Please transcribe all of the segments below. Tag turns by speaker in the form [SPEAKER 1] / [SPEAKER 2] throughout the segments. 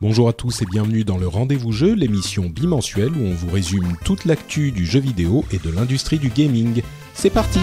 [SPEAKER 1] Bonjour à tous et bienvenue dans le Rendez-vous Jeu, l'émission bimensuelle où on vous résume toute l'actu du jeu vidéo et de l'industrie du gaming. C'est parti!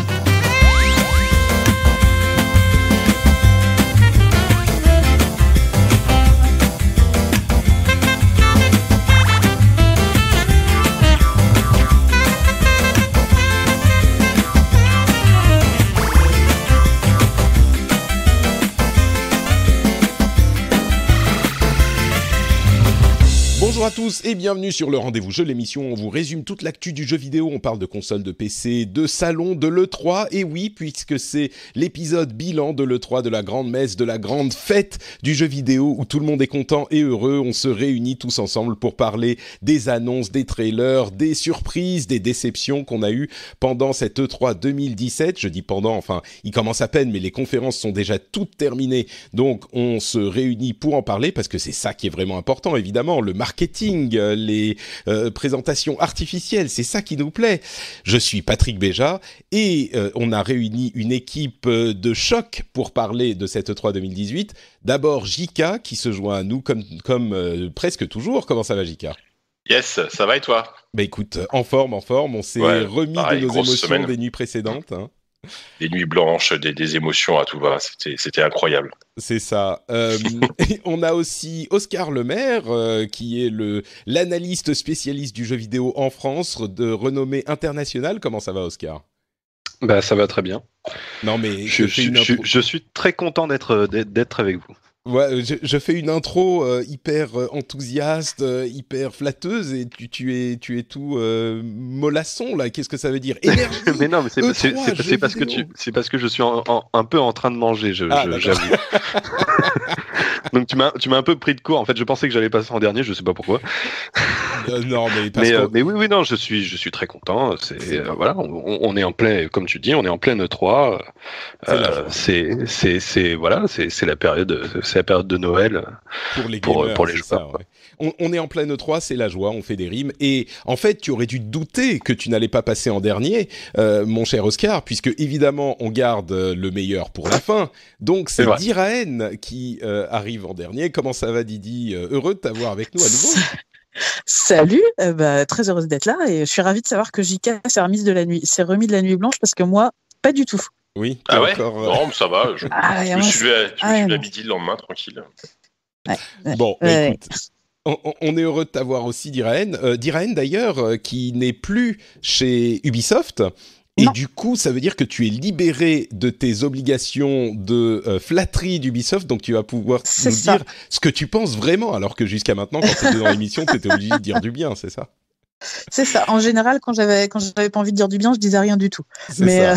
[SPEAKER 1] Bonjour à tous et bienvenue sur le rendez-vous jeu, l'émission où on vous résume toute l'actu du jeu vidéo. On parle de consoles, de PC, de salon, de l'E3. Et oui, puisque c'est l'épisode bilan de l'E3, de la grande messe, de la grande fête du jeu vidéo où tout le monde est content et heureux, on se réunit tous ensemble pour parler des annonces, des trailers, des surprises, des déceptions qu'on a eues pendant cette E3 2017. Je dis pendant, enfin, il commence à peine, mais les conférences sont déjà toutes terminées. Donc, on se réunit pour en parler parce que c'est ça qui est vraiment important, évidemment. Le marketing euh, les euh, présentations artificielles, c'est ça qui nous plaît. Je suis Patrick Béja et euh, on a réuni une équipe de choc pour parler de cette 3 e 2018. D'abord Jika qui se joint à nous comme, comme presque toujours. Comment ça va Jika
[SPEAKER 2] Yes, ça va et toi
[SPEAKER 1] Bah écoute, en forme, en forme. On s'est remis de nos émotions des nuits précédentes. Hein
[SPEAKER 2] des nuits blanches, des, émotions à tout va. C'était incroyable. C'est
[SPEAKER 1] ça. Euh, on a aussi Oscar Lemaire, euh, qui est l'analyste spécialiste du jeu vidéo en France, de renommée internationale. Comment ça va, Oscar
[SPEAKER 3] bah, ça va très bien. Non mais je, suis très content d'être avec vous.
[SPEAKER 1] Ouais, euh, je, je, fais une intro euh, hyper euh, enthousiaste, hyper flatteuse, et tu, tu es, tu es tout mollasson là. Qu'est-ce que ça veut dire Mais non, mais c'est, e parce que tu,
[SPEAKER 3] c'est parce que je suis un peu en train de manger, ah, j'avoue. Donc tu m'as, tu m'as un peu pris de court. En fait, je pensais que j'allais passer en dernier, je sais pas pourquoi. Euh, non, mais, mais, euh, mais, oui, oui, non, je suis, je suis très content. C'est euh, voilà, on, est en plein, comme tu dis, on est en pleine E3. C'est, c'est, c'est, voilà, c'est, c'est la période, c'est la période de Noël pour les pour, les joueurs.
[SPEAKER 1] on, est en pleine E3, c'est la joie, on fait des rimes. Et en fait, tu aurais dû douter que tu n'allais pas passer en dernier, mon cher Oscar, puisque évidemment, on garde le meilleur pour la fin. Donc c'est Diraen qui arrive dernier. Comment ça va, Didi euh,
[SPEAKER 4] Heureux de t'avoir avec nous à nouveau. Salut, eh ben, très heureuse d'être là et je suis ravie de savoir que JK s'est remis de la nuit, s'est remis de la nuit blanche parce que moi, pas du tout. Oui. Ah euh, Non,
[SPEAKER 2] ça va. Je, ah je me suis levé à, ah midi le lendemain, tranquille.
[SPEAKER 4] bon,
[SPEAKER 1] On, est heureux de t'avoir aussi, Diraen. Euh, Diraen, d'ailleurs, qui n'est plus chez Ubisoft, et du coup, ça veut dire que tu es libéré de tes obligations de euh, flatterie d'Ubisoft, donc tu vas pouvoir nous dire ce que tu penses vraiment, alors que jusqu'à maintenant, quand tu étais dans l'émission, tu étais obligé de dire du bien, c'est ça
[SPEAKER 4] c'est ça. En général, quand j'avais quand j'avais pas envie de dire du bien, je disais rien du tout. Mais euh,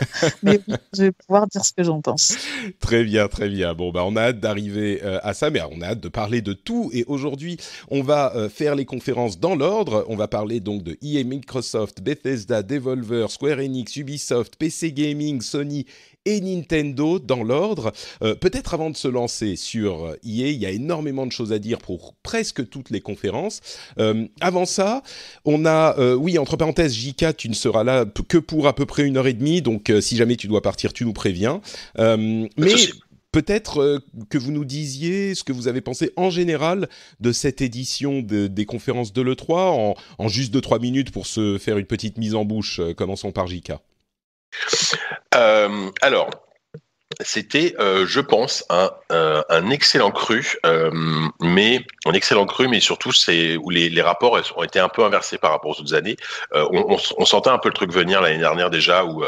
[SPEAKER 1] je vais pouvoir dire ce que j'en pense. Très bien, très bien. Bon bah on a hâte d'arriver euh, à ça, mais on a hâte de parler de tout. Et aujourd'hui, on va euh, faire les conférences dans l'ordre. On va parler donc de EA, Microsoft, Bethesda, Devolver, Square Enix, Ubisoft, PC Gaming, Sony et Nintendo dans l'ordre. Euh, peut-être avant de se lancer sur EA, il y a énormément de choses à dire pour presque toutes les conférences. Euh, avant ça, on a, euh, oui, entre parenthèses, JK, tu ne seras là que pour à peu près une heure et demie, donc si jamais tu dois partir, tu nous préviens. Bah, mais peut-être que vous nous disiez ce que vous avez pensé en général de cette édition des conférences de l'E3 en, juste 2 trois minutes pour se faire une petite mise en bouche. Commençons par JK.
[SPEAKER 2] Euh, alors, c'était, euh, je pense, un, excellent cru, euh, mais un excellent cru, mais surtout c'est où les, rapports ont été un peu inversés par rapport aux autres années. on, sentait un peu le truc venir l'année dernière déjà, où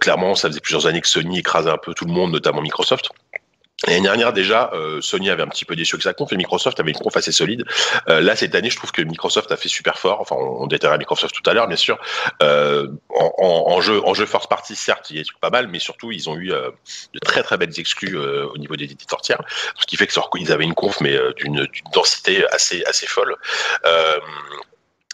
[SPEAKER 2] clairement ça faisait plusieurs années que Sony écrasait un peu tout le monde, notamment Microsoft. L'année dernière déjà, euh, Sony avait un petit peu déçu que sa conf, et Microsoft avait une conf assez solide. Euh, là, cette année, je trouve que Microsoft a fait super fort. Enfin, on, on Microsoft tout à l'heure, bien sûr. Euh, en, jeu, en jeu force party, certes, il y a des trucs pas mal, mais surtout, ils ont eu de très très belles exclus au niveau des éditeurs tiers, ce qui fait que ils avaient une conf, mais d'une densité assez assez folle.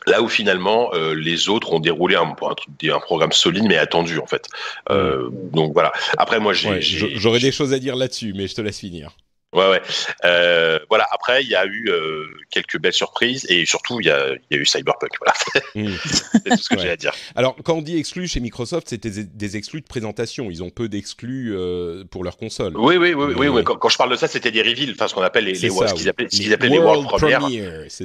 [SPEAKER 2] Là où finalement euh, les autres ont déroulé un, un, un programme solide mais attendu en fait. Euh, mm. donc voilà. Après moi j'ai, j'aurais
[SPEAKER 1] des choses à dire là-dessus, mais je te laisse finir.
[SPEAKER 2] Ouais, ouais. Euh, voilà. Après, il y a eu euh, quelques belles surprises et surtout, il y a, y a, eu Cyberpunk. Voilà. Mm. c'est
[SPEAKER 1] tout ce que j'ai à dire. Alors, quand on dit exclus chez Microsoft, c'était des, exclus de présentation. Ils ont peu d'exclus euh, pour leur console. Oui, oui, oui, oui.
[SPEAKER 2] Quand, je parle de ça, c'était des reveals, enfin ce qu'on appelle les, les, ce qu'ils appelaient, les, world,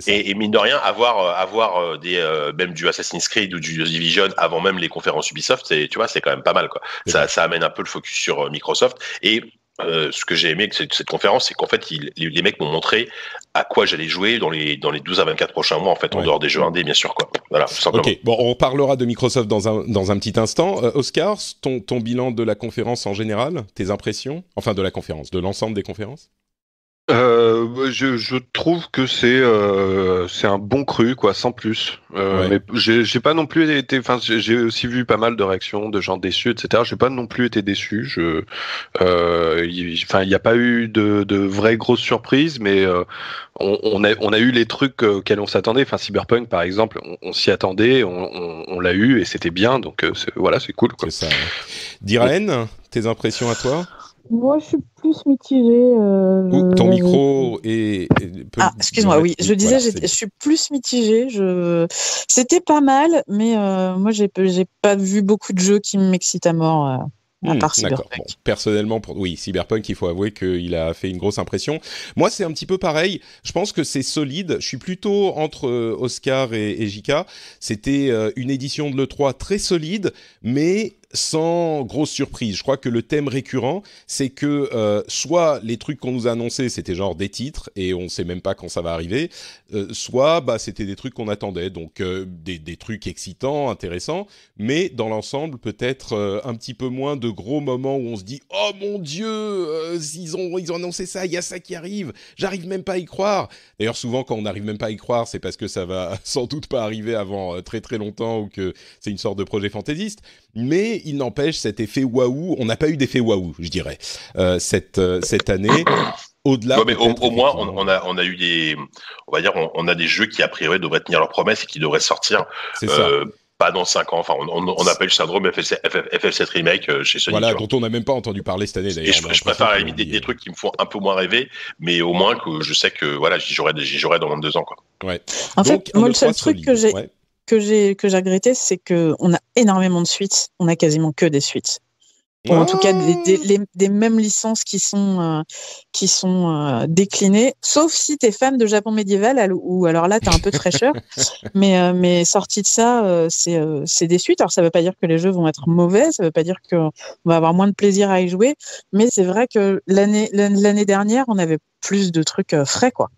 [SPEAKER 2] et, mine de rien, avoir, euh, avoir des même du Assassin's Creed ou du Division avant même les conférences Ubisoft, tu vois, c'est quand même pas mal. Quoi. Ça, ça amène un peu le focus sur Microsoft et euh, ce que j'ai aimé de cette, conférence, c'est qu'en fait, les mecs m'ont montré à quoi j'allais jouer dans les, dans les 12 à 24 prochains mois, en fait, en dehors des jeux indés, bien sûr. Quoi. Voilà, Ok,
[SPEAKER 1] bon, on parlera de Microsoft dans un, dans un petit instant. Euh, Oscar, ton, ton bilan de la conférence en général, tes impressions, enfin de la conférence, de l'ensemble des conférences
[SPEAKER 3] euh, je, je, trouve que c'est euh, c'est un bon cru quoi, sans plus. Euh, mais j'ai pas non plus été, enfin j'ai aussi vu pas mal de réactions de gens déçus, etc. J'ai pas non plus été déçu. Je, euh, enfin il n'y a pas eu de, de vraies grosses surprises, mais on, on, a on a eu les trucs auxquels on s'attendait. Enfin Cyberpunk par exemple, on, s'y attendait, on, on l'a eu et c'était bien. Donc voilà, c'est cool quoi. C'est ça. Ouais. tes impressions à toi
[SPEAKER 4] moi, je suis plus mitigé. Euh, ton micro
[SPEAKER 3] est.
[SPEAKER 1] ah, excuse-moi, oui. Je disais, je suis
[SPEAKER 4] plus mitigé. Je... C'était pas mal, mais euh, moi, j'ai pas vu beaucoup de jeux qui m'excitent à mort. Euh, à hmm, part Cyberpunk.
[SPEAKER 1] personnellement, pour... oui, Cyberpunk, il faut avouer qu'il a fait une grosse impression. Moi, c'est un petit peu pareil. Je pense que c'est solide. Je suis plutôt entre euh, Oscar et, et C'était euh, une édition de l'E3 très solide, mais sans grosse surprise. Je crois que le thème récurrent, c'est que euh, soit les trucs qu'on nous a annoncés, c'était genre des titres et on ne sait même pas quand ça va arriver, euh, soit bah, c'était des trucs qu'on attendait, donc euh, des, trucs excitants, intéressants, mais dans l'ensemble peut-être euh, un petit peu moins de gros moments où on se dit oh mon dieu, ils ont ils ont annoncé ça, il y a ça qui arrive, j'arrive même pas à y croire. D'ailleurs souvent quand on n'arrive même pas à y croire, c'est parce que ça va sans doute pas arriver avant très très longtemps ou que c'est une sorte de projet fantaisiste. Mais il n'empêche cet effet waouh, on n'a pas eu d'effet waouh, je dirais cette cette année
[SPEAKER 2] au mais moins, on, a, on a eu des, on va dire, on, a des jeux qui a priori devraient tenir leurs promesses et qui devraient sortir. Euh, pas dans 5 ans. Enfin, on, on, appelle le syndrome FF, 7 Remake euh, chez Sony. Voilà, dont on n'a même pas entendu parler cette année d'ailleurs. Je, bah, préfère des, des, trucs qui me font un peu moins rêver, mais au moins que je sais que voilà, j'y jouerai, dans 22 ans. Quoi. Ouais.
[SPEAKER 4] En fait, le seul truc que j'ai. que j'ai regretté, c'est qu'on a énormément de suites, on a quasiment que des suites ou en tout cas des, des, ah. mêmes licences qui sont euh, qui sont euh, déclinées sauf si tu es fan de Japon médiéval ou alors là tu as un peu de fraîcheur mais euh, mais sorti de ça c'est des suites alors ça veut pas dire que les jeux vont être mauvais ça veut pas dire que on va avoir moins de plaisir à y jouer mais c'est vrai que l'année l'année dernière on avait plus de trucs frais quoi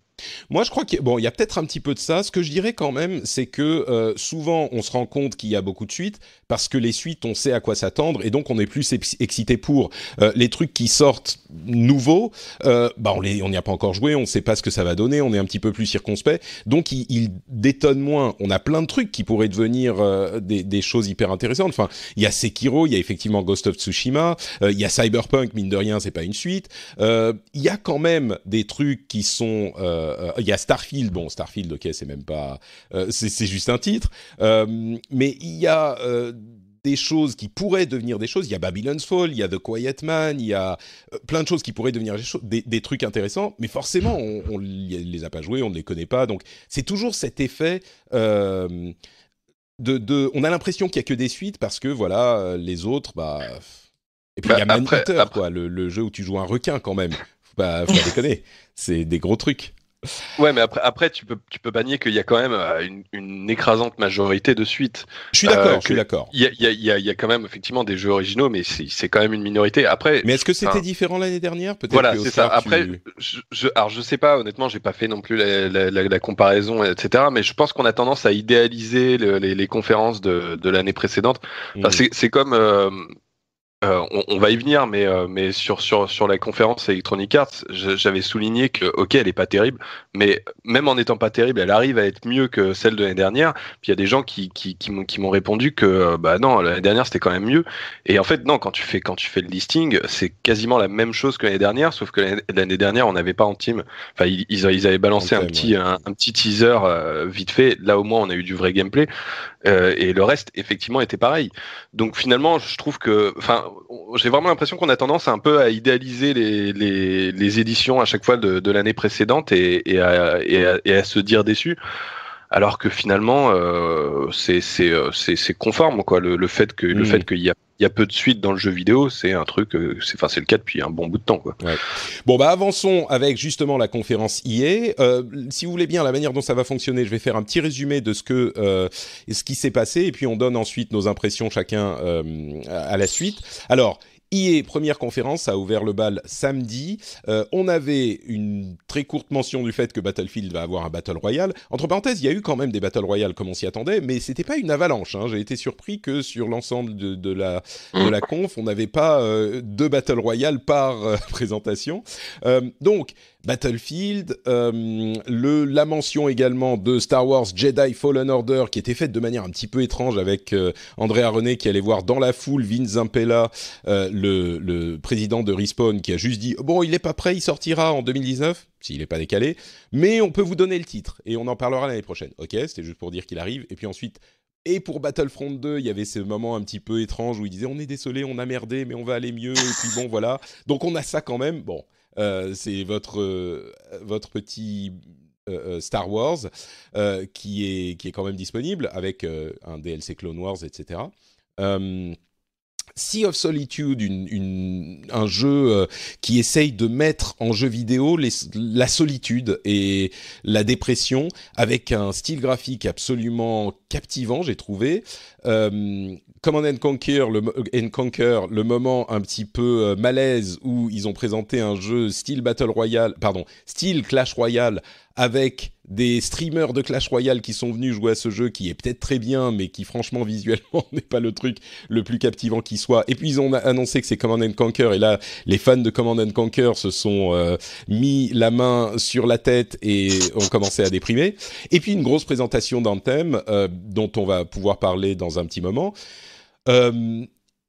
[SPEAKER 1] moi, je crois qu'il bon, il y a peut-être un petit peu de ça. Ce que je dirais quand même, c'est que souvent, on se rend compte qu'il y a beaucoup de suites, parce que les suites, on sait à quoi s'attendre et donc on est plus excité pour euh, les trucs qui sortent nouveaux. Euh, bah on n'y on a pas encore joué, on ne sait pas ce que ça va donner, on est un petit peu plus circonspect, donc il détonne moins. On a plein de trucs qui pourraient devenir euh, des, des, choses hyper intéressantes. Enfin, il y a Sekiro, il y a effectivement Ghost of Tsushima, il y a Cyberpunk, mine de rien, c'est pas une suite. Il y a quand même des trucs qui sont, il y a Starfield. Bon, Starfield, ok, c'est même pas, c'est juste un titre, mais il y a des choses qui pourraient devenir des choses. Il y a Babylon's Fall, il y a The Quiet Man, il y a euh, plein de choses qui pourraient devenir des, des trucs intéressants, mais forcément, on ne les a pas joués, on ne les connaît pas. Donc, c'est toujours cet effet. Euh, de, de, on a l'impression qu'il n'y a que des suites parce que voilà, euh, les autres, bah. Et puis il y a bah, Manhunter, quoi, le, jeu où tu joues un requin quand même. faut pas déconner. C'est des gros trucs.
[SPEAKER 3] Ouais, mais après, après tu, peux, tu peux pas qu'il y a quand même euh, une, une, écrasante majorité de suites. Je suis d'accord, euh, je suis d'accord. Il y a, y, a, y, a, y a, quand même effectivement des jeux originaux, mais c'est quand même une minorité. Après, mais est-ce que c'était
[SPEAKER 1] différent l'année dernière Peut-être Voilà, c'est ça. Après,
[SPEAKER 3] je, je, alors je sais pas, honnêtement, j'ai pas fait non plus la, la, la, comparaison, etc. Mais je pense qu'on a tendance à idéaliser les, les, conférences de, de l'année précédente. Mm. C'est comme. Euh, euh, on, va y venir, euh, mais, sur, sur, sur la conférence Electronic Arts, j'avais souligné que, ok, elle n'est pas terrible, mais même en n'étant pas terrible, elle arrive à être mieux que celle de l'année dernière. Puis il y a des gens qui, m'ont répondu que, euh, bah non, l'année dernière c'était quand même mieux. Et en fait, non, quand tu fais, quand tu fais le listing, c'est quasiment la même chose que l'année dernière, sauf que l'année dernière, on n'avait pas en team. Enfin, ils, avaient balancé un, petit, petit teaser vite fait. Là, au moins, on a eu du vrai gameplay. Euh, et le reste, effectivement, était pareil. Donc finalement, je trouve que, enfin, j'ai vraiment l'impression qu'on a tendance un peu à idéaliser les, éditions à chaque fois de, l'année précédente et, à, se dire déçu. Alors que finalement, euh, euh c'est conforme, quoi. Le, le fait mmh. qu'il y a il y a peu de suite dans le jeu vidéo. C'est un truc, euh, c'est enfin c'est le cas depuis un bon bout de temps. Quoi.
[SPEAKER 1] Bon bah avançons avec justement la conférence IA. Euh, si vous voulez bien la manière dont ça va fonctionner, je vais faire un petit résumé de ce que euh, ce qui s'est passé et puis on donne ensuite nos impressions chacun euh, à la suite. Alors IE, première conférence, a ouvert le bal samedi. Euh, on avait une très courte mention du fait que Battlefield va avoir un Battle Royale. Entre parenthèses, il y a eu quand même des Battle Royale comme on s'y attendait, mais c'était pas une avalanche. Hein. J'ai été surpris que sur l'ensemble de, la, de la conf, on n'avait pas euh, deux Battle Royale par euh, présentation. donc, Battlefield, euh, la mention également de Star Wars Jedi Fallen Order qui était faite de manière un petit peu étrange avec André euh, Andrea René qui allait voir dans la foule Vin Zampella, euh, le, président de Respawn qui a juste dit bon il n'est pas prêt, il sortira en 2019 s'il n'est pas décalé, mais on peut vous donner le titre et on en parlera l'année prochaine. Ok, c'était juste pour dire qu'il arrive et puis ensuite et pour Battlefront 2, il y avait ce moment un petit peu étrange où il disait on est désolé, on a merdé, mais on va aller mieux, et puis bon, voilà. Donc on a ça quand même. Bon, euh, c'est votre, euh, votre petit euh, Star Wars qui, est, qui est quand même disponible avec un DLC Clone Wars, etc. Sea of Solitude, un jeu qui essaye de mettre en jeu vidéo la solitude et la dépression avec un style graphique absolument captivant, j'ai trouvé, Command euh, and Conquer, le, moment un petit peu euh, malaise où ils ont présenté un jeu style Battle Royale, pardon, style Clash Royale avec des streamers de Clash Royale qui sont venus jouer à ce jeu qui est peut-être très bien, mais qui franchement visuellement n'est pas le truc le plus captivant qui soit. Et puis ils ont annoncé que c'est Command and Conquer, et là les fans de Command and Conquer se sont euh, mis la main sur la tête et ont commencé à déprimer. Et puis une grosse présentation d'un thème dont on va pouvoir parler dans un petit moment. Euh,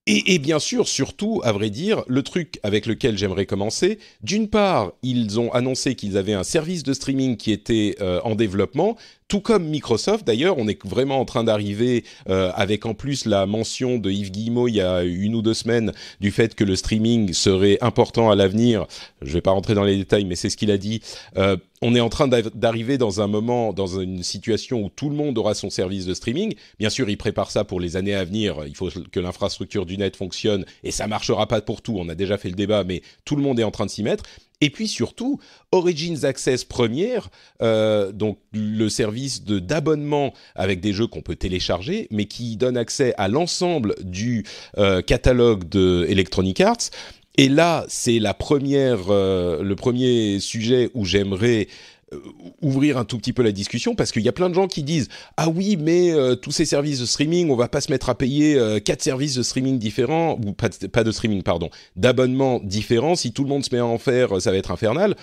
[SPEAKER 1] et, bien sûr, surtout, à vrai dire, le truc avec lequel j'aimerais commencer, d'une part, ils ont annoncé qu'ils avaient un service de streaming qui était euh, en développement, tout comme Microsoft, d'ailleurs, on est vraiment en train d'arriver euh, avec en plus la mention de Yves Guillemot il y a une ou deux semaines du fait que le streaming serait important à l'avenir. Je ne vais pas rentrer dans les détails, mais c'est ce qu'il a dit. Euh, on est en train d'arriver dans un moment, dans une situation où tout le monde aura son service de streaming. Bien sûr, il prépare ça pour les années à venir. Il faut que l'infrastructure du net fonctionne et ça marchera pas pour tout. On a déjà fait le débat, mais tout le monde est en train de s'y mettre. Et puis surtout, Origins Access Première, euh, donc le service de d'abonnement avec des jeux qu'on peut télécharger, mais qui donne accès à l'ensemble du euh, catalogue d'Electronic Arts. Et là, c'est la première, euh, le premier sujet où j'aimerais euh, ouvrir un tout petit peu la discussion parce qu'il y a plein de gens qui disent ah oui mais euh, tous ces services de streaming on va pas se mettre à payer euh, quatre services de streaming différents ou pas de, streaming pardon d'abonnements différents si tout le monde se met à en faire ça va être infernal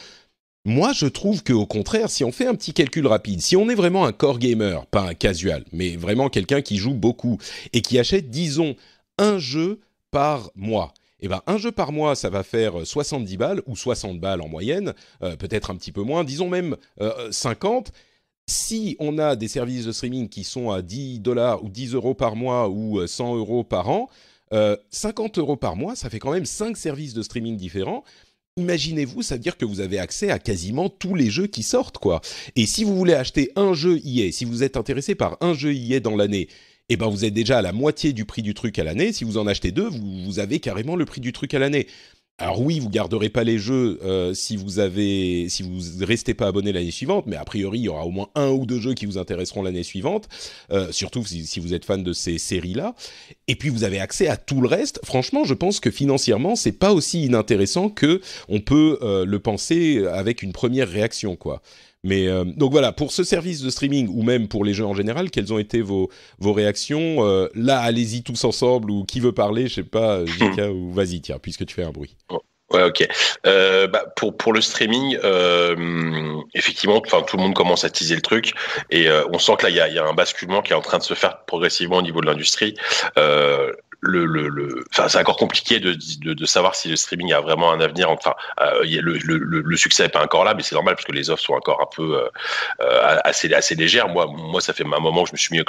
[SPEAKER 1] moi je trouve que au contraire si on fait un petit calcul rapide si on est vraiment un core gamer pas un casual mais vraiment quelqu'un qui joue beaucoup et qui achète disons un jeu par mois eh ben, un jeu par mois, ça va faire 70 balles ou 60 balles en moyenne, euh, peut-être un petit peu moins, disons même 50. Euh, si on a des services de streaming qui sont à 10 dollars ou 10 euros par mois ou 100 euh, euros par an, 50 euros par mois, ça fait quand même 5 services de streaming différents. Imaginez-vous, ça veut dire que vous avez accès à quasiment tous les jeux qui sortent, quoi. Et si vous voulez acheter un jeu IA, si vous êtes intéressé par un jeu IA dans l'année eh ben vous êtes déjà à la moitié du prix du truc à l'année. Si vous en achetez deux, vous, vous avez carrément le prix du truc à l'année. Alors oui, vous garderez pas les jeux euh, si vous avez, si vous restez pas abonné l'année suivante, mais a priori il y aura au moins un ou deux jeux qui vous intéresseront l'année suivante, euh, surtout si, vous êtes fan de ces séries-là. Et puis vous avez accès à tout le reste. Franchement, je pense que financièrement c'est pas aussi inintéressant que on peut euh, le penser avec une première réaction quoi. Mais euh, donc voilà, pour ce service de streaming ou même pour les jeux en général, quelles ont été vos, vos réactions euh, Là, allez-y tous ensemble ou qui veut parler Je sais pas, euh, ou vas-y, tiens, puisque tu fais
[SPEAKER 2] un bruit. Oh, ouais, ok. Bah, pour pour le streaming, effectivement, enfin tout le monde commence à teaser le truc et on sent que là il y a, y a, un basculement qui est en train de se faire progressivement au niveau de l'industrie le, c'est encore compliqué de, savoir si le streaming a vraiment un avenir. Enfin, euh, le, succès n'est pas encore là, mais c'est normal parce que les offres sont encore un peu euh, euh, assez, assez légères. Moi, moi, ça fait un moment que je me suis mis au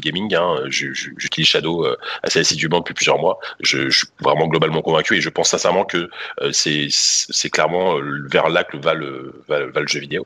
[SPEAKER 2] gaming. Hein. J'utilise Shadow euh, assez assidûment depuis plusieurs mois. Je, suis vraiment globalement convaincu et je pense sincèrement que euh, c'est clairement euh, vers là que va le, va, le jeu vidéo.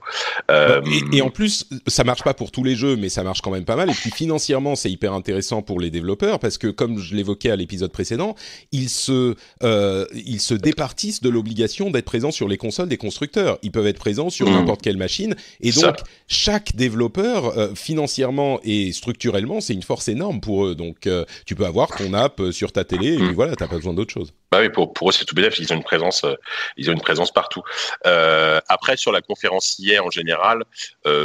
[SPEAKER 2] et, en
[SPEAKER 1] plus, ça marche pas pour tous les jeux, mais ça marche quand même pas mal. Et puis financièrement, c'est hyper intéressant pour les développeurs parce que, comme je l'évoquais à l'épisode précédent, ils se, ils se départissent de l'obligation d'être présents sur les consoles des constructeurs. Ils peuvent être présents sur hmm. n'importe quelle machine. Et donc, chaque développeur, financièrement et structurellement, c'est une force énorme pour eux. Donc, euh, tu peux avoir ton app euh, sur ta télé et mm. voilà, t'as pas besoin d'autre chose.
[SPEAKER 3] Bah
[SPEAKER 2] pour, eux, c'est tout bénef. Ils ont une présence, euh, ils ont une présence partout. après, sur la conférence hier en général,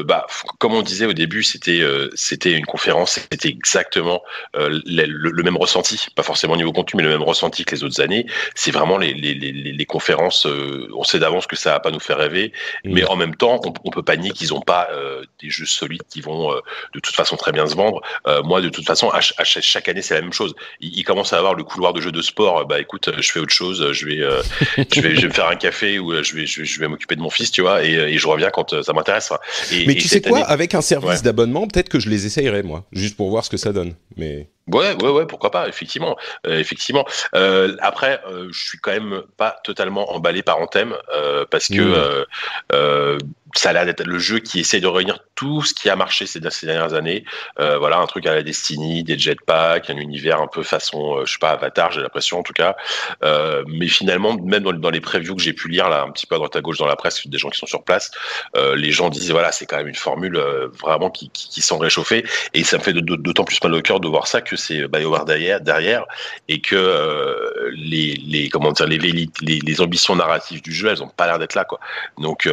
[SPEAKER 2] bah, comme on disait au début, c'était c'était une conférence, c'était exactement le, même ressenti, pas forcément au niveau contenu, mais le même ressenti que les autres années. C'est vraiment les, conférences. on sait d'avance que ça va pas nous faire rêver, mm. mais en même temps, on, on peut pas nier qu'ils ont pas des jeux solides qui vont de toute façon très bien se vendre. Euh, moi, de toute façon, chaque année, c'est la même chose. Il, commence à avoir le couloir de jeu de sport. Bah, écoute, je fais autre chose. Je vais, euh, vais, je vais me faire un café ou euh, je vais, je vais, m'occuper de mon fils, tu vois. Et, je reviens quand ça m'intéresse. Mais tu sais quoi, avec un service
[SPEAKER 1] d'abonnement, peut-être que je les essayerai moi, juste pour voir ce que ça donne.
[SPEAKER 2] Mais Ouais, ouais, ouais, pourquoi pas, effectivement, effectivement. après, je suis quand même pas totalement emballé par Anthem parce que mmh ça a l'air le jeu qui essaie de réunir tout ce qui a marché ces, dernières années. Euh, voilà, un truc à la Destiny, des jetpacks, un univers un peu façon, euh, je sais pas, Avatar, j'ai l'impression en tout cas. Euh, mais finalement, même dans, les previews que j'ai pu lire là, un petit peu à droite à gauche dans la presse, des gens qui sont sur place, les gens disent voilà, c'est quand même une formule vraiment qui, qui, qui sent réchauffer. Et ça me fait d'autant plus mal au cœur de voir ça que c'est Bioware derrière, derrière et que les, les comment dire les, les, les, ambitions narratives du jeu, elles ont pas l'air d'être là quoi. Donc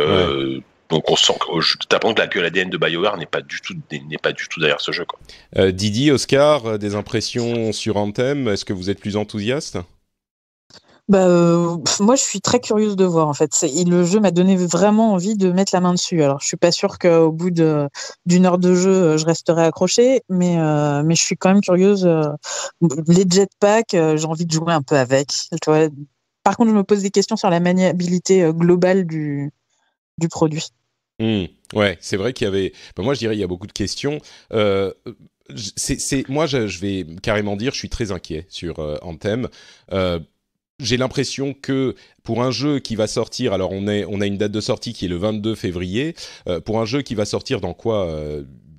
[SPEAKER 2] donc on sent que oh, la la que l'ADN de BioWare n'est pas du tout n'est pas du tout derrière ce jeu. Quoi. Euh, Didi,
[SPEAKER 1] Oscar, euh, des impressions sur Anthem Est-ce que vous êtes plus enthousiaste
[SPEAKER 4] bah, euh, moi, je suis très curieuse de voir en fait. le jeu m'a donné vraiment envie de mettre la main dessus. Alors, je suis pas sûre qu'au bout d'une heure de jeu, je resterai accrochée, mais mais je suis quand même curieuse. Les jetpacks, j'ai envie de jouer un peu avec. Par contre, je me pose des questions sur la maniabilité globale du du produit.
[SPEAKER 1] Oui, mmh. Ouais, c'est vrai qu'il y avait. Ben, moi, je dirais, il y a beaucoup de questions. Euh, moi, je, vais carrément dire, je suis très inquiet sur euh, Anthem. Euh, j'ai l'impression que pour un jeu qui va sortir, alors on, est, on a une date de sortie qui est le 22 février, pour un jeu qui va sortir dans quoi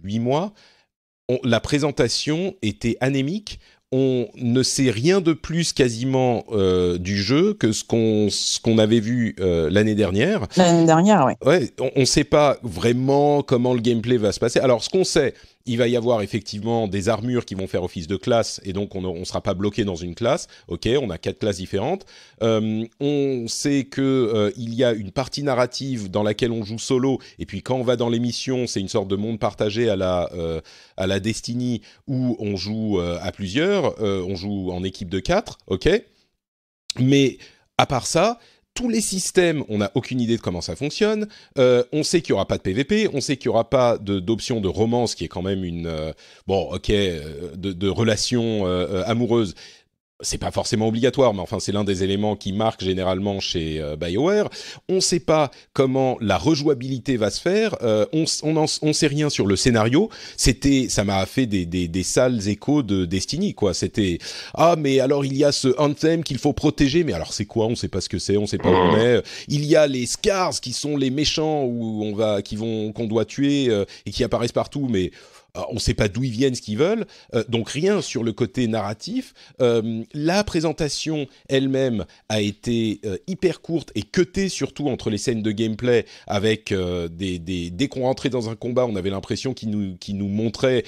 [SPEAKER 1] 8 mois, la présentation était anémique on ne sait rien de plus quasiment euh, du jeu que ce qu'on avait vu euh, l'année dernière. L'année dernière, oui. on ne sait pas vraiment comment le gameplay va se passer. Alors, ce qu'on sait, il va y avoir effectivement des armures qui vont faire office de classe et donc on ne sera pas bloqué dans une classe. Ok, on a quatre classes différentes. Euh, on sait qu'il euh, y a une partie narrative dans laquelle on joue solo et puis quand on va dans les missions, c'est une sorte de monde partagé à la euh, à la Destiny où on joue à plusieurs, on joue en équipe de quatre. Ok, mais à part ça, tous les systèmes, on n'a aucune idée de comment ça fonctionne. Euh, on sait qu'il n'y aura pas de PVP, on sait qu'il n'y aura pas d'option de, romance, qui est quand même une... Euh, bon, ok, euh, de, de relation amoureuse, c'est pas forcément obligatoire, mais enfin c'est l'un des éléments qui marque généralement chez euh, BioWare. On ne sait pas comment la rejouabilité va se faire. Euh, on ne sait rien sur le scénario. C'était, ça m'a fait des, des, des, sales échos de Destiny, quoi. C'était ah mais alors il y a ce Anthem qu'il faut protéger, mais alors c'est quoi On ne sait pas ce que c'est, on ne sait pas où on est. Il y a les Scars qui sont les méchants où on va, qui vont, qu'on doit tuer euh, et qui apparaissent partout, mais euh, on ne sait pas d'où ils viennent, ce qu'ils veulent, euh, donc rien sur le côté narratif. Euh, la présentation elle-même a été hyper courte et cutée surtout entre les scènes de gameplay avec des, des, dès qu'on rentrait dans un combat, on avait l'impression qu'ils nous, montrait nous montraient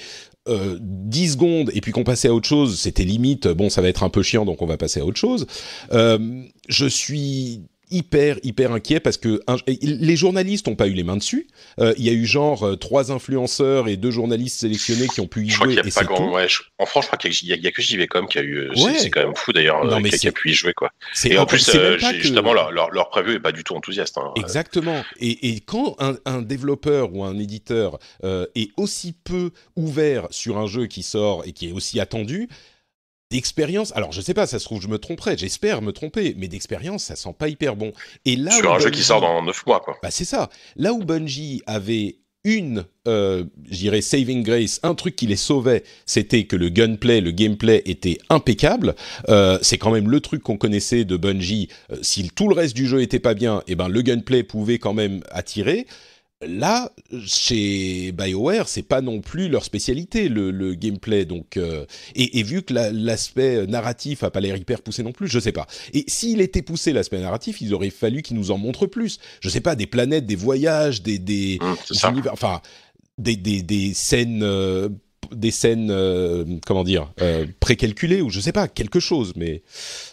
[SPEAKER 1] 10 secondes et puis qu'on passait à autre chose. C'était limite, bon ça va être un peu chiant donc on va passer à autre chose. je suis hyper hyper inquiet parce que les journalistes n'ont pas eu les mains dessus. Euh, il y a eu genre euh, trois influenceurs et deux journalistes sélectionnés qui ont pu y jouer. en
[SPEAKER 2] France, je crois qu'il y, a que JV comme qui a eu. Euh, c'est quand même fou d'ailleurs qui a pu y jouer quoi. Et en plus, justement leur, leur, leur est pas du tout enthousiaste. Hein.
[SPEAKER 1] Exactement. Et, quand un, développeur ou un éditeur est aussi peu ouvert sur un jeu qui sort et qui est aussi attendu, d'expérience. Alors, je sais pas, ça se trouve, je me tromperais, j'espère me tromper, mais d'expérience, ça sent pas hyper bon. Et là. Sur un jeu qui sort dans 9 mois, quoi. Bah, c'est ça. Là où Bungie avait une, euh, j'irais, saving grace, un truc qui les sauvait, c'était que le gunplay, le gameplay était impeccable. Euh, c'est quand même le truc qu'on connaissait de Bungie. Euh, si tout le reste du jeu était pas bien, et eh ben le gunplay pouvait quand même attirer là, chez BioWare, c'est pas non plus leur spécialité, le, gameplay. Donc, euh, et, vu que l'aspect narratif a pas l'air hyper poussé non plus, je sais pas. Et s'il était poussé, l'aspect narratif, il aurait fallu qu'ils nous en montrent plus. Je sais pas, des planètes, des voyages, des. des, mmh, enfin, des, scènes. des scènes, euh, euh, comment dire, précalculées ou je sais pas, quelque chose, mais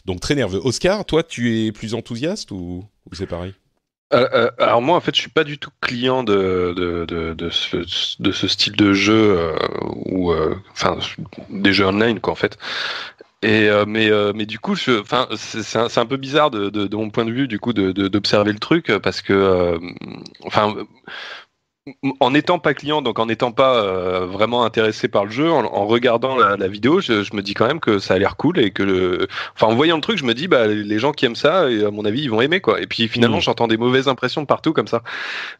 [SPEAKER 1] donc très nerveux. Oscar, toi, tu es plus enthousiaste ou c'est pareil
[SPEAKER 3] euh, euh, alors moi, en fait, je suis pas du tout client de, de, de, ce, style de jeu euh, ou euh, enfin des jeux online quoi en fait. Et mais mais du coup, enfin c'est un, un, peu bizarre de, de, mon point de vue du coup d'observer le truc parce que enfin en n'étant pas client, donc en n'étant pas euh, vraiment intéressé par le jeu, en, regardant la, vidéo, je, me dis quand même que ça a l'air cool et que, le... enfin, en voyant le truc, je me dis, bah, les gens qui aiment ça, à mon avis, ils vont aimer quoi. Et puis finalement, mm. j'entends des mauvaises impressions partout comme ça.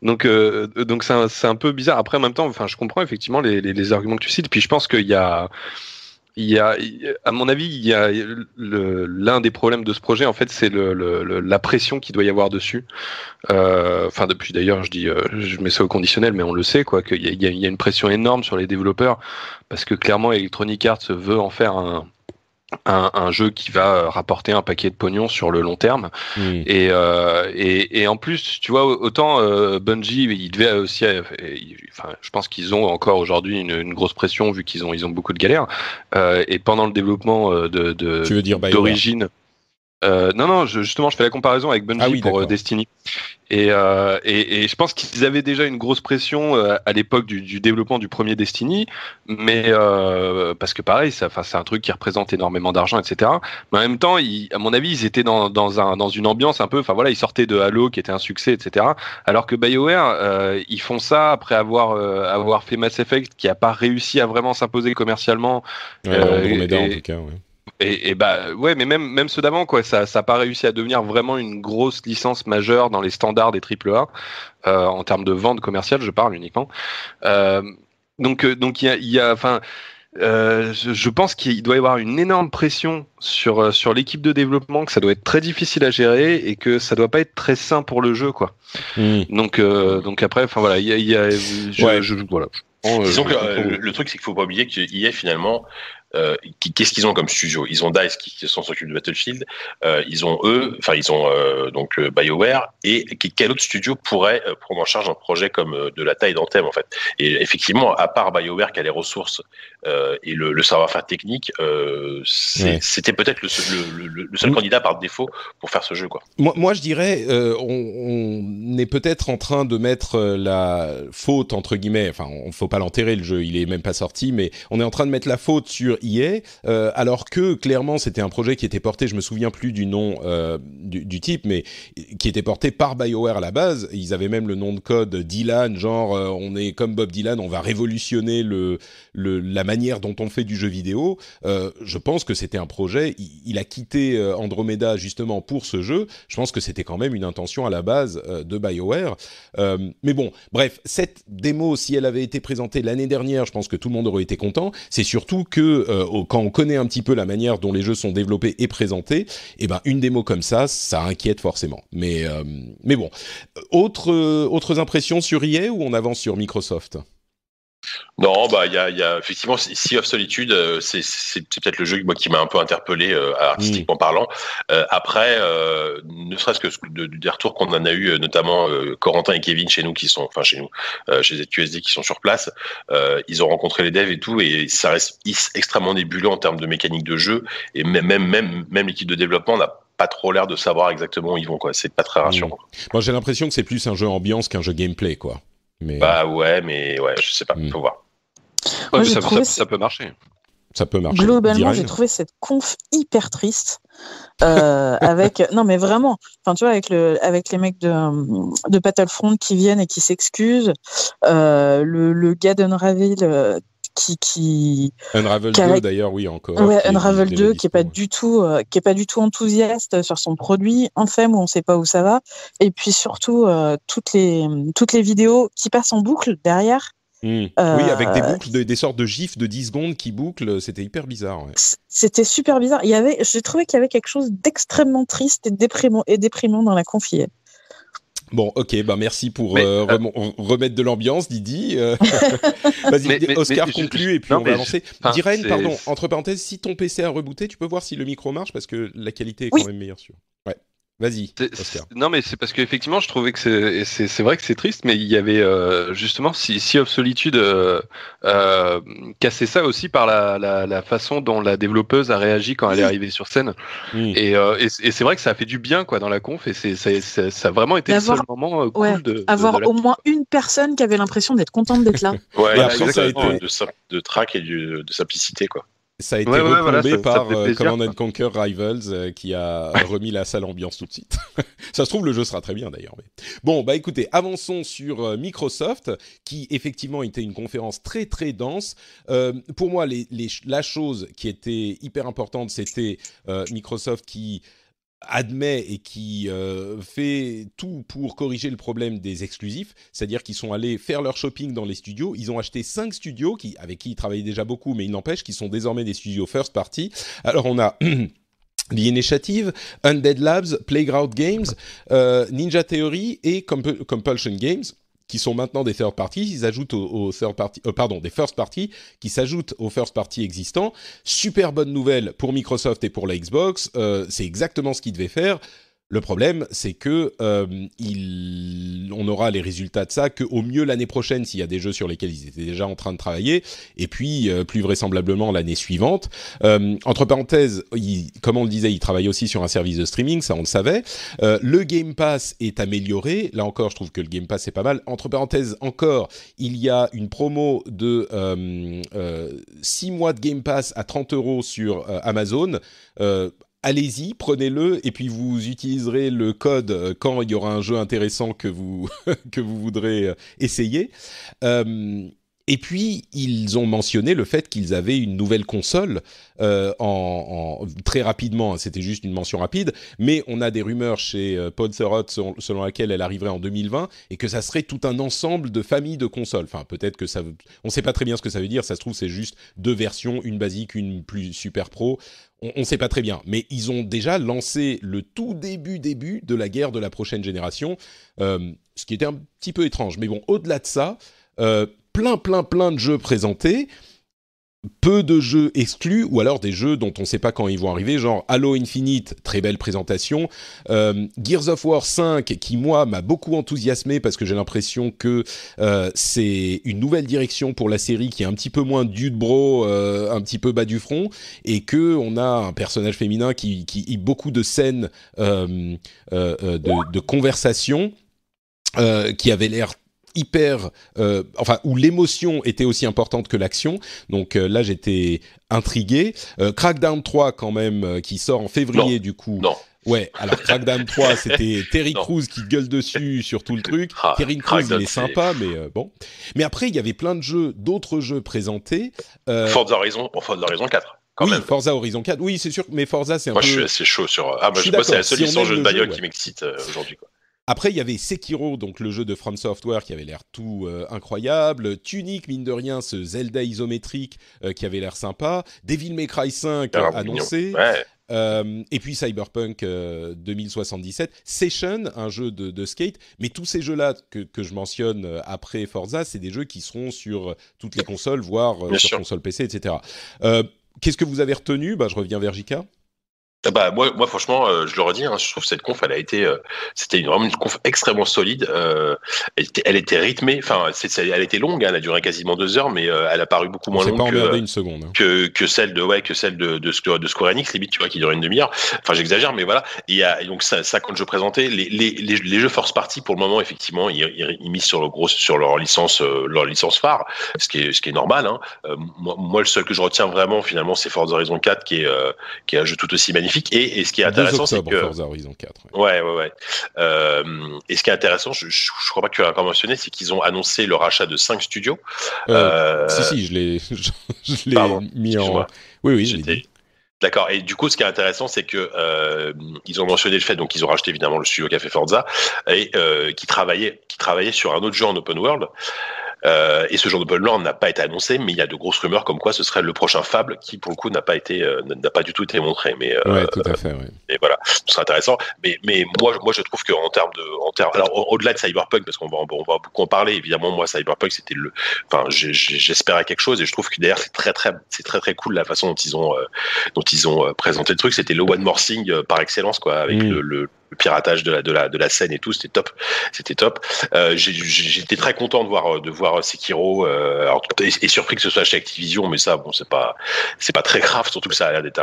[SPEAKER 3] Donc, euh, donc c'est un, peu bizarre. Après, en même temps, enfin, je comprends effectivement les, les arguments que tu cites. Puis je pense qu'il y a il y a, à mon avis, il y a l'un des problèmes de ce projet, en fait, c'est le, la pression qu'il doit y avoir dessus. Euh, enfin, depuis d'ailleurs, je dis, euh, je mets ça au conditionnel, mais on le sait, quoi, qu'il y, y, a une pression énorme sur les développeurs parce que clairement, Electronic Arts veut en faire un, un, un, jeu qui va euh, rapporter un paquet de pognon sur le long terme. Euh, et, et, en plus, tu vois, autant euh, Bungie, il devait aussi, euh, enfin, je pense qu'ils ont encore aujourd'hui une, une, grosse pression vu qu'ils ont, ils ont beaucoup de galères. et pendant le développement de, d'origine, euh, non, non, justement, je fais la comparaison avec Bungie ah pour euh, Destiny. Euh, et, et, je pense qu'ils avaient déjà une grosse pression à l'époque du, développement du premier Destiny, mais parce que pareil, c'est un truc qui représente énormément d'argent, etc. Mais en même temps, à mon avis, ils étaient dans, un, dans une ambiance un peu. Enfin voilà, ils sortaient de Halo qui était un succès, etc. Alors que BioWare, ils font ça après avoir, avoir fait Mass Effect qui n'a pas réussi à vraiment s'imposer commercialement. Ouais, on en tout cas, oui. Et, bah ouais, mais même même ceux d'avant quoi, ça n'a pas réussi à devenir vraiment une grosse licence majeure dans les standards des AAA euh, en termes de vente commerciale, je parle uniquement. Euh, donc euh, donc il y a enfin je pense qu'il doit y avoir une énorme pression sur sur l'équipe de développement, que ça doit être très difficile à gérer et que ça doit pas être très sain pour le jeu quoi. Hmm. Donc donc après enfin voilà il y a, y a je, le,
[SPEAKER 2] truc, c'est qu'il faut pas oublier qu'il y a finalement, euh, qu'est-ce qu'ils ont comme studio Ils ont Dice qui, se s'en occupe de Battlefield, euh, ils ont eux, enfin ils ont euh, donc BioWare, et quel autre studio pourrait prendre en charge un projet comme de la taille d'Anthem en fait Et effectivement, à part BioWare qui a les ressources et le, savoir-faire technique, c'était peut-être le, seul candidat par défaut pour faire ce jeu quoi.
[SPEAKER 1] Moi, moi je dirais, on, est peut-être en train de mettre la faute entre guillemets, enfin on faut pas l'enterrer le jeu, il est même pas sorti, mais on est en train de mettre la faute sur EA, euh, alors que clairement c'était un projet qui était porté, je me souviens plus du nom euh, du, type, mais qui était porté par BioWare à la base. Ils avaient même le nom de code Dylan, genre euh, on est comme Bob Dylan, on va révolutionner le, la manière dont on fait du jeu vidéo. je pense que c'était un projet, il, a quitté Andromeda justement pour ce jeu. Je pense que c'était quand même une intention à la base de BioWare. mais bon, bref, cette démo, si elle avait été présentée l'année dernière, je pense que tout le monde aurait été content. C'est surtout que euh, quand on connaît un petit peu la manière dont les jeux sont développés et présentés, eh ben une démo comme ça, ça inquiète forcément. Mais, euh, bon, euh, autres impressions sur EA ou on avance sur Microsoft
[SPEAKER 2] non, bah il y a, y a, effectivement Sea of Solitude, euh, c'est peut-être le jeu moi, qui m'a un peu interpellé euh, artistiquement mm. parlant. Euh, après, ne serait-ce que du des retours qu'on en a eu, notamment Corentin et Kevin chez nous qui sont, enfin chez nous, chez ZQSD qui sont sur place, ils ont rencontré les devs et tout, et ça reste extrêmement nébuleux en termes de mécanique de jeu, et même même même, même l'équipe de développement n'a pas trop l'air de savoir exactement où ils vont quoi. C'est pas très rassurant.
[SPEAKER 1] Mm. Moi j'ai l'impression que c'est plus un jeu ambiance qu'un jeu gameplay quoi.
[SPEAKER 2] Bah ouais, mais ouais, je sais pas, hmm. faut voir. ça, peut marcher. Ça peut
[SPEAKER 1] marcher. Globalement, j'ai trouvé
[SPEAKER 4] cette conf hyper triste. Euh, avec non mais vraiment enfin tu vois avec le avec les mecs de de Battlefront qui viennent et qui s'excusent euh, le, le gars d'Unravel euh, qui qui
[SPEAKER 1] Unravel 2 d'ailleurs oui encore Un Unravel
[SPEAKER 4] 2 qui est pas du tout euh, qui est pas du tout enthousiaste sur son produit femme où on sait pas où ça va et puis surtout euh, toutes les toutes les vidéos qui passent en boucle derrière
[SPEAKER 1] hmm. euh, oui, avec des boucles, des sortes de gifs de 10 secondes qui bouclent, c'était hyper bizarre.
[SPEAKER 4] C'était super bizarre. Il y avait, j'ai trouvé qu'il y avait quelque chose d'extrêmement triste et déprimant, et déprimant dans la confiée.
[SPEAKER 1] Bon, ok, bah merci pour euh, euh, remettre de l'ambiance, Didi. Euh. Vas-y, Oscar conclut et puis on va avancer. pardon, entre parenthèses, si ton PC a rebooté, tu peux voir si le micro marche parce que la qualité est quand même meilleure. Sur... Ouais. Vas-y.
[SPEAKER 3] Non, mais c'est parce qu'effectivement, je trouvais que c'est vrai que c'est triste, mais il y avait euh, justement si, si of Solitude euh, euh ça aussi par la, façon dont la développeuse a réagi quand elle est arrivée sur scène. Euh, et, c'est vrai que ça a fait du bien quoi dans la conf, et c'est ça a vraiment été le seul moment
[SPEAKER 4] cool ouais, au moins une personne qui avait l'impression d'être contente d'être là.
[SPEAKER 3] ouais, de, de trac et de simplicité, quoi
[SPEAKER 2] ça a été ouais, par euh, Command
[SPEAKER 1] Conquer Rivals euh, qui a remis la salle ambiance tout de suite. ça se trouve, le jeu sera très bien d'ailleurs. Bon, bah écoutez, avançons sur euh, Microsoft qui effectivement était une conférence très très dense. pour moi, la chose qui était hyper importante, c'était Microsoft qui admet et qui euh, fait tout pour corriger le problème des exclusifs, c'est-à-dire qu'ils sont allés faire leur shopping dans les studios, ils ont acheté cinq studios qui, avec qui ils travaillaient déjà beaucoup, mais il n'empêche qu'ils sont désormais des studios first party. Alors on a... The Initiative, Undead Labs, Playground Games, euh, Ninja Theory et Compulsion Games qui sont maintenant des third parties, ils ajoutent aux, euh, pardon, des first parties qui s'ajoutent aux first parties existants. Super bonne nouvelle pour Microsoft et pour la Xbox. Euh, c'est exactement ce qu'ils devaient faire. Le problème, c'est que euh, on aura les résultats de ça qu'au mieux l'année prochaine, s'il y a des jeux sur lesquels ils étaient déjà en train de travailler, et puis euh, plus vraisemblablement l'année suivante. Euh, entre parenthèses, il, comme on le disait, ils travaillent aussi sur un service de streaming, ça on le savait. Euh, le Game Pass est amélioré. Là encore, je trouve que le Game Pass est pas mal. Entre parenthèses, encore, il y a une promo de 6 mois de Game Pass à 30 euros sur Amazon allez-y, prenez-le, et puis vous utiliserez le code euh, quand il y aura un jeu intéressant que vous, que vous voudrez euh, essayer. Euh, et puis, ils ont mentionné le fait qu'ils avaient une nouvelle console en, très rapidement, hein, c'était juste une mention rapide, mais on a des rumeurs chez euh, selon, laquelle elle arriverait en 2020 et que ça serait tout un ensemble de familles de consoles. Enfin, peut-être que ça... on ne sait pas très bien ce que ça veut dire, ça se trouve c'est juste deux versions, une basique, une plus super pro, on ne sait pas très bien, mais ils ont déjà lancé le tout début début de la guerre de la prochaine génération, euh, ce qui était un petit peu étrange. Mais bon, au-delà de ça, euh, plein plein plein de jeux présentés peu de jeux exclus ou alors des jeux dont on ne sait pas quand ils vont arriver, genre Halo Infinite, très belle présentation, euh, Gears of War 5 qui moi m'a beaucoup enthousiasmé parce que j'ai l'impression que euh, c'est une nouvelle direction pour la série qui est un petit peu moins dude bro, euh, un petit peu bas du front et que on a un personnage féminin qui, qui beaucoup de scènes de, conversation. qui avait l'air hyper, euh, enfin où l'émotion était aussi importante que l'action. Donc euh, là, j'étais intrigué. Euh, Crackdown 3 quand même, qui sort en février du coup. Non. Ouais, alors Crackdown 3, c'était Terry Crews qui gueule dessus sur tout le ah, truc. Terry Crews, il est sympa, mais bon. Mais après, il y avait plein de jeux, d'autres jeux présentés. Forza
[SPEAKER 2] Horizon, Forza Horizon 4.
[SPEAKER 1] Quand oui, même. Forza Horizon 4. Oui, c'est sûr, mais Forza, c'est un peu. Moi, je suis assez
[SPEAKER 2] chaud sur. Ah, bah, je, je c'est la seule jeu de bagnole qui m'excite aujourd'hui.
[SPEAKER 1] Après, il y avait Sekiro, donc le jeu de From Software qui avait l'air tout euh, incroyable, Tunic, mine de rien, ce Zelda isométrique euh, qui avait l'air sympa, Devil May Cry 5 ah, annoncé, euh, et puis Cyberpunk 2077, Session, un jeu de, skate, mais tous ces jeux-là que, je mentionne après Forza, c'est des jeux qui seront sur toutes les consoles, voire sur console PC, etc. Qu'est-ce que vous avez retenu bah, Je reviens vers Jika.
[SPEAKER 2] Ah bah moi, moi franchement, euh, je le redis, hein, je trouve cette conf, elle a été, euh, c'était vraiment une conf extrêmement solide. Euh, elle, était, rythmée, enfin, elle était longue, hein, elle a duré quasiment deux heures, mais elle a paru beaucoup moins longue que, une seconde, hein. que, celle de ouais que celle de, de, de Square Enix, limite, tu vois, qui durait une demi-heure. Enfin, j'exagère, mais voilà. Et, donc ça, quand je présentais les, les, les, jeux force party pour le moment, effectivement, ils, ils, misent sur le gros, sur leur licence, leur licence phare, ce qui est ce qui est normal. Moi, moi, le seul que je retiens vraiment finalement, c'est Forza Horizon 4, qui est qui est un jeu tout aussi magnifique et, et, ce qui est intéressant, c'est que Horizon 4. Ouais, ouais, ouais. Euh, et ce qui est intéressant, je, crois pas que tu l'as encore mentionné, c'est qu'ils ont annoncé le rachat de 5 studios. Euh, euh, si, si,
[SPEAKER 1] je l'ai, je, mis en. Oui,
[SPEAKER 2] oui, je dit. D'accord. Et du coup, ce qui est intéressant, c'est que ils ont mentionné le fait, donc ils ont racheté évidemment le studio Café Forza et euh, qui travaillait, qui travaillait sur un autre jeu en open world. Euh, et ce genre de bonheur n'a pas été annoncé, mais il y a de grosses rumeurs comme quoi ce serait le prochain Fable, qui pour le coup n'a pas été, euh, n'a pas du tout été montré. Mais Et euh, voilà, ce serait intéressant. Mais, moi, je trouve qu'en termes de, alors au-delà de Cyberpunk, parce qu'on va, beaucoup en parler. Évidemment, moi, Cyberpunk, c'était le, enfin, j'espérais quelque chose, et je trouve que d'ailleurs, c'est très, très, c'est très, très cool la façon dont ils ont, dont ils ont présenté le truc. C'était le one more thing par excellence, quoi, avec mm. le le piratage de la, de la, de la scène et tout, c'était top, c'était top. Euh, J'étais très content de voir, de voir Sekiro, euh, et, surpris que ce soit chez Activision, mais ça, bon, c'est pas, c'est pas très grave, surtout que ça a l'air d'être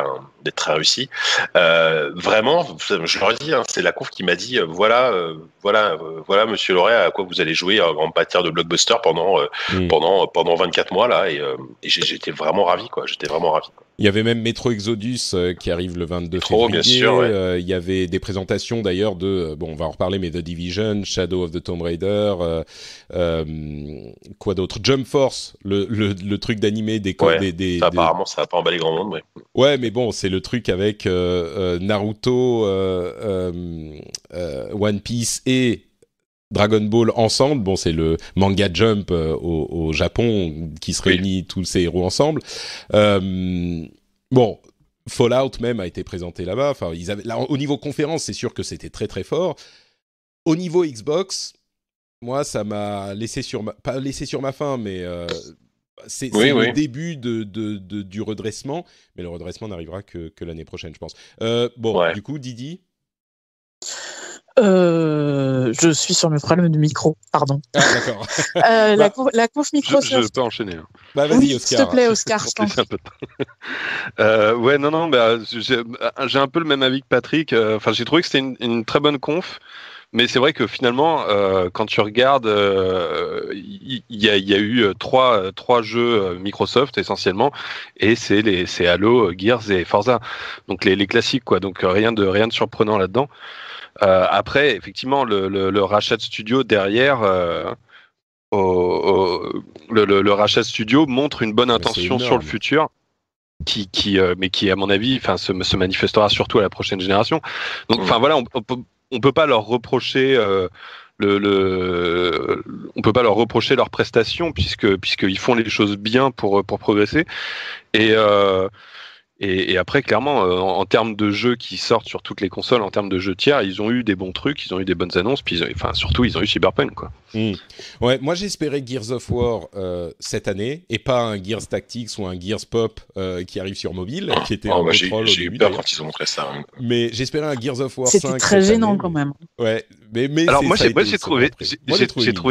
[SPEAKER 2] d'être très réussi. Euh, vraiment, je leur dis, hein, c'est la cour qui m'a dit, euh, voilà, euh, voilà, voilà, Monsieur Loret, à quoi vous allez jouer en matière de blockbuster pendant, mm. pendant, pendant 24 mois là, et, et j'étais vraiment ravi, quoi. J'étais vraiment ravi.
[SPEAKER 1] Il y avait même Metro Exodus euh, qui arrive le 22 février. Euh, il y avait des présentations d'ailleurs de, euh, bon, on va en reparler, mais The Division, Shadow of the Tomb Raider, quoi d'autre, Jump Force, le, le, le truc d'animé des, des, Apparemment,
[SPEAKER 2] ça n'a pas emballé grand monde, ouais.
[SPEAKER 1] Ouais, mais bon, c'est le truc avec Naruto, One Piece et Dragon Ball ensemble. Bon, c'est le manga Jump euh, au, Japon qui se réunit tous ces héros ensemble. Euh, bon. Fallout même a été présenté là-bas. Enfin, ils avaient, au niveau conférence, c'est sûr que c'était très très fort. Au niveau Xbox, moi, ça m'a laissé sur ma, pas laissé sur ma faim, mais euh, c'est le début du redressement. Mais le redressement n'arrivera que, l'année prochaine, je pense. bon, du coup, Didi.
[SPEAKER 4] Euh, je suis sur le problème de micro, pardon.
[SPEAKER 3] Ah, euh,
[SPEAKER 4] bah, la, conf micro. Je, je
[SPEAKER 3] peux enchaîner. Hein. Bah, vas-y, Oscar. S'il te plaît, Oscar. euh, ouais, non, non, bah, bah, j'ai un peu le même avis que Patrick. Euh, enfin, j'ai trouvé que c'était une, très bonne conf. Mais c'est vrai que finalement, quand tu regardes, il y, a, eu trois, trois jeux Microsoft essentiellement, et c'est les c'est Halo, Gears et Forza, donc les, les classiques quoi. Donc rien de rien de surprenant là-dedans. Euh, après, effectivement, le, rachat de studio derrière. Euh, le, studio montre une bonne intention sur le futur. Qui, euh, mais qui, à mon avis, enfin, se, manifestera surtout à la prochaine génération. Donc, enfin, voilà, on, on, peut, pas leur reprocher le, on peut pas leur reprocher leurs prestations puisque puisqu'ils font les choses bien pour pour progresser. Et et, après, clairement, euh, en, termes de jeux qui sortent sur toutes les consoles, en termes de jeux tiers, ils ont eu des bons trucs, ils ont eu des bonnes annonces, puis enfin surtout, ils ont eu Cyberpunk, quoi. Hmm. Ouais, moi j'espérais
[SPEAKER 1] Gears of War euh, cette année et pas un Gears Tactics ou un Gears Pop euh, qui arrive
[SPEAKER 2] sur mobile, ah. qui était oh, bah, J'ai eu peur quand ils ont montré ça. Hein.
[SPEAKER 1] Mais j'espérais un Gears of War C'était très gênant
[SPEAKER 4] quand même. Ouais, mais, mais alors moi j'ai trouvé,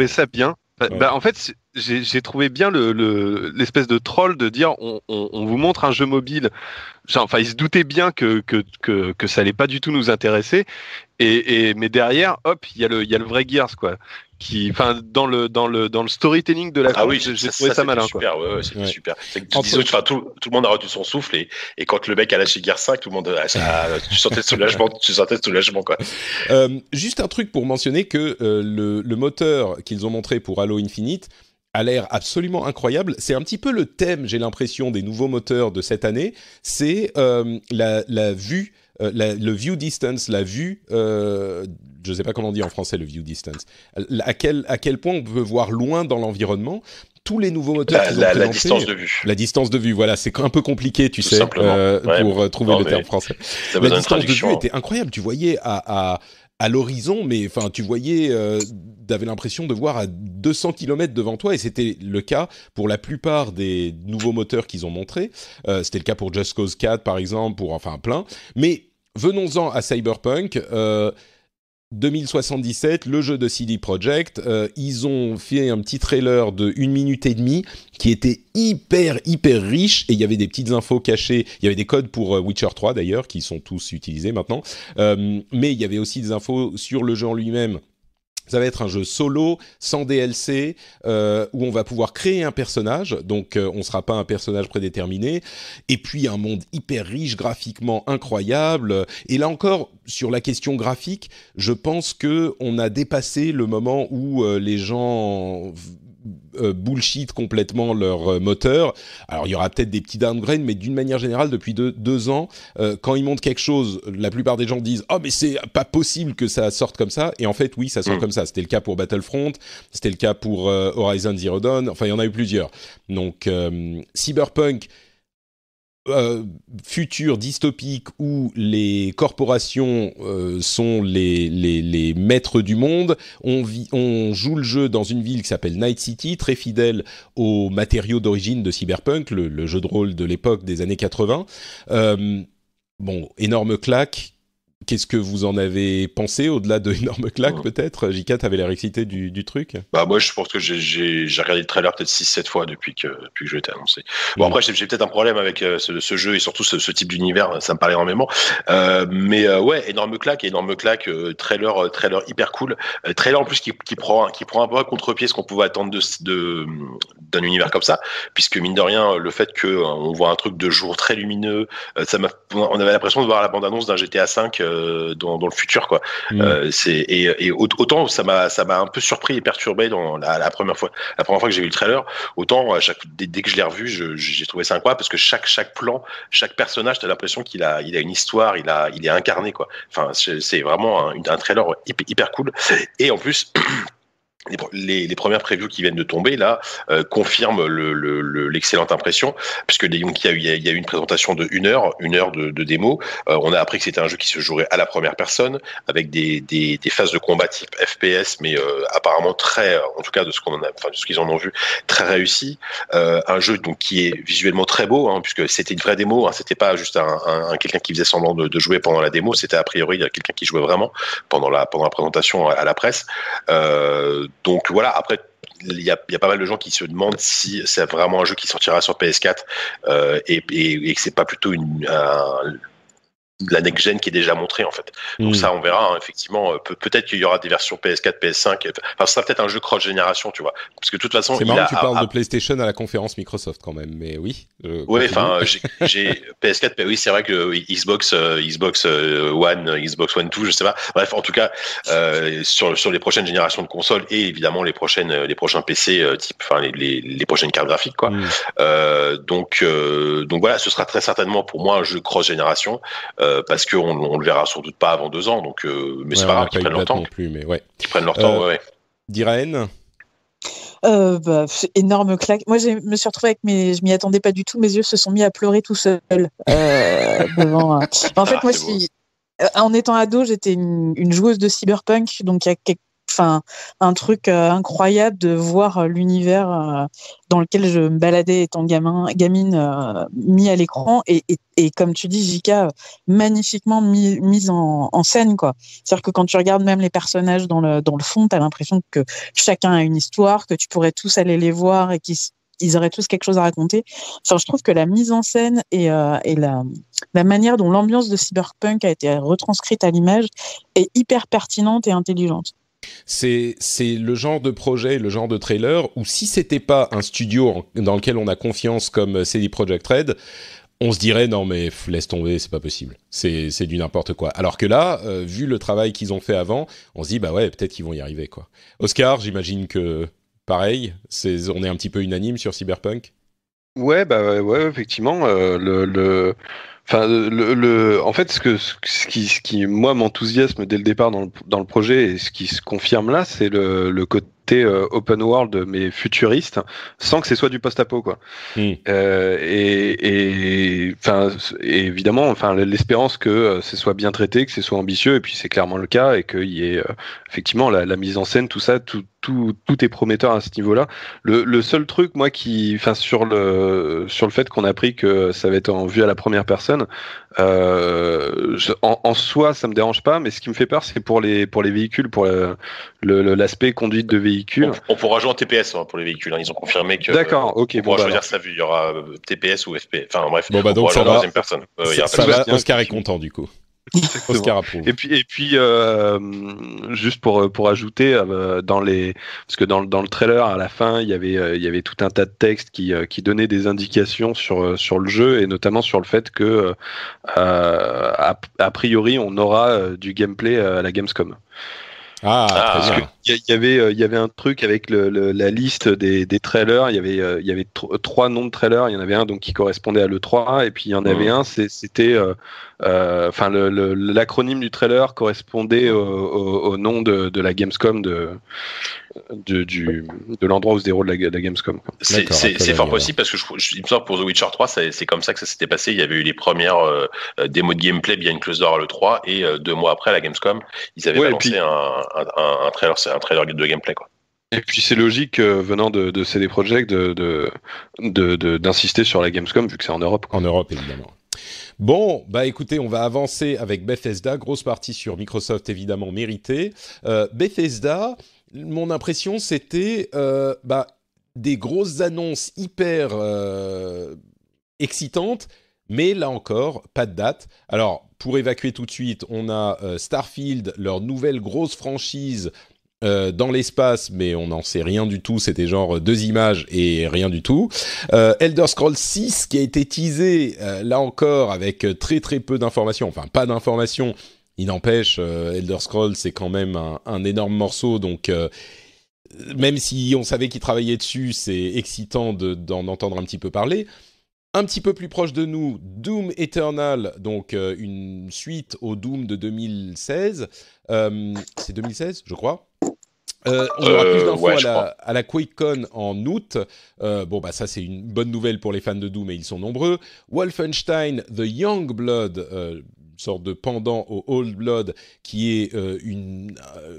[SPEAKER 3] ça bien. Bah, bah, en fait j'ai trouvé bien l'espèce le, l'espèce de troll de dire on, on, vous montre un jeu mobile. Enfin, il se doutait bien que, que, que, ça allait pas du tout nous intéresser. Et, et mais derrière, hop, il y, a le, y a le vrai Gears, quoi. Qui, dans, le, dans, le, dans le storytelling de la ah oui, j'ai trouvé ça, malin. Super,
[SPEAKER 2] Ouais, ouais, super.
[SPEAKER 3] tout, tout, le monde a retenu son souffle
[SPEAKER 2] et, et, quand le mec a lâché Gears 5, tout le monde ah, a, tu sentais le soulagement, tu sentais soulagement quoi.
[SPEAKER 1] Euh, juste un truc pour mentionner que euh, le, le, moteur qu'ils ont montré pour Halo Infinite, a l'air absolument incroyable. C'est un petit peu le thème, j'ai l'impression, des nouveaux moteurs de cette année. C'est euh, la, la, vue, euh, le view distance, la vue, euh, je ne sais pas comment on dit en français le view distance, à quel, à quel point on peut voir loin dans l'environnement. Tous les nouveaux moteurs. La, la distance de vue. La distance de vue, voilà, c'est un peu compliqué, tu sais, pour trouver le terme français. La distance de vue était incroyable. Tu voyais à, à à l'horizon, mais enfin, tu voyais, euh, avais l'impression de voir à 200 km devant toi, et c'était le cas pour la plupart des nouveaux moteurs qu'ils ont montrés. Euh, c'était le cas pour Just Cause 4, par exemple, pour enfin plein. Mais venons-en à Cyberpunk. Euh, 2077, le jeu de CD Projekt, euh, ils ont fait un petit trailer de une minute et demie qui était hyper hyper riche et il y avait des petites infos cachées, il y avait des codes pour euh, Witcher 3 d'ailleurs qui sont tous utilisés maintenant, euh, mais il y avait aussi des infos sur le jeu en lui-même ça va être un jeu solo, sans DLC, euh, où on va pouvoir créer un personnage, donc euh, on ne sera pas un personnage prédéterminé, et puis un monde hyper riche, graphiquement incroyable. Et là encore, sur la question graphique, je pense que on a dépassé le moment où euh, les gens euh, bullshit complètement leur euh, moteur. Alors il y aura peut-être des petits downgrades, mais d'une manière générale, depuis deux, deux ans, euh, quand ils montent quelque chose, la plupart des gens disent ⁇ Oh mais c'est pas possible que ça sorte comme ça ⁇ Et en fait oui, ça sort mm. comme ça. C'était le cas pour Battlefront, c'était le cas pour Horizon Zero Dawn, enfin il y en a eu plusieurs. Donc Cyberpunk euh, futur dystopique où les corporations euh, sont les, les, maîtres du monde. On, on, joue le jeu dans une ville qui s'appelle Night City, très fidèle aux matériaux d'origine de Cyberpunk, le, jeu de rôle de l'époque des années 80. Euh, bon, énorme claque Qu'est-ce que vous en avez pensé au-delà de énorme claque oh. peut-être J4 avait l'air excité du, truc
[SPEAKER 2] Bah moi je pense que j'ai regardé le trailer peut-être 6-7 fois depuis que, depuis que je été annoncé. Bon hmm. après j'ai peut-être un problème avec euh, ce, jeu et surtout ce, type d'univers, ça me parle énormément. Euh, mais euh, ouais, énorme claque, énorme claque, trailer, trailer hyper cool. trailer en plus qui, qui, prend, qui prend un peu à contre-pied ce qu'on pouvait attendre d'un de, d'un univers comme ça, puisque mine de rien, le fait qu'on voit un truc de jour très lumineux, ça on avait l'impression de voir la bande-annonce d'un GTA 5 euh, dans, le futur quoi. Mm. Euh, c'est et, et, autant ça m'a ça m'a un peu surpris et perturbé dans la, première fois la première fois que j'ai vu le trailer, autant chaque dès, que je l'ai revu, j'ai trouvé ça incroyable parce que chaque chaque plan, chaque personnage, t'as l'impression qu'il a il a une histoire, il a il est incarné quoi. Enfin c'est vraiment un, trailer hyper cool et en plus les, les, premières previews qui viennent de tomber là euh, confirment l'excellente le, impression puisque il y, a, il y a eu une présentation de une heure, une heure de, de démo. Euh, on a appris que c'était un jeu qui se jouerait à la première personne avec des, des, des phases de combat type FPS, mais euh, apparemment très, en tout cas de ce qu'on en a, enfin de ce qu'ils en ont vu, très réussi. un jeu donc qui est visuellement très beau hein, puisque c'était une vraie démo, hein. c'était pas juste un, quelqu'un qui faisait semblant de, de, jouer pendant la démo, c'était a priori quelqu'un qui jouait vraiment pendant la pendant la présentation à, à la presse. Euh, donc voilà, après, il y, a, pas mal de gens qui se demandent si c'est vraiment un jeu qui sortira sur PS4 euh, et, et, que c'est pas plutôt une, un, de la next gen qui est déjà montrée en fait. Donc hmm. ça, on verra hein, effectivement. Euh, peut-être qu'il y aura des versions PS4, PS5. Enfin, ce sera peut-être un jeu cross génération, tu vois. Parce que de toute façon, c'est marrant. A, tu parles de
[SPEAKER 1] PlayStation à la conférence Microsoft quand même, mais oui. oui, enfin,
[SPEAKER 2] j'ai PS4, mais oui, c'est vrai que euh, Xbox, euh, Xbox One, Xbox One 2, je sais pas. Bref, en tout cas, sur sur les prochaines générations de consoles et évidemment les prochaines les prochains PC type, enfin les, les, prochaines cartes graphiques quoi. Hmm. donc donc voilà, ce sera très certainement pour moi un jeu cross génération. Euh, parce qu'on on le verra sans doute pas avant deux ans. Donc, euh, mais c'est pas grave qu'ils prennent leur temps. Plus, mais ouais. Ils prennent leur temps,
[SPEAKER 4] euh, bah, énorme claque. Moi, je me suis retrouvée avec mes. Je m'y attendais pas du tout. Mes yeux se sont mis à pleurer tout seul. En fait, ah, moi, en étant ado, j'étais une... joueuse de cyberpunk. Donc, il y a quelques enfin un truc euh, incroyable de voir euh, l'univers euh, dans lequel je me baladais étant gamin, gamine mis à l'écran et, comme tu dis, Jika magnifiquement mise en, scène quoi. C'est-à-dire que quand tu regardes même les personnages dans le dans le fond, t'as l'impression que chacun a une histoire, que tu pourrais tous aller les voir et qu'ils auraient tous quelque chose à raconter. Enfin, je trouve que la mise en scène et, la, manière dont l'ambiance de cyberpunk a été retranscrite à l'image est hyper pertinente et intelligente
[SPEAKER 1] c'est le genre de projet, le genre de trailer où si c'était pas un studio dans lequel on a confiance comme euh, CD Projekt Red, on se dirait non mais laisse tomber, c'est pas possible. C'est du n'importe quoi. Alors que là, euh, vu le travail qu'ils ont fait avant, on se dit bah ouais, peut-être qu'ils vont y arriver quoi. Oscar, j'imagine que pareil, c'est on est un petit peu unanime sur Cyberpunk.
[SPEAKER 3] Ouais bah ouais, effectivement euh, le Enfin, le, en fait, ce, que, ce, qui, ce qui, moi, m'enthousiasme dès le départ dans le, dans le projet et ce qui se confirme là, c'est le, le côté euh, open world mais futuriste, sans que ce soit du post-apo quoi. Hmm. Euh, et, enfin, évidemment, enfin l'espérance que euh, ce soit bien traité, que ce soit ambitieux, et puis c'est clairement le cas, et qu'il y ait effectivement la, mise en scène, tout ça, tout, tout, tout est prometteur à ce niveau-là. Le, seul truc, moi, qui, enfin, sur le sur le fait qu'on a appris que ça va être en vue à la première personne, en, soi, ça me dérange pas, mais ce qui me fait peur, c'est pour les pour les véhicules, pour l'aspect conduite de véhicules
[SPEAKER 2] on, pourra jouer en TPS hein, pour les véhicules. Hein. Ils ont confirmé que. D'accord, euh, ok. On pourra bah, choisir sa vue. Il y aura euh, TPS ou FP. Enfin bref. Bon, bah, donc, ça personne. Oscar est content du coup. Oscar
[SPEAKER 3] Et puis, et puis euh, juste pour, pour ajouter, dans les, parce que dans, le trailer, à la fin, il y avait, il y avait tout un tas de textes qui, qui donnaient des indications sur, sur le jeu et notamment sur le fait que, a, priori, on aura du gameplay à la Gamescom. Ah, ah parce que y, avait il euh, y avait un truc avec le, la liste des, des trailers. Il y avait euh, il y avait trois noms de trailers. Il y en avait un donc qui correspondait à le 3 et puis il y en hmm. avait un c'était euh, euh, enfin, l'acronyme du trailer correspondait au, nom de, la Gamescom de, de, l'endroit où se déroule la, Gamescom. C'est fort possible
[SPEAKER 2] parce que je, me pour The Witcher 3, c'est comme ça que ça s'était passé. Il y avait eu les premières euh, euh, démos de gameplay via une close l'E3 et deux mois après la Gamescom, ils avaient lancé un, un, un, trailer, un trailer de gameplay. Quoi.
[SPEAKER 3] Et puis c'est logique venant de, de CD Projekt d'insister sur la Gamescom vu que c'est en Europe. En Europe évidemment.
[SPEAKER 1] Bon, bah écoutez, on va avancer avec Bethesda, grosse partie sur Microsoft évidemment méritée. Euh, Bethesda, mon impression c'était euh, bah, des grosses annonces hyper euh, excitantes, mais là encore, pas de date. Alors, pour évacuer tout de suite, on a Starfield, leur nouvelle grosse franchise euh, dans l'espace, mais on n'en sait rien du tout. C'était genre deux images et rien du tout. Euh, Elder Scrolls 6 qui a été teasé, euh, là encore, avec très très peu d'informations. Enfin, pas d'informations. Il n'empêche, Elder Scrolls, c'est quand même un, énorme morceau. Donc, même si on savait qu'il travaillait dessus, c'est excitant d'en entendre un petit peu parler. Un petit peu plus proche de nous, Doom Eternal, donc une suite au Doom de 2016. c'est 2016, je crois
[SPEAKER 4] euh, on aura euh, plus d'infos
[SPEAKER 1] à, la QuakeCon en août. Euh, bon, bah ça c'est une bonne nouvelle pour les fans de Doom mais ils sont nombreux. Wolfenstein The Young Blood, sorte de pendant au Old Blood, qui est une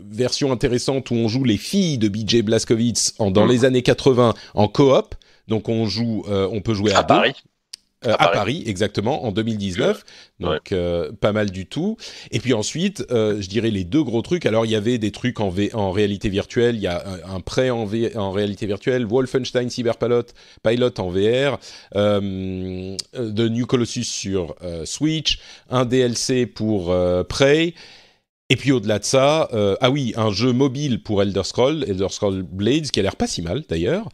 [SPEAKER 1] version intéressante où on joue les filles de BJ Blazkowicz dans hmm. les années 80 en coop. Donc on joue, on peut jouer à, Paris. Euh, à, ah, Paris. exactement, en 2019. Donc, euh, pas mal du tout. Et puis ensuite, euh, je dirais les deux gros trucs. Alors, il y avait des trucs en, réalité virtuelle. Il y a un, Prey prêt en, réalité virtuelle, Wolfenstein Cyberpilot Pilot en VR, The New Colossus sur Switch, un DLC pour Prey. Et puis au-delà de ça, ah oui, un jeu mobile pour Elder Scrolls, Elder Scrolls Blades, qui a l'air pas si mal d'ailleurs.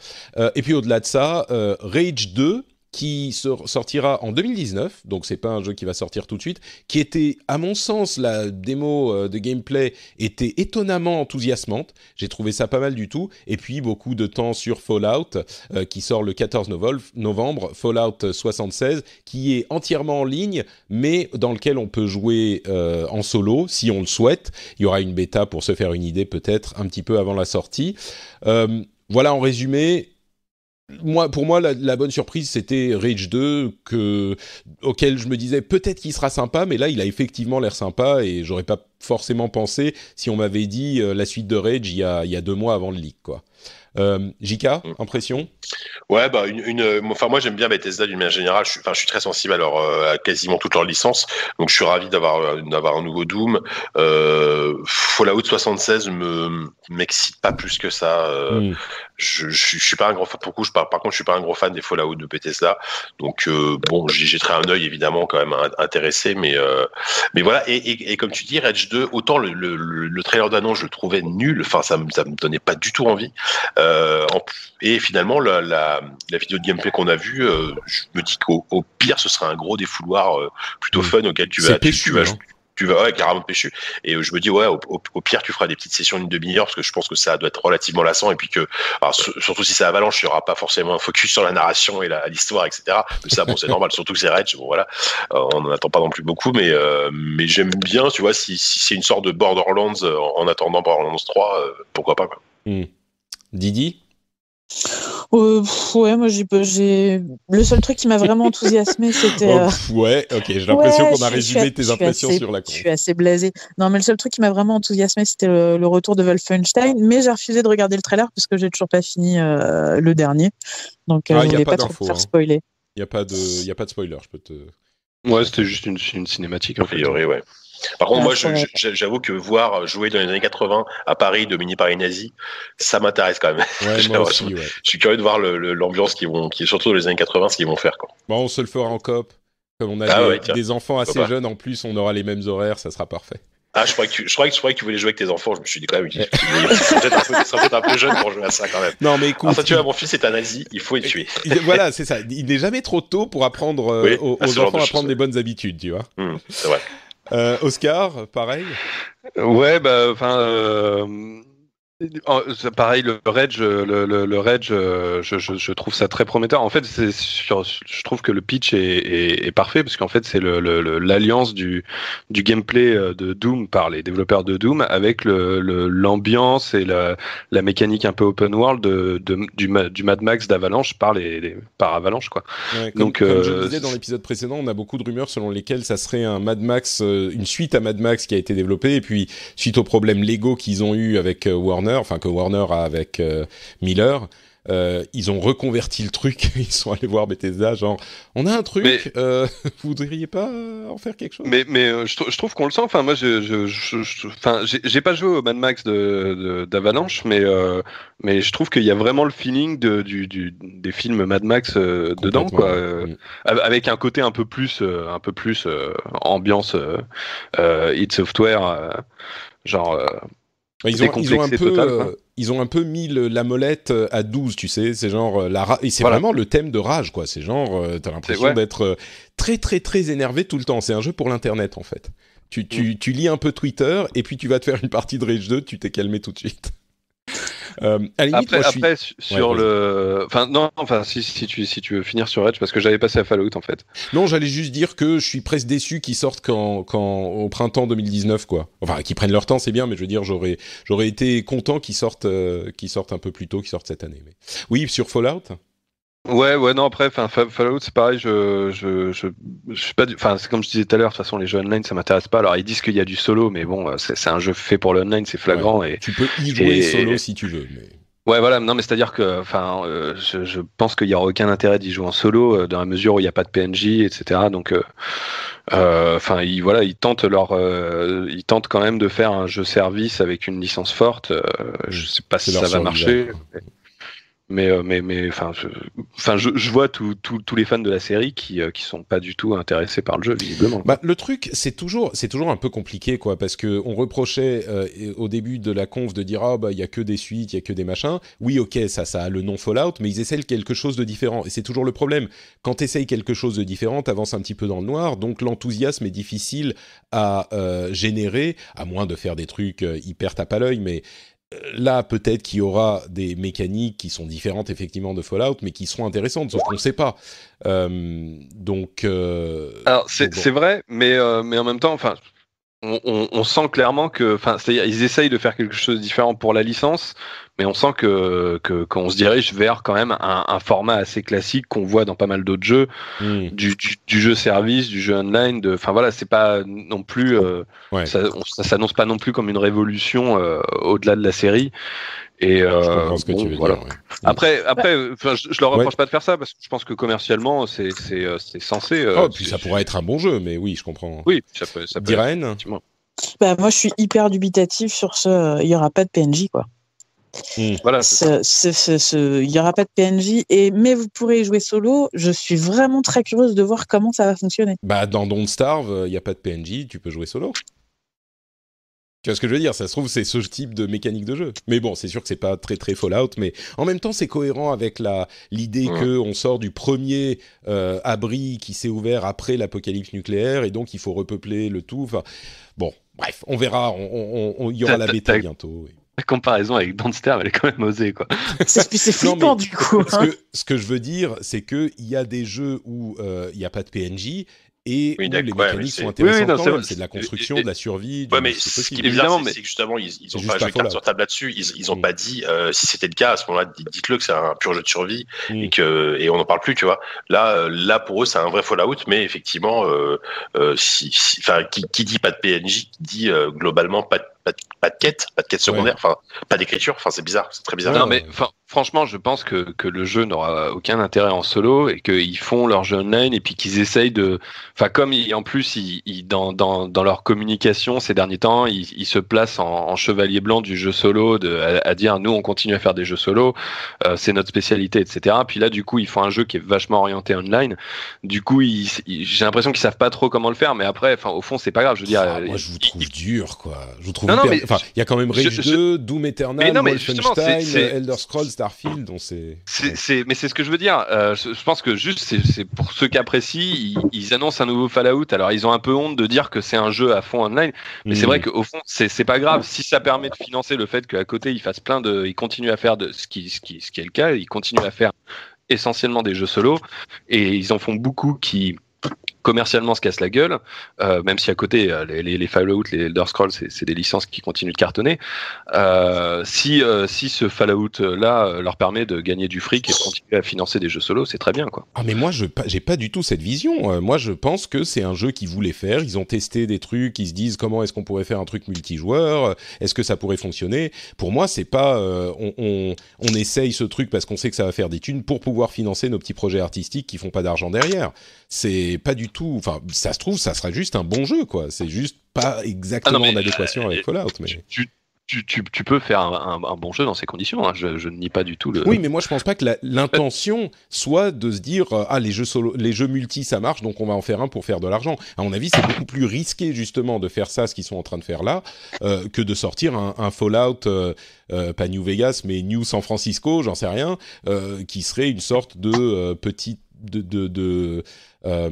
[SPEAKER 1] et puis au-delà de ça, Rage 2, qui sortira en 2019, donc c'est pas un jeu qui va sortir tout de suite, qui était, à mon sens, la démo euh, de gameplay était étonnamment enthousiasmante. J'ai trouvé ça pas mal du tout. Et puis beaucoup de temps sur Fallout, euh, qui sort le 14 novembre, Fallout 76, qui est entièrement en ligne, mais dans lequel on peut jouer euh, en solo si on le souhaite. Il y aura une bêta pour se faire une idée peut-être un petit peu avant la sortie. voilà en résumé moi, pour moi, la, la bonne surprise, c'était Rage 2, que, auquel je me disais peut-être qu'il sera sympa, mais là, il a effectivement l'air sympa et j'aurais pas forcément pensé si on m'avait dit euh, la suite de Rage il y, a, il y a, deux mois avant le leak, quoi. Euh, JK, mm.
[SPEAKER 2] impression Ouais, bah, une, une euh, enfin, moi j'aime bien Bethesda d'une manière générale. Je suis, enfin, je suis très sensible à, euh, à quasiment toutes leurs licences. Donc je suis ravi d'avoir, d'avoir un nouveau Doom. Euh, Fallout 76 me, m'excite pas plus que ça. Mm je, je, suis pas un grand fan. Pour coup, je, par, par, contre, je suis pas un gros fan des Fallout de Bethesda. Donc euh, bon, j'y jetterai un œil évidemment quand même intéressé, mais euh, mais voilà. Et, et, comme tu dis, Rage 2, autant le, le, le trailer d'annonce je le trouvais nul. Enfin, ça me ça me donnait pas du tout envie. Euh, et finalement, la, la, la, vidéo de gameplay qu'on a vue, euh, je me dis qu'au pire, ce sera un gros défouloir plutôt mm. fun auquel tu vas tu, hein tu vas ouais, carrément péchu. Et euh, je me dis, ouais, au, pire, tu feras des petites sessions une demi-heure parce que je pense que ça doit être relativement lassant. Et puis que, surtout si c'est avalanche, il n'y aura pas forcément un focus sur la narration et l'histoire, etc. Mais ça, bon, c'est normal, surtout que c'est Rage. Bon, voilà, euh, on n'en attend pas non plus beaucoup, mais, euh, mais j'aime bien, tu vois, si, c'est une sorte de Borderlands en attendant Borderlands 3, pourquoi pas. Quoi. Hmm. Didi
[SPEAKER 4] euh, ouais, moi j'ai, j'ai le seul truc qui m'a vraiment enthousiasmé, c'était. Oh,
[SPEAKER 2] euh, ouais,
[SPEAKER 1] ok, j'ai l'impression qu'on a résumé tes impressions sur la Je
[SPEAKER 4] suis assez blasé. Non, mais le seul truc qui m'a vraiment enthousiasmé, c'était le, retour de Wolfenstein, mais j'ai refusé de regarder le trailer parce que j'ai toujours pas fini euh, le dernier, donc il' ah, je pas, hein. spoiler.
[SPEAKER 1] Il n'y a pas de, a pas de spoiler, je peux te.
[SPEAKER 3] Ouais, c'était juste une, une cinématique. A priori, ouais. Par contre, moi,
[SPEAKER 2] j'avoue que voir jouer dans les années 80 à Paris, dominé par les nazis, ça m'intéresse quand même. Je suis curieux de voir l'ambiance qui vont, qui est surtout dans les années 80, ce qu'ils vont faire.
[SPEAKER 1] Bon, on se le fera en cop. Comme on a des, enfants assez jeunes, en plus, on aura les mêmes horaires, ça sera parfait.
[SPEAKER 2] Ah, je croyais que tu, crois que, que tu voulais jouer avec tes enfants. Je me suis dit quand même, peut-être peut-être un peu jeune pour jouer à ça quand même. Non, mais écoute. tu vois, mon fils est un nazi, il faut le tuer. voilà,
[SPEAKER 1] c'est ça. Il n'est jamais trop tôt pour apprendre aux, enfants à prendre des
[SPEAKER 3] bonnes habitudes, tu vois. c'est vrai.
[SPEAKER 1] Euh, Oscar, pareil.
[SPEAKER 3] Ouais, bah, enfin euh, Oh, pareil, le Rage, euh, le, le, Rage euh, je, trouve ça très prometteur. En fait, je trouve que le pitch est, parfait parce qu'en fait, c'est l'alliance du, du, gameplay euh, de Doom par les développeurs de Doom avec l'ambiance et la, mécanique un peu open world de, du, Mad Max d'Avalanche par, les, par Avalanche. Quoi. comme, Donc, comme je le disais dans
[SPEAKER 1] l'épisode précédent, on a beaucoup de rumeurs selon lesquelles ça serait un Mad Max, une suite à Mad Max qui a été développée et puis suite aux problèmes Lego qu'ils ont eu avec Warner enfin que Warner a avec euh, Miller. Euh, ils ont reconverti le truc, ils sont allés voir Bethesda, genre, on a un truc, Vous euh, vous voudriez pas en faire quelque
[SPEAKER 3] chose Mais, mais euh, je, trouve qu'on le sent, enfin moi, je, je, j'ai pas joué au Mad Max d'Avalanche, mais, mais je trouve qu'il y a vraiment le feeling du, des films Mad Max dedans, quoi, mm. avec un côté un peu plus, un peu plus ambiance It Software, genre ils ont, un peu, euh,
[SPEAKER 1] ils ont un peu mis la molette euh, à 12, tu sais. C'est genre euh, la et c'est vraiment le thème de rage, quoi. C'est genre, t'as l'impression d'être très très très énervé tout le temps. C'est un jeu pour l'internet en fait. Tu, tu, mm. tu lis un peu Twitter et puis tu vas te faire une partie
[SPEAKER 3] de Rage 2, tu t'es calmé tout de suite. Euh, limite, après, après sur le. Enfin, non, enfin, si, si, tu, si tu veux finir sur Edge, parce que j'avais passé à Fallout en fait.
[SPEAKER 1] Non, j'allais juste dire que je suis presque déçu qu'ils sortent quand, quand, au printemps 2019, quoi. Enfin, qu'ils prennent leur temps, c'est bien, mais je veux dire, j'aurais été content qu'ils sortent, euh, qu'ils sortent un peu plus tôt, qu'ils sortent cette année. Mais... Oui, sur Fallout
[SPEAKER 3] Ouais, ouais, non, après, Fallout, c'est pareil, je, je, je, je suis pas Enfin, c'est comme je disais tout à l'heure, de toute façon, les jeux online, ça m'intéresse pas. Alors, ils disent qu'il y a du solo, mais bon, euh, c'est un jeu fait pour l'online, c'est flagrant. et, tu peux y jouer solo si tu veux, mais. Ouais, voilà. Non, mais c'est-à-dire que, enfin, euh, je, pense qu'il n'y aura aucun intérêt d'y jouer en solo euh, dans la mesure où il n'y a pas de PNJ, etc. Donc, enfin, ils voilà, ils tentent leur, ils tentent quand même de faire un jeu service avec une licence forte. je sais pas si ça va marcher. Mais, euh, mais, mais enfin, je, enfin, je, je vois tous les fans de la série qui, euh, qui sont pas du tout intéressés par le jeu, visiblement.
[SPEAKER 1] Bah, le truc, c'est toujours, c'est toujours un peu compliqué, quoi, parce que on reprochait euh, au début de la conf de dire, ah, bah, il y a que des suites, il y a que des machins. Oui, ok, ça, ça a le nom Fallout, mais ils essaient quelque chose de différent. Et c'est toujours le problème. Quand tu essayes quelque chose de différent, avances un petit peu dans le noir, donc l'enthousiasme est difficile à générer, à moins de faire des trucs hyper tape à l'œil, mais là, peut-être qu'il y aura des mécaniques qui sont différentes effectivement de Fallout, mais qui seront intéressantes, sauf qu'on ne sait pas. Euh, donc. Euh,
[SPEAKER 3] Alors, c'est vrai, euh, mais, en même temps, enfin. On, sent clairement que, enfin, ils essayent de faire quelque chose de différent pour la licence, mais on sent que qu'on se dirige vers quand même un, format assez classique qu'on voit dans pas mal d'autres jeux, du, jeu service, du jeu online. Enfin voilà, c'est pas non plus, euh, ça, s'annonce pas non plus comme une révolution euh, au-delà de la série. Et Après, après, je, leur reproche pas de faire ça parce que je pense que commercialement, c'est euh, censé. Oh, puis ça pourrait être un bon
[SPEAKER 1] jeu, mais oui, je comprends. Oui,
[SPEAKER 3] ça peut. Ça peut Être,
[SPEAKER 4] bah, moi, je suis hyper dubitatif sur ce. Il y aura pas de PNJ, quoi. Hmm. voilà, ce, il n'y aura pas de PNJ, et, mais vous pourrez jouer solo. Je suis vraiment très curieuse de voir comment ça va fonctionner. Bah,
[SPEAKER 1] dans Don't Starve, euh, il n'y a pas de PNJ, tu peux jouer solo. Tu vois ce que je veux dire Ça se trouve, c'est ce type de mécanique de jeu. Mais bon, c'est sûr que c'est pas très très Fallout, mais en même temps, c'est cohérent avec la l'idée qu'on que sort du premier euh, abri qui s'est ouvert après l'apocalypse nucléaire, et donc il faut repeupler le tout. Enfin, bon, bref, on verra. Il on, y aura la bêta
[SPEAKER 3] bientôt. La comparaison avec Don't elle est quand même osée, quoi.
[SPEAKER 1] c'est flippant, du coup. Hein. Ce, que, je veux dire, c'est qu'il y a des jeux où euh, il n'y a pas de PNJ et où les mécaniques sont intéressantes C'est de la construction, de la survie. mais ce qui est bizarre,
[SPEAKER 2] c'est que justement, ils, ils pas joué carte sur table là-dessus. Ils, n'ont mm. pas dit, euh, si c'était le cas, à ce moment-là, dites-le que c'est un pur jeu de survie mm. et que on n'en parle plus, tu vois. Là, euh, là pour eux, c'est un vrai Fallout, mais effectivement, si, qui, qui, dit pas de PNJ, qui dit globalement pas de pas de, quête, pas de quête secondaire, enfin pas d'écriture, enfin c'est bizarre, c'est très bizarre. Non mais
[SPEAKER 3] franchement, je pense que, que le jeu n'aura aucun intérêt en solo et qu'ils font leur jeu online et puis qu'ils essayent de, enfin comme en plus ils, dans, dans, dans, leur communication ces derniers temps, ils, se placent en, chevalier blanc du jeu solo, de, à, dire nous on continue à faire des jeux solo, euh, c'est notre spécialité, etc. Puis là du coup ils font un jeu qui est vachement orienté online. Du coup j'ai l'impression qu'ils savent pas trop comment le faire, mais après, enfin au fond c'est pas grave, je veux dire. Ah, moi euh, je vous trouve dur quoi, je vous trouve il y a quand même Rage 2,
[SPEAKER 1] Doom Eternal, mais euh, Elder Scrolls, Starfield, donc Mais
[SPEAKER 3] c'est ce que je veux dire. Euh, je, pense que juste, pour ceux qui apprécient, ils, annoncent un nouveau Fallout. Alors, ils ont un peu honte de dire que c'est un jeu à fond online, mais c'est hmm. vrai qu'au fond, c'est pas grave si ça permet de financer le fait qu'à côté, ils fassent plein de, ils continuent à faire de ce qui, ce qui est le cas, ils continuent à faire essentiellement des jeux solo et ils en font beaucoup qui commercialement se casse la gueule, euh, même si à côté, euh, les, Fallout, les Elder Scrolls, c'est des licences qui continuent de cartonner, euh, si, si ce Fallout-là leur permet de gagner du fric et de continuer à financer des jeux solo, c'est très bien. Quoi.
[SPEAKER 1] Ah, mais moi, je n'ai pas du tout cette vision. moi, je pense que c'est un jeu qu'ils voulaient faire. Ils ont testé des trucs, ils se disent comment est-ce qu'on pourrait faire un truc multijoueur, est-ce que ça pourrait fonctionner. Pour moi, c'est pas on, on, essaye ce truc parce qu'on sait que ça va faire des thunes pour pouvoir financer nos petits projets artistiques qui font pas d'argent derrière c'est pas du tout. Enfin, ça se trouve, ça sera juste un bon jeu, quoi. C'est juste pas ah, exactement en adéquation euh, avec Fallout.
[SPEAKER 3] Tu, peux faire un, bon jeu dans ces conditions. Hein. Je, je, ne nie pas du tout le. Oui,
[SPEAKER 1] mais moi je pense pas que l'intention soit de se dire euh, ah les jeux solo, les jeux multi ça marche donc on va en faire un pour faire de l'argent. À mon avis, c'est beaucoup plus risqué justement de faire ça ce qu'ils sont en train de faire là euh, que de sortir un, Fallout pas New Vegas mais New San Francisco, j'en sais rien, qui serait une sorte de petite de euh,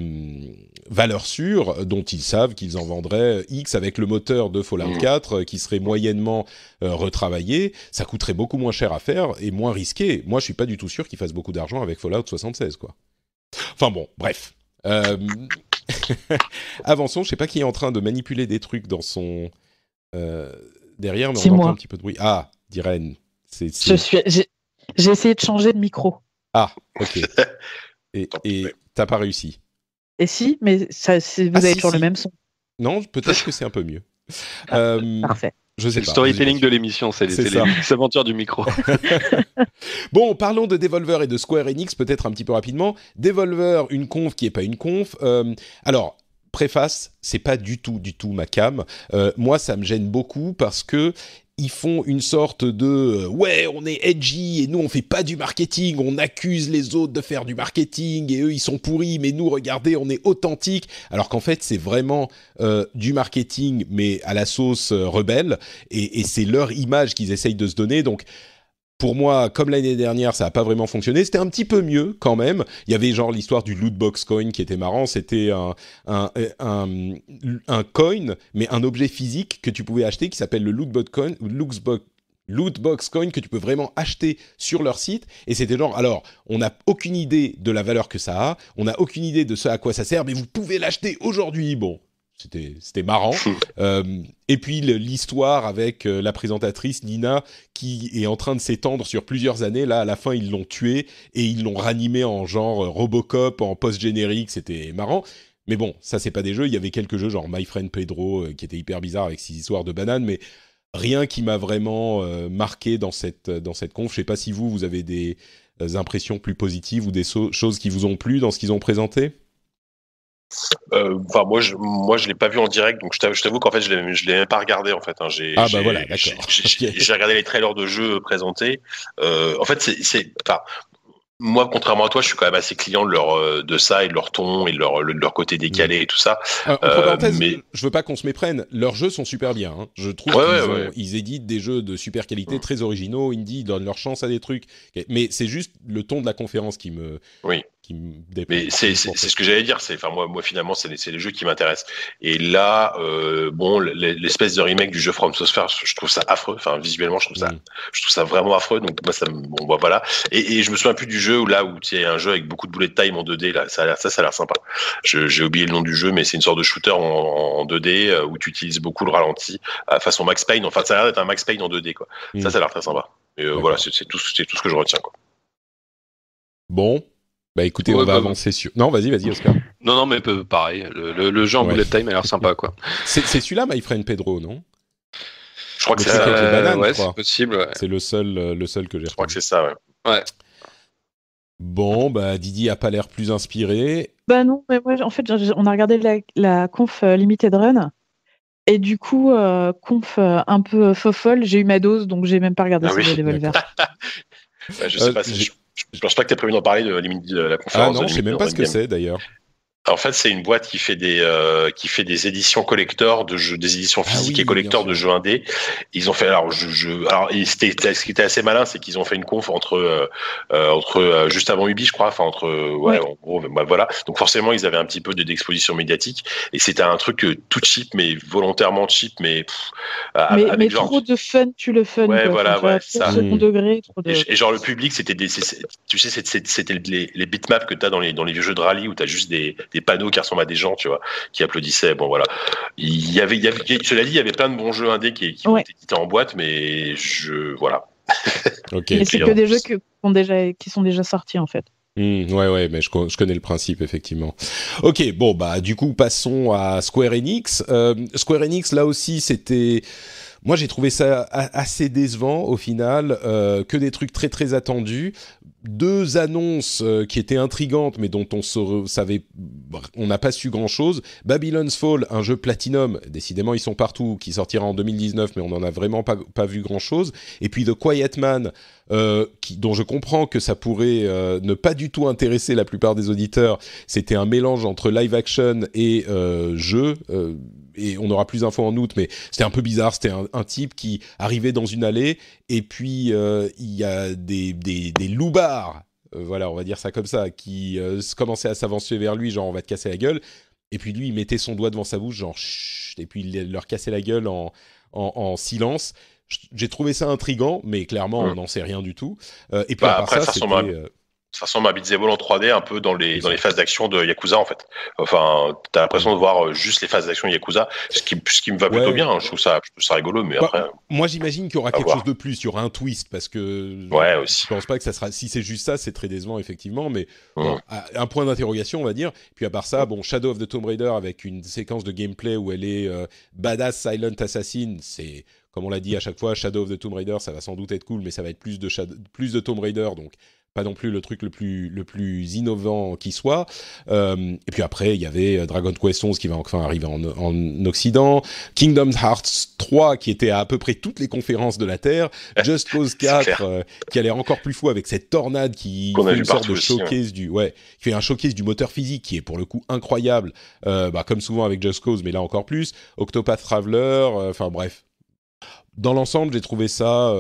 [SPEAKER 1] valeurs sûres dont ils savent qu'ils en vendraient X avec le moteur de Fallout 4 mm. euh, qui serait moyennement euh, retravaillé. Ça coûterait beaucoup moins cher à faire et moins risqué. Moi, je suis pas du tout sûr qu'ils fassent beaucoup d'argent avec Fallout 76, quoi. Enfin bon, bref. Avançons, je sais pas qui est en train de manipuler des trucs dans son derrière, mais on moi. un petit peu de bruit. Ah, d'Irène. Je suis.
[SPEAKER 4] J'ai essayé de changer de micro.
[SPEAKER 1] Ah, ok. Et t'as pas réussi.
[SPEAKER 4] Et si, mais ça, vous ah, avez toujours le même son.
[SPEAKER 1] Non, peut-être que c'est un peu mieux. Ah, euh, parfait. Je sais le pas, storytelling de l'émission,
[SPEAKER 3] c'est les, du micro.
[SPEAKER 1] bon, parlons de Devolver et de Square Enix, peut-être un petit peu rapidement. Devolver, une conf qui n'est pas une conf. Euh, alors, préface, c'est pas du tout, du tout ma cam. Euh, moi, ça me gêne beaucoup parce que ils font une sorte de euh, ouais, on est edgy et nous on fait pas du marketing, on accuse les autres de faire du marketing et eux ils sont pourris, mais nous regardez, on est authentique. Alors qu'en fait c'est vraiment euh, du marketing mais à la sauce euh, rebelle et, et c'est leur image qu'ils essayent de se donner. Donc pour moi, comme l'année dernière, ça n'a pas vraiment fonctionné. C'était un petit peu mieux quand même. Il y avait genre l'histoire du lootbox coin qui était marrant. C'était un, coin, mais un objet physique que tu pouvais acheter qui s'appelle le lootbox coin, lootbox, lootbox coin que tu peux vraiment acheter sur leur site. Et c'était genre, alors, on n'a aucune idée de la valeur que ça a, on n'a aucune idée de ce à quoi ça sert, mais vous pouvez l'acheter aujourd'hui. Bon, c'était marrant. Euh, et puis l'histoire avec euh, la présentatrice Nina qui est en train de s'étendre sur plusieurs années. Là, à la fin, ils l'ont tuée et ils l'ont ranimée en genre euh, Robocop, en post-générique. C'était marrant. Mais bon, ça, c'est pas des jeux. Il y avait quelques jeux genre My Friend Pedro qui était hyper bizarre avec ses histoires de bananes, mais rien qui m'a vraiment marqué dans cette, dans cette conf. Je sais pas si vous, vous avez des impressions plus positives ou des choses qui vous ont plu dans ce qu'ils ont présenté.
[SPEAKER 2] Euh, enfin, moi, je, moi, je l'ai pas vu en direct, donc je t'avoue qu'en fait, je l'ai, je l'ai même pas regardé en fait. Hein. J'ai, ah bah voilà, j'ai, j'ai, regardé les trailers de jeux présentés. Euh, en fait, c'est, moi, contrairement à toi, je suis quand même assez client de, leur, euh, de ça et de leur ton et de leur, leur côté décalé et tout ça. mais...
[SPEAKER 1] je veux pas qu'on se méprenne. Leurs jeux sont super bien. Hein. Je trouve qu'ils Ils éditent des jeux de super qualité, très originaux. Indie, ils donnent leur chance à des trucs. Mais c'est juste le ton de la conférence qui me,
[SPEAKER 2] oui. Mais c'est ce que j'allais dire. C'est enfin moi, moi finalement, c'est les, les, jeux qui m'intéressent. Et là, euh, bon, l'espèce de remake du jeu From Software, je trouve ça affreux. Enfin visuellement, je trouve ça, mm. je trouve ça vraiment affreux. Donc moi, ça, bon, voit bah, voilà. Et, et je me souviens plus du jeu où là où il y un jeu avec beaucoup de boulet de time en 2D. Là, ça, ça, ça a l'air sympa. J'ai oublié le nom du jeu, mais c'est une sorte de shooter en, 2D euh, où tu utilises beaucoup le ralenti euh, façon Max Payne. Enfin, ça a l'air d'être un Max Payne en 2D quoi. Ça, mm. ça a l'air très sympa. Et voilà, c'est tout, tout ce que je retiens quoi.
[SPEAKER 1] Bon, bah écoutez, on va bah, avancer sur. Non, vas-y, vas-y, Oscar.
[SPEAKER 2] Non, non, mais euh, pareil. Le, le, le
[SPEAKER 1] jeu en bullet time a l'air sympa, quoi. c'est celui-là, My Friend Pedro, non Je crois que c'est c'est possible. C'est le seul, euh, le seul que j'ai. Je crois que c'est ça, ouais. Ouais. Bon, bah Didi a pas l'air plus inspiré.
[SPEAKER 4] Bah non, mais moi, en fait, on a regardé la, conf euh, Limited Run. Et du coup, conf un peu fofolle, j'ai eu ma dose, donc j'ai même pas regardé ah, oui.
[SPEAKER 2] Bah, je sais pas si je je pense pas que tu as prévu d'en parler de, la ah conférence. Ah non, je sais même pas ce que c'est d'ailleurs. En fait, c'est une boîte qui fait des euh, qui fait des éditions collector de jeux, des éditions ah physiques et collecteurs de jeux indés. Ils ont fait alors je, je alors c'était ce qui était assez malin, c'est qu'ils ont fait une conf entre euh, euh, entre juste avant Ubi, je crois, enfin entre bah, voilà. Donc forcément, ils avaient un petit peu de d'exposition médiatique et c'était un truc tout cheap mais volontairement cheap mais mais, trop
[SPEAKER 4] de fun, tu le fun. Ouais, voilà, ouais, ça.
[SPEAKER 2] et, genre le public, c'était des tu sais c'était les, les bitmaps que tu as dans les dans les vieux jeux de rallye où tu as juste des des panneaux qui ressemblent à des gens, tu vois, qui applaudissaient. Bon, voilà. Il y avait, cela dit, il y avait plein de bons jeux indés qui, qui ont été en boîte, mais je, voilà. c'est
[SPEAKER 1] que des jeux
[SPEAKER 4] qui, déjà, qui sont déjà sortis, en fait.
[SPEAKER 1] Hmm, ouais, ouais, mais je, connais le principe effectivement. Ok, bon bah du coup passons à Square Enix. Euh, Square Enix, là aussi, c'était moi, j'ai trouvé ça assez décevant au final, euh, que des trucs très très attendus. Deux annonces euh, qui étaient intrigantes, mais dont on savait, on n'a pas su grand chose. Babylon's Fall, un jeu Platinum, décidément ils sont partout, qui sortira en 2019, mais on n'en a vraiment pas, pas, vu grand chose. Et puis The Quiet Man, euh, qui, dont je comprends que ça pourrait ne pas du tout intéresser la plupart des auditeurs. C'était un mélange entre live action et jeu et on aura plus d'infos en août, mais c'était un peu bizarre. C'était un, type qui arrivait dans une allée et puis euh, il y a des, des, loupards, euh, voilà, on va dire ça comme ça, qui euh, commençaient à s'avancer vers lui, genre on va te casser la gueule. Et puis lui, il mettait son doigt devant sa bouche, genre chut, et puis il leur cassait la gueule en, en, silence. J'ai trouvé ça intriguant, mais clairement, mmh. on n'en sait rien du tout. et puis bah, à part ça, ça
[SPEAKER 2] ça ressemble à Beat en 3D, un peu dans les, dans les phases d'action de Yakuza, en fait. Enfin, t'as l'impression de voir euh, juste les phases d'action de Yakuza, ce qui, ce qui me va plutôt bien. Hein. Je trouve, ça, je trouve ça rigolo, mais bah, après.
[SPEAKER 1] Moi, j'imagine qu'il y aura quelque chose de plus. Il y aura un twist, parce que. Ouais, aussi. Je pense pas que ça sera. Si c'est juste ça, c'est très décevant, effectivement, mais mmh. un point d'interrogation, on va dire. Puis à part ça, bon, Shadow of the Tomb Raider avec une séquence de gameplay où elle est euh, badass silent assassin, c'est comme on l'a dit à chaque fois, Shadow of the Tomb Raider, ça va sans doute être cool, mais ça va être plus de, plus de Tomb Raider, donc pas non plus le truc le plus, le plus innovant qui soit. Euh, et puis après, il y avait euh, Dragon Quest 11 qui va enfin arriver en, en, Occident, Kingdom Hearts 3 qui était à à peu près toutes les conférences de la Terre, Just Cause 4 euh, qui allait encore plus fou avec cette tornade qui fait une sorte de hein. showcase du, ouais, qui fait un showcase du moteur physique qui est pour le coup incroyable, bah, comme souvent avec Just Cause, mais là encore plus, Octopath Traveler, enfin bref. Dans l'ensemble, j'ai trouvé ça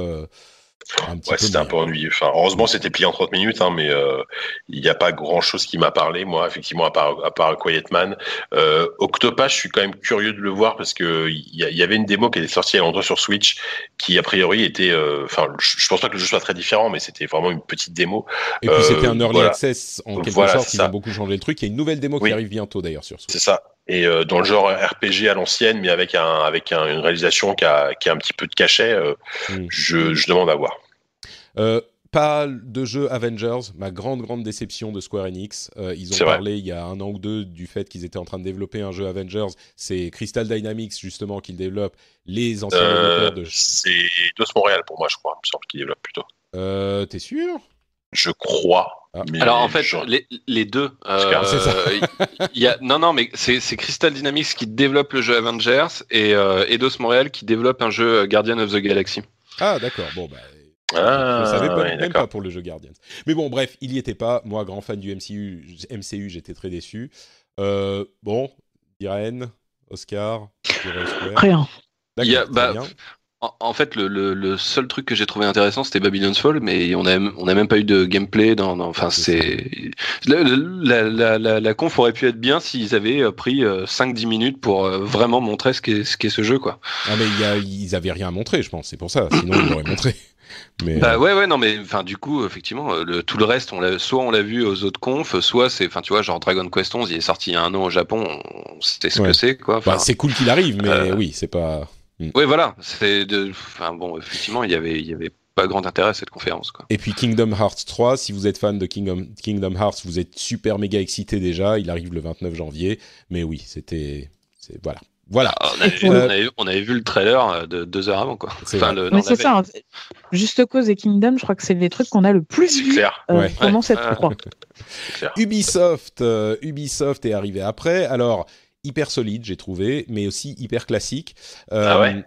[SPEAKER 2] Ouais, c'était un peu euh, ennuyeux. Enfin, heureusement, c'était plié en 30 minutes, hein, mais euh, il n'y a pas grand chose qui m'a parlé, moi, effectivement, à part, à part Quiet Man. Euh, Octopath, je suis quand même curieux de le voir parce que il y, avait une démo qui était sortie à l'endroit sur Switch qui, a priori, était. Euh, enfin, je pense pas que le jeu soit très différent, mais c'était vraiment une petite démo. Et puis, c'était un early access en quelque sorte. qui a
[SPEAKER 1] beaucoup changé le truc. Il y a une nouvelle démo qui arrive bientôt d'ailleurs sur Switch.
[SPEAKER 2] C'est ça et euh, dans le genre RPG à l'ancienne, mais avec un avec une réalisation qui a, qui a, un petit peu de cachet. Euh, mm. je, je, demande à voir.
[SPEAKER 1] Euh, pas de jeu Avengers, ma grande grande déception de Square Enix. ils ont parlé il y a un an ou deux du fait qu'ils étaient en train de développer un jeu Avengers. C'est Crystal Dynamics justement qu'ils développe. Les anciens de.
[SPEAKER 2] C'est
[SPEAKER 3] DOS Montréal pour moi, je crois. Il me semble qu'ils développent
[SPEAKER 1] plutôt. T'es sûr Je crois. Ah. Alors en fait,
[SPEAKER 3] les, deux. Euh, non, non, mais c'est Crystal Dynamics qui développe le jeu Avengers et euh, Eidos Montréal qui développe un jeu Guardian of the Galaxy.
[SPEAKER 1] Ah d'accord, bon bah. Ah, je savais même pas pour le jeu Guardians. Mais bon, bref, il n'y était pas. Moi, grand fan du MCU, MCU j'étais très déçu. Euh, bon, Irène, Oscar, rien.
[SPEAKER 3] Bah, en fait, le, seul truc que j'ai trouvé intéressant, c'était Babylon's Fall, mais on n'a on même pas eu de gameplay. Dans, enfin, c'est la, conf aurait pu être bien s'ils avaient euh, pris 5-10 euh, minutes pour euh, vraiment montrer ce qu'est ce, ce, jeu, quoi. Ah mais ils n'avaient rien à montrer, je pense. C'est pour ça. Sinon, ils l'auraient montré. Bah ouais, ouais, non, mais enfin, du coup, effectivement, le, tout le reste, on soit on l'a vu aux autres confs, soit c'est, enfin, tu vois, genre Dragon Quest 11, il est sorti il y a un an au Japon, C'était ce que c'est, quoi. Bah, c'est cool qu'il arrive, mais oui, c'est pas. Ouais mm. Oui, voilà. C'est de... enfin, bon, effectivement, il y avait, il y avait pas grand intérêt à cette conférence. Quoi.
[SPEAKER 1] Et puis Kingdom Hearts 3, si vous êtes fan de Kingdom, Kingdom Hearts, vous êtes super méga excité déjà. Il arrive le 29 janvier. Mais oui, c'était.
[SPEAKER 3] Voilà. Voilà. Ah, on, avait, vu le trailer euh, de deux heures avant, quoi. Mais c'est ça. Hein.
[SPEAKER 4] Juste cause et Kingdom, je crois que c'est les trucs qu'on a le plus
[SPEAKER 3] vu euh, pendant cette
[SPEAKER 1] Ubisoft, euh, Ubisoft est arrivé après. Alors, hyper solide, j'ai trouvé, mais aussi hyper classique. Ah ouais euh,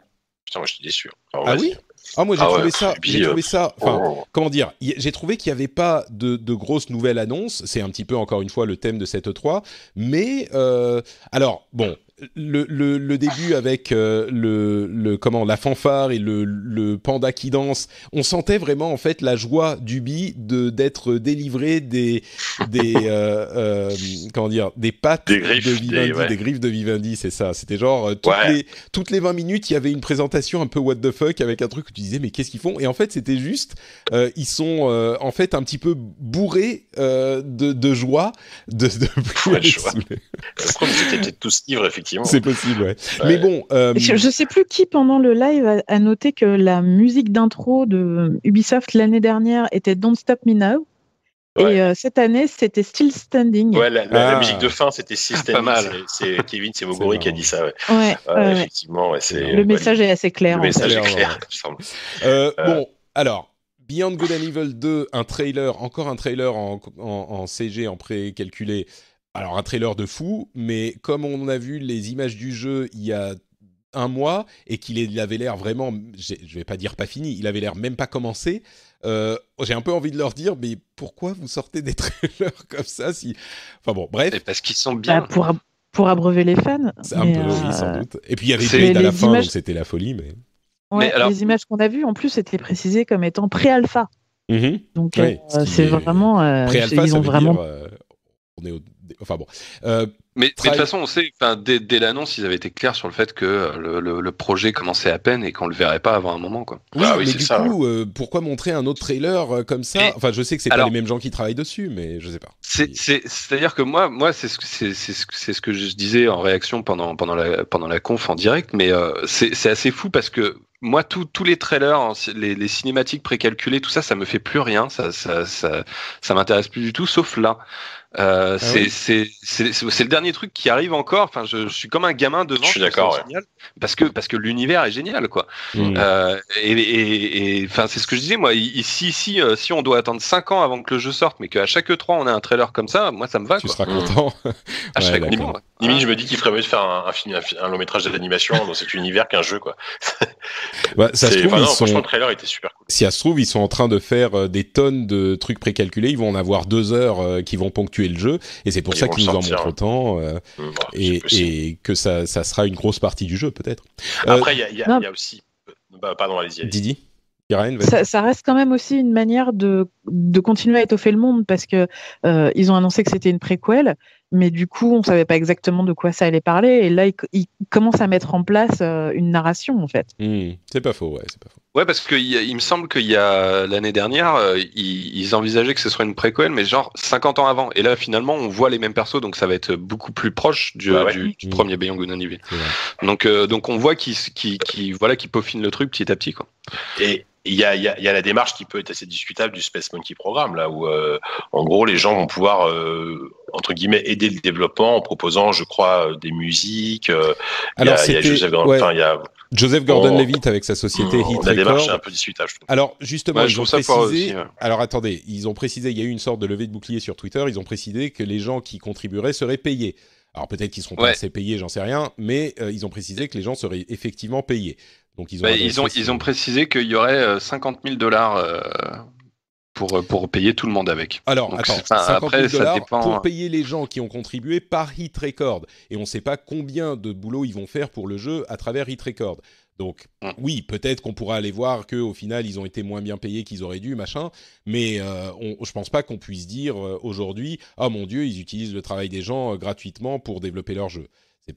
[SPEAKER 2] Putain, moi je suis déçu. Ah, ah oui ah, moi j'ai ah trouvé, ça, j'ai trouvé euh, ça. Oh.
[SPEAKER 1] comment dire J'ai trouvé qu'il n'y avait pas de, de grosses nouvelles annonces. C'est un petit peu encore une fois le thème de cette 3 e mais euh, alors bon, le, le, le, début avec euh, le, le, comment la fanfare et le, le, panda qui danse, on sentait vraiment en fait la joie d'Ubi de d'être délivré des des euh, euh, comment dire des pattes des griffes de Vivendi, des, griffes de Vivendi, c'est ça. C'était genre euh, toutes, les, toutes les 20 minutes, il y avait une présentation un peu what the fuck avec un truc où tu disais mais qu'est-ce qu'ils font Et en fait, c'était juste ils sont en fait un petit peu bourrés de, de joie de, de... joie. je
[SPEAKER 2] crois tous ivres
[SPEAKER 1] effectivement c'est possible, ouais. Mais bon. Euh, je, ne sais
[SPEAKER 4] plus qui pendant le live a, noté que la musique d'intro de Ubisoft l'année dernière était Don't Stop Me Now. Et euh, cette année, c'était Still Standing. Ouais, la, ah. musique de
[SPEAKER 2] fin, c'était Still ah, Standing. C'est Kevin qui a dit ça. Ouais. effectivement, le
[SPEAKER 4] message est assez clair. Le message est clair.
[SPEAKER 1] Euh, euh, bon, alors. Beyond Good and Evil 2, un trailer, encore un trailer en, en CG, en pré-calculé, alors un trailer de fou, mais comme on a vu les images du jeu il y a un mois et qu'il avait l'air vraiment, je vais pas dire pas fini, il avait l'air même pas commencé. Euh, j'ai un peu envie de leur dire, mais pourquoi vous sortez des trailers comme ça si, enfin bon, bref. parce qu'ils sont bah, bien. pour,
[SPEAKER 4] pour, abreuver les fans. C'est un peu euh... sans doute. Et puis il y avait à la fin, donc
[SPEAKER 1] c'était la folie, mais.
[SPEAKER 4] alors... Les images qu'on a vues, en plus, étaient précisé comme étant pré-alpha. Mm-hmm. Donc euh, c'est vraiment, euh, pré ils ont vraiment.
[SPEAKER 1] on est au Enfin bon. Euh,
[SPEAKER 3] mais, de toute façon, on sait, dès, dès l'annonce, ils avaient été clairs sur le fait que euh, le, projet commençait à peine et qu'on le verrait pas avant un moment. Quoi. Oui, ah mais du coup,
[SPEAKER 1] euh, pourquoi montrer un autre trailer comme ça Enfin, je sais que c'est pas les mêmes gens qui travaillent dessus,
[SPEAKER 3] mais je sais pas. C'est-à-dire que moi, moi c'est ce, c'est ce, que je disais en réaction pendant, pendant, la, pendant la conf en direct, mais c'est assez fou parce que moi, tous les trailers, les, les cinématiques précalculées, tout ça, ça me fait plus rien. Ça, ça, ça, ça m'intéresse plus du tout, sauf là. Euh, ah c'est le dernier truc qui arrive encore. Enfin, je, suis comme un gamin devant. Je suis d'accord. Parce que parce que l'univers est génial, quoi. Mm. Euh, et enfin, c'est ce que je disais moi. Ici, si euh, si on doit attendre 5 ans avant que le jeu sorte, mais qu'à chaque E3 on a un trailer comme ça, moi ça me va. Tu seras content. ah, serais content. Limite, hein je me dis qu'il ferait mieux de faire
[SPEAKER 2] un, long métrage d'animation dans cet univers qu'un jeu, quoi.
[SPEAKER 1] Bah, ça se trouve, le trailer était super cool. Si ça se trouve, ils sont en train de faire euh, des tonnes de trucs précalculés. Ils vont en avoir deux heures euh, qui vont ponctuer le jeu, et c'est pour ça qu'ils nous en montrent autant, euh, mmh, bah, et, que ça, sera une grosse partie du jeu, peut-être. Après,
[SPEAKER 2] il y, a aussi, bah, pardon, allez-y.
[SPEAKER 1] Didi. Ça,
[SPEAKER 4] ça, reste quand même aussi une manière de, continuer à étoffer le monde parce que ils ont annoncé que c'était une préquelle mais du coup, on savait pas exactement de quoi ça allait parler. Et là, il, commence à mettre en place euh, une narration, en fait. Mmh. c'est pas faux, ouais, c'est pas
[SPEAKER 3] faux. Ouais, parce qu'il me semble qu'il y a l'année dernière, euh, ils, envisageaient que ce soit une préquelle, mais genre 50 ans avant. Et là, finalement, on voit les mêmes persos, donc ça va être beaucoup plus proche du, mmh. premier Beyond Donc, euh, donc on voit qu'ils voilà, qui peaufinent le truc petit à petit, quoi.
[SPEAKER 2] Et il y, a, la démarche qui peut être assez discutable du Space Monkey Programme, là où euh, en gros les gens vont pouvoir euh, entre guillemets aider le développement en proposant, je crois, euh, des musiques. Alors il y, a Joseph, Gordon-Levitt
[SPEAKER 1] avec sa société Hit La démarche est un peu
[SPEAKER 2] discutable. Alors justement, je ils Aussi,
[SPEAKER 1] Alors attendez, ils ont précisé, il y a eu une sorte de levée de bouclier sur Twitter. Ils ont précisé que les gens qui contribueraient seraient payés. Alors peut-être qu'ils seront pas assez payés, j'en sais rien, mais ils ont précisé que les gens seraient effectivement payés ils ont,
[SPEAKER 3] bah, précisé qu'il y aurait 50 euh, 000 dollars euh, euh, pour, payer tout le monde avec. Alors, ça dépend... pour hein.
[SPEAKER 1] payer les gens qui ont contribué par Hit Record. Et on ne sait pas combien de boulot ils vont faire pour le jeu à travers Hit Record. Donc mm. oui, peut-être qu'on pourra aller voir qu'au final, ils ont été moins bien payés qu'ils auraient dû, machin. Mais je ne pense pas qu'on puisse dire aujourd'hui, oh, mon Dieu, ils utilisent le travail des gens gratuitement pour développer leur jeu.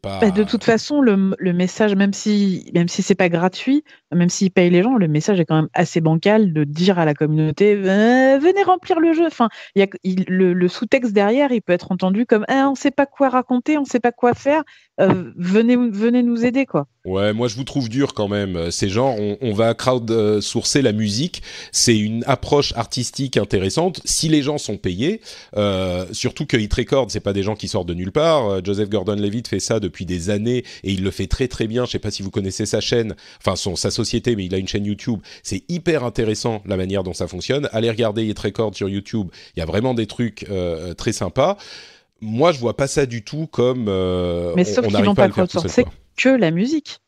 [SPEAKER 1] Bah, de
[SPEAKER 4] toute façon, le, message, même si, même si c'est pas gratuit, même s'ils payent les gens, le message est quand même assez bancal de dire à la communauté euh, venez remplir le jeu. Enfin, y a, le, sous-texte derrière, il peut être entendu comme hein, on sait pas quoi raconter, on sait pas quoi faire, euh, venez, venez nous aider, quoi.
[SPEAKER 1] Ouais, moi je vous trouve dur quand même. Ces gens, on, on va crowdsourcer euh, la musique. C'est une approche artistique intéressante. Si les gens sont payés, euh, surtout que Hit Record, c'est pas des gens qui sortent de nulle part. Euh, Joseph Gordon-Levitt fait ça depuis des années et il le fait très très bien. Je sais pas si vous connaissez sa chaîne, enfin son sa société, mais il a une chaîne YouTube. C'est hyper intéressant la manière dont ça fonctionne. Allez regarder Hit Record sur YouTube. Il y a vraiment des trucs très sympas moi, je vois pas ça du tout comme. Euh, Mais sauf qu'ils vont pas, pas c'est
[SPEAKER 4] que la musique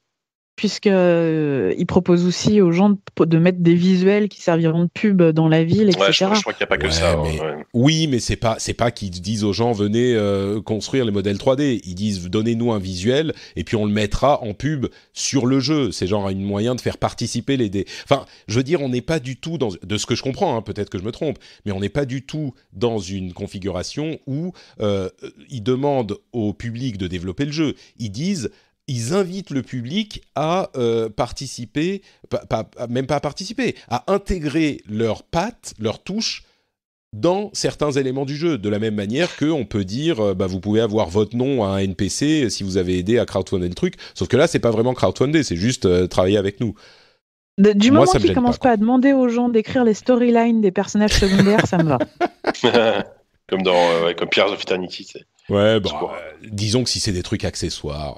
[SPEAKER 4] puisque euh, il propose aussi aux gens de, mettre des visuels qui serviront de pub dans la ville, etc.
[SPEAKER 2] je, crois, qu'il n'y a pas que ça. Hein.
[SPEAKER 4] Oui, mais c'est
[SPEAKER 1] pas c'est pas qu'ils disent aux gens venez euh, construire les modèles 3D. Ils disent donnez-nous un visuel et puis on le mettra en pub sur le jeu. C'est genre un moyen de faire participer les dés. Enfin, je veux dire, on n'est pas du tout dans de ce que je comprends. Hein, peut-être que je me trompe, mais on n'est pas du tout dans une configuration où euh, ils demandent au public de développer le jeu. Ils disent ils invitent le public à euh, participer, même pas à participer, à intégrer leurs pattes, leurs touches dans certains éléments du jeu, de la même manière qu'on peut dire, euh, bah, vous pouvez avoir votre nom à un NPC si vous avez aidé à crowdfunder le truc. Sauf que là, c'est pas vraiment crowdfunder, c'est juste euh, travailler avec nous.
[SPEAKER 4] du Moi, moment qu'ils commencent pas, à demander aux gens d'écrire les storylines des personnages secondaires, ça me va.
[SPEAKER 2] comme dans comme Pierre of Eternity. Ouais, bah, disons que si c'est des trucs accessoires,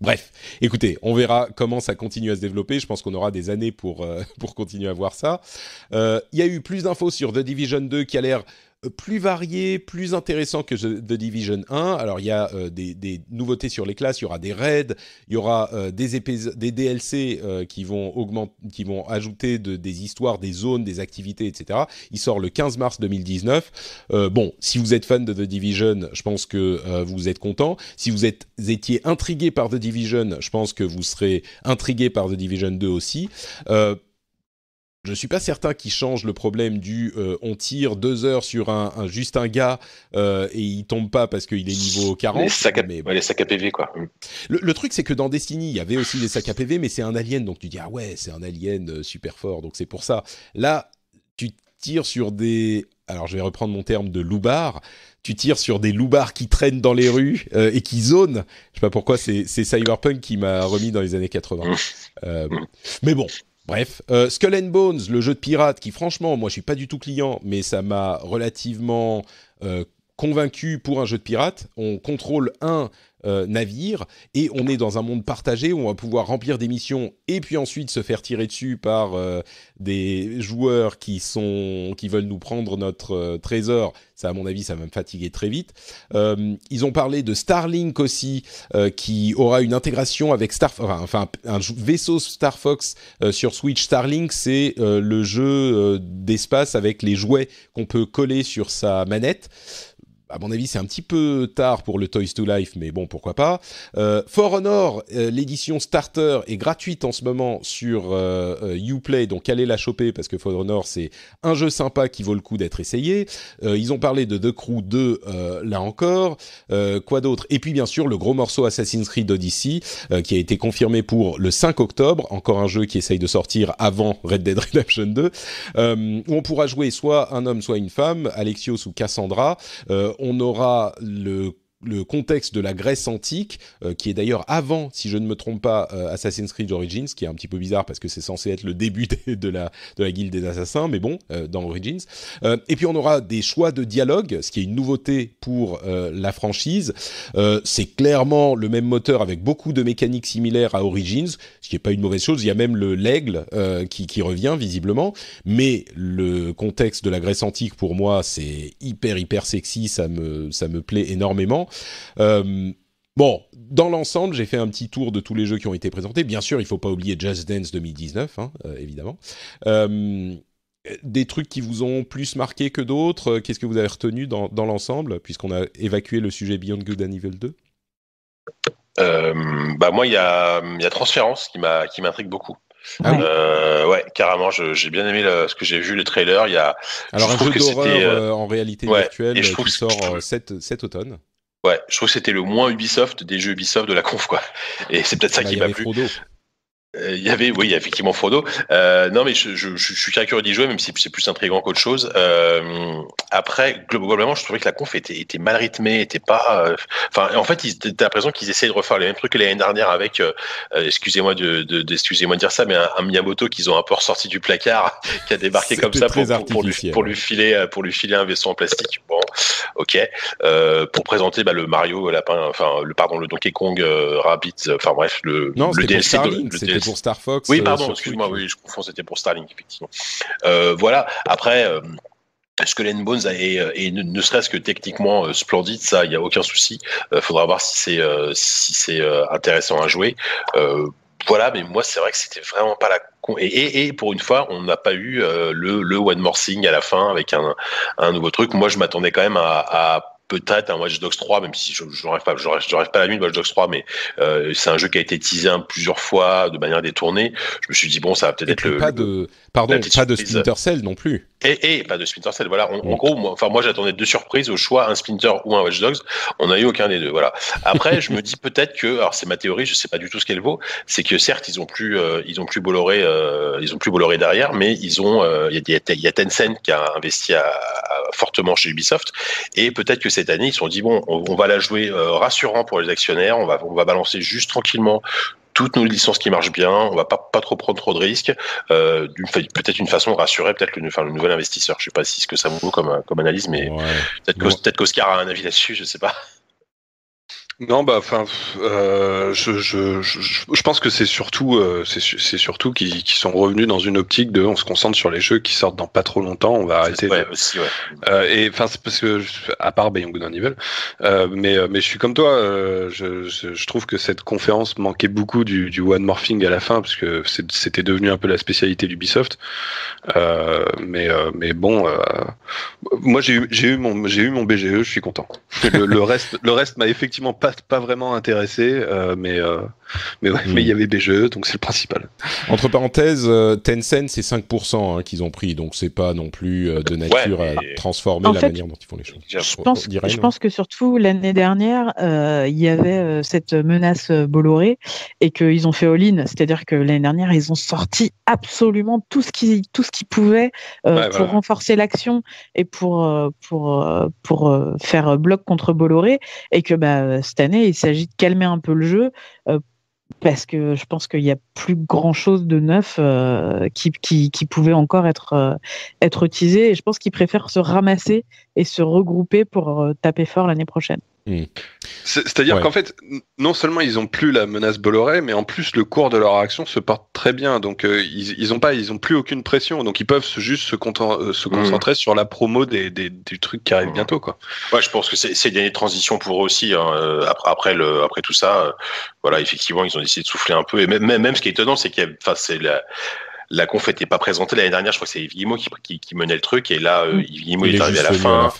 [SPEAKER 1] bref, écoutez, on verra comment ça continue à se développer. Je pense qu'on aura des années pour, euh, pour continuer à voir ça. Euh, il y a eu plus d'infos sur The Division 2 qui a l'air plus varié, plus intéressant que The Division 1. Alors il y a euh, des, nouveautés sur les classes, il y aura des raids, il y aura euh, des, des DLC euh, qui, vont augmenter, qui vont ajouter de, des histoires, des zones, des activités, etc. Il sort le 15 mars 2019. bon, si vous êtes fan de The Division, je pense que vous êtes content. Si vous êtes, étiez intrigué par The Division, je pense que vous serez intrigué par The Division 2 aussi je ne suis pas certain qu'il change le problème du euh, on tire deux heures sur un, un juste un gars euh, et il tombe pas parce qu'il est niveau 40. Les sacs à, mais... PV, quoi. Mm. Le, le truc, c'est que dans Destiny, il y avait aussi des sacs à PV, mais c'est un alien, donc tu dis, ah ouais, c'est un alien euh, super fort, donc c'est pour ça. Là, tu tires sur des. Alors, je vais reprendre mon terme de loubar. Tu tires sur des loubards qui traînent dans les rues et qui zonent. Je sais pas pourquoi, c'est Cyberpunk qui m'a remis dans les années 80. Mm. mais bon, Bref, euh, Skull and Bones, le jeu de pirate qui franchement, moi je suis pas du tout client, mais ça m'a relativement euh, convaincu pour un jeu de pirate. On contrôle un euh, navire et on est dans un monde partagé où on va pouvoir remplir des missions et puis ensuite se faire tirer dessus par euh, des joueurs qui sont qui veulent nous prendre notre euh, trésor. Ça, à mon avis, ça va me fatiguer très vite. ils ont parlé de Starlink aussi, qui aura une intégration avec Star, enfin un, vaisseau Starfox sur Switch. Starlink, c'est le jeu d'espace avec les jouets qu'on peut coller sur sa manette à mon avis, c'est un petit peu tard pour le Toys to Life, mais bon, pourquoi pas. Euh, For Honor, euh, l'édition starter est gratuite en ce moment sur euh, euh, Uplay, donc allez la choper parce que For Honor, c'est un jeu sympa qui vaut le coup d'être essayé. ils ont parlé de The Crew 2, là encore. quoi d'autre Et puis, bien sûr, le gros morceau Assassin's Creed Odyssey, qui a été confirmé pour le 5 octobre. Encore un jeu qui essaye de sortir avant Red Dead Redemption 2, où on pourra jouer soit un homme, soit une femme, Alexios ou Cassandra on aura le le contexte de la Grèce antique, euh, qui est d'ailleurs avant, si je ne me trompe pas, euh, Assassin's Creed Origins, qui est un petit peu bizarre parce que c'est censé être le début de, la, de la guilde des assassins, mais bon, euh, dans Origins. et puis on aura des choix de dialogue, ce qui est une nouveauté pour la franchise. c'est clairement le même moteur avec beaucoup de mécaniques similaires à Origins, ce qui n'est pas une mauvaise chose. Il y a même le l'aigle qui, qui revient visiblement, mais le contexte de la Grèce antique pour moi, c'est hyper hyper sexy, ça me ça me plaît énormément. Euh, bon, dans l'ensemble, j'ai fait un petit tour de tous les jeux qui ont été présentés. Bien sûr, il ne faut pas oublier Just Dance 2019, hein, euh, évidemment. Euh, des trucs qui vous ont plus marqué que d'autres Qu'est-ce que vous avez retenu dans, l'ensemble, puisqu'on a évacué le sujet Beyond Good and Evil 2
[SPEAKER 2] bah moi, il y a, y a Transférence qui m'intrigue beaucoup. Ah ouais, carrément. J'ai bien aimé ce que j'ai vu, le trailer. Il y a. Alors un jeu d'horreur en réalité virtuelle je
[SPEAKER 1] qui sort cet, automne.
[SPEAKER 2] Ouais, je trouve que c'était le moins Ubisoft des jeux Ubisoft de la conf, quoi. Et c'est peut-être ça bah, qui m'a plu. Euh, il y avait, oui, effectivement Frodo. Euh, non, mais je, je, je, suis très curieux d'y jouer, même si c'est plus intriguant qu'autre chose. Euh, après, globalement, je trouvais que la conf était, était mal rythmée, était pas. Euh, enfin, en fait, t'as l'impression qu'ils essayent de refaire le même truc que l'année dernière avec, euh, excusez-moi de, de, moi de dire ça, mais un, Miyamoto qu'ils ont un peu ressorti du placard, qui a débarqué comme ça pour, pour, lui, pour, filer, pour lui filer un vaisseau en plastique. Bon, ok. pour présenter bah, le Mario, lapin, enfin le pardon, le Donkey Kong, Rabbit, enfin bref, le, le DLC. le DLC pour Star
[SPEAKER 1] Fox. Oui, euh, pardon,
[SPEAKER 2] excuse-moi, oui, je confonds, c'était pour Starlink, effectivement. Euh, voilà, après. que euh, and Bones est, ne, serait-ce que techniquement splendide, ça, il n'y a aucun souci. il faudra voir si c'est si c'est intéressant à jouer. voilà, mais moi, c'est vrai que c'était vraiment pas la et, et, pour une fois, on n'a pas eu le, le one more thing à la fin avec un, nouveau truc. Moi, je m'attendais quand même à peut-être un Watch Dogs 3, même si je, n'en n'arrive pas, pas à la nuit de Watch Dogs 3, mais euh, c'est un jeu qui a été teasé plusieurs fois de manière détournée. Je me suis dit bon, ça va peut-être être, le. Pas de, pardon, pas de Splinter
[SPEAKER 1] Cell non plus.
[SPEAKER 2] Et, pas de Splinter Cell. Voilà. en gros, moi, enfin moi, j'attendais deux surprises au choix, un Splinter ou un Watch Dogs. On n'a eu aucun des deux. Voilà. Après, je me dis peut-être que, alors c'est ma théorie, je ne sais pas du tout ce qu'elle vaut. C'est que certes, ils ont plus, euh, ils ont plus Bolloré, euh, ils ont plus derrière, mais ils ont, il y, a, Tencent qui a investi fortement chez Ubisoft, et peut-être que cette cette année, ils se sont dit bon, on, va la jouer euh, rassurant pour les actionnaires, on va, on va balancer juste tranquillement toutes nos licences qui marchent bien, on va pas, pas trop prendre trop de risques, euh, peut-être une façon de rassurer peut-être le, le nouvel investisseur. Je sais pas si ce que ça vaut comme, euh, comme analyse, mais peut-être qu'Oscar a un avis là-dessus, je sais pas.
[SPEAKER 3] Non, bah, enfin, euh, je, je, je, je, pense que c'est surtout, euh, c'est surtout qu'ils sont revenus dans une optique de, on se concentre sur les jeux qui sortent dans pas trop longtemps, on va arrêter. Ouais, aussi, ouais. Euh, et enfin, c'est parce que, à part Beyond Good euh, mais euh, mais je suis comme toi, euh, je, trouve que cette conférence manquait beaucoup du, du one morphing à la fin, parce que c'était devenu un peu la spécialité d'Ubisoft. mais mais bon, moi j'ai eu j'ai eu mon j'ai eu mon BGE, je suis content. Le, le reste le reste m'a effectivement pas pas, vraiment intéressé, euh, mais euh, mais il y hmm. avait BGE, donc c'est le principal.
[SPEAKER 1] Entre parenthèses, euh, Tencent, c'est 5% hein, qu'ils ont pris, donc c'est pas non plus de nature à transformer la manière dont
[SPEAKER 3] ils font les choses.
[SPEAKER 4] Je pense, que surtout l'année dernière, il y avait cette menace Bolloré et qu'ils ont fait all-in, c'est-à-dire que l'année dernière, ils ont sorti absolument tout ce qu'ils tout ce pouvaient pour renforcer l'action et pour pour pour, faire bloc contre Bolloré et que bah, il s'agit de calmer un peu le jeu euh, parce que je pense qu'il n'y a plus grand chose de neuf euh, qui, pouvait encore euh, être, utilisé. Et je pense qu'ils préfèrent se ramasser et se regrouper pour taper fort l'année prochaine.
[SPEAKER 3] Hmm. C'est-à-dire qu'en fait, non seulement ils ont plus la menace Bolloré, mais en plus le cours de leur action se porte très bien. Donc euh, ils, n'ont pas, ils ont plus aucune pression. Donc ils peuvent juste se, euh, hmm. concentrer sur la promo des, des, trucs qui arrivent hmm. bientôt, quoi.
[SPEAKER 2] Ouais, je pense que c'est dernières transition pour eux aussi. Hein, euh, après, le, après tout ça, voilà, effectivement, ils ont décidé de souffler un peu. Et même, ce qui est étonnant, c'est qu'il y a, la conf n'était pas présentée l'année dernière. Je crois que c'est Yves qui, menait le truc. Et là, euh, mm. est, arrivé à la fin.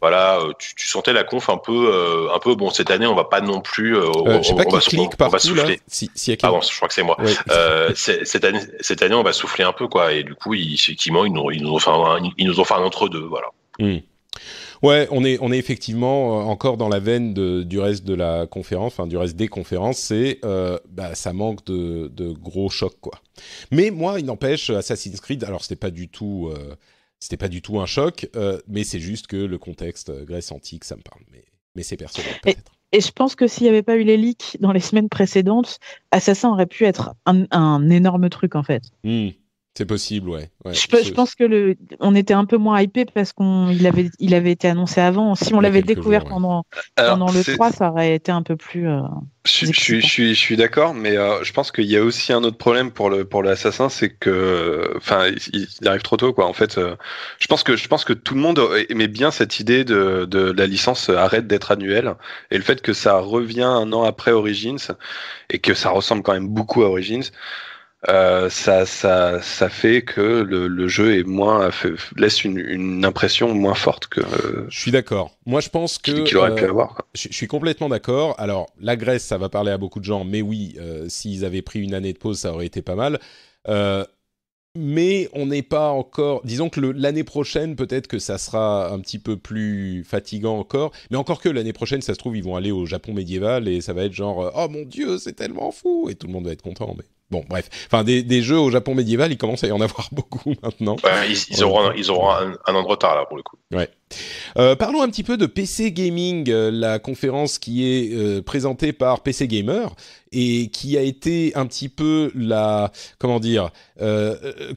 [SPEAKER 2] Voilà, euh, tu, sentais la conf un peu, euh, un peu. Bon, cette année, on va pas non plus. Euh, je sais pas partout, si, je crois que c'est moi. cette année, cette année, on va souffler un peu, quoi. Et du coup, effectivement, ils nous, ont fait un, entre deux, voilà.
[SPEAKER 1] Mm. Ouais, on est, on est effectivement euh, encore dans la veine du reste de la conférence, du reste des conférences, c'est euh, bah, ça manque de, gros chocs quoi. Mais moi, il n'empêche, Assassin's Creed, alors c'était pas du tout, euh, c'était pas du tout un choc, mais c'est juste que le contexte Grèce antique, ça me parle, mais, c'est personnel
[SPEAKER 4] peut-être. Et, je pense que s'il n'y avait pas eu les leaks dans les semaines précédentes, Assassin aurait pu être un, énorme truc en fait.
[SPEAKER 1] Hmm. C'est possible, ouais.
[SPEAKER 3] Je,
[SPEAKER 4] pense que le, on était un peu moins hypé parce qu'il avait, il avait été annoncé avant. Si on l'avait découvert pendant, pendant le 3, ça aurait été un peu plus. Euh,
[SPEAKER 3] je, suis, je, suis, je suis d'accord, mais euh, je pense qu'il y a aussi un autre problème pour le pour l'assassin, c'est que, enfin, il, arrive trop tôt, quoi. En fait, euh, je pense que je pense que tout le monde aimait bien cette idée de, de la licence arrête d'être annuelle et le fait que ça revient un an après Origins et que ça ressemble quand même beaucoup à Origins. Euh, ça, ça, fait que le, jeu est moins laisse une, impression moins forte que. Euh, je suis d'accord. Moi,
[SPEAKER 1] je pense que. pu euh, avoir. Je, suis complètement d'accord. Alors, la Grèce, ça va parler à beaucoup de gens, mais oui, s'ils avaient pris une année de pause, ça aurait été pas mal. mais on n'est pas encore. Disons que l'année prochaine, peut-être que ça sera un petit peu plus fatigant encore. Mais encore que l'année prochaine, ça se trouve, ils vont aller au Japon médiéval et ça va être genre Oh mon Dieu, c'est tellement fou Et tout le monde va être content. Mais Bon, bref. Enfin, des, des, jeux au Japon médiéval, ils commencent à y en avoir beaucoup maintenant. ils,
[SPEAKER 2] euh, auront, ils auront un, un, an de retard, là, pour le coup.
[SPEAKER 1] Ouais. Euh, parlons un petit peu de PC Gaming, euh, la conférence qui est euh, présentée par PC Gamer et qui a été un petit peu la, comment dire,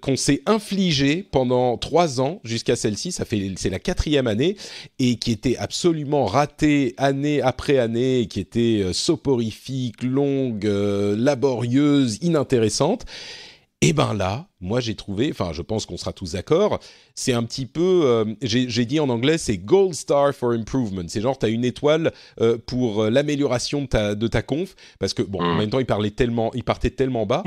[SPEAKER 1] qu'on s'est infligé pendant trois ans jusqu'à celle-ci, ça fait, c'est la quatrième année, et qui était absolument ratée année après année, qui était soporifique, longue, laborieuse, inintéressante. Et eh ben là, moi j'ai trouvé, enfin je pense qu'on sera tous d'accord, c'est un petit peu, euh, j'ai dit en anglais, c'est gold star for improvement. C'est genre, tu as une étoile euh, pour euh, l'amélioration de ta, de ta conf, parce que bon, en mm. même temps, il, parlait tellement, il partait tellement bas.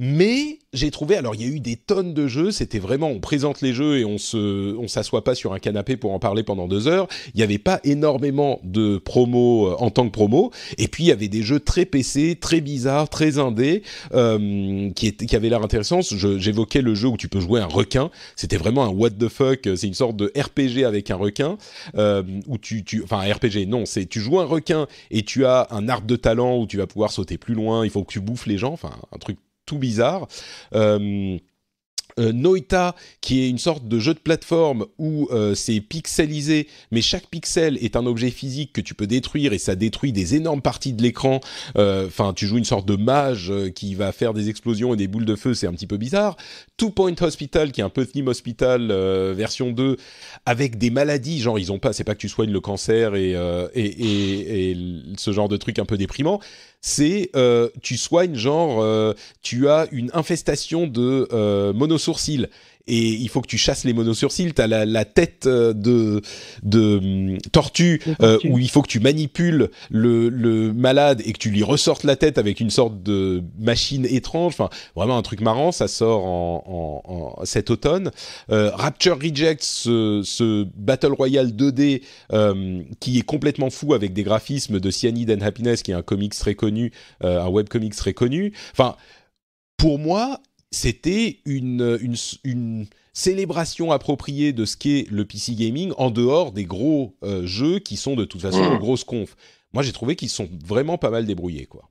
[SPEAKER 1] Mais j'ai trouvé, alors il y a eu des tonnes de jeux, c'était vraiment, on présente les jeux et on se, on s'assoit pas sur un canapé pour en parler pendant deux heures. Il y avait pas énormément de promos euh, en tant que promo. Et puis il y avait des jeux très PC, très bizarres, très indés, euh, qui, qui avaient l'air intéressants. J'évoquais le jeu où tu peux jouer un requin. C'était vraiment un what the fuck, euh, c'est une sorte de RPG avec un requin. Euh, où tu, tu, enfin un RPG, non, c'est tu joues un requin et tu as un arbre de talent où tu vas pouvoir sauter plus loin, il faut que tu bouffes les gens, enfin un truc bizarre. Euh, euh, Noita, qui est une sorte de jeu de plateforme où euh, c'est pixelisé, mais chaque pixel est un objet physique que tu peux détruire et ça détruit des énormes parties de l'écran. Enfin, tu joues une sorte de mage qui va faire des explosions et des boules de feu, c'est un petit peu bizarre. Two Point Hospital, qui est un peu Theme Hospital version 2, avec des maladies, genre ils ont pas, c'est pas que tu soignes le cancer et, et, et, et ce genre de truc un peu déprimant c'est euh, tu soignes genre euh, tu as une infestation de euh, monosourcils et il faut que tu chasses les monosurcils, T'as la, la tête euh, de, de mm, euh, tortue, où il faut que tu manipules le, malade et que tu lui ressortes la tête avec une sorte de machine étrange. Enfin, vraiment un truc marrant. Ça sort en, cet automne. Euh, Rapture Reject, ce, Battle Royale 2D qui est complètement fou avec des graphismes de Cyanide and Happiness, qui est un comics très connu, un webcomics très connu. Enfin, pour moi, c'était une, célébration appropriée de ce qu'est le PC gaming en dehors des gros euh, jeux qui sont de toute façon une grosse conf. Moi, j'ai trouvé qu'ils sont vraiment pas mal débrouillés, quoi.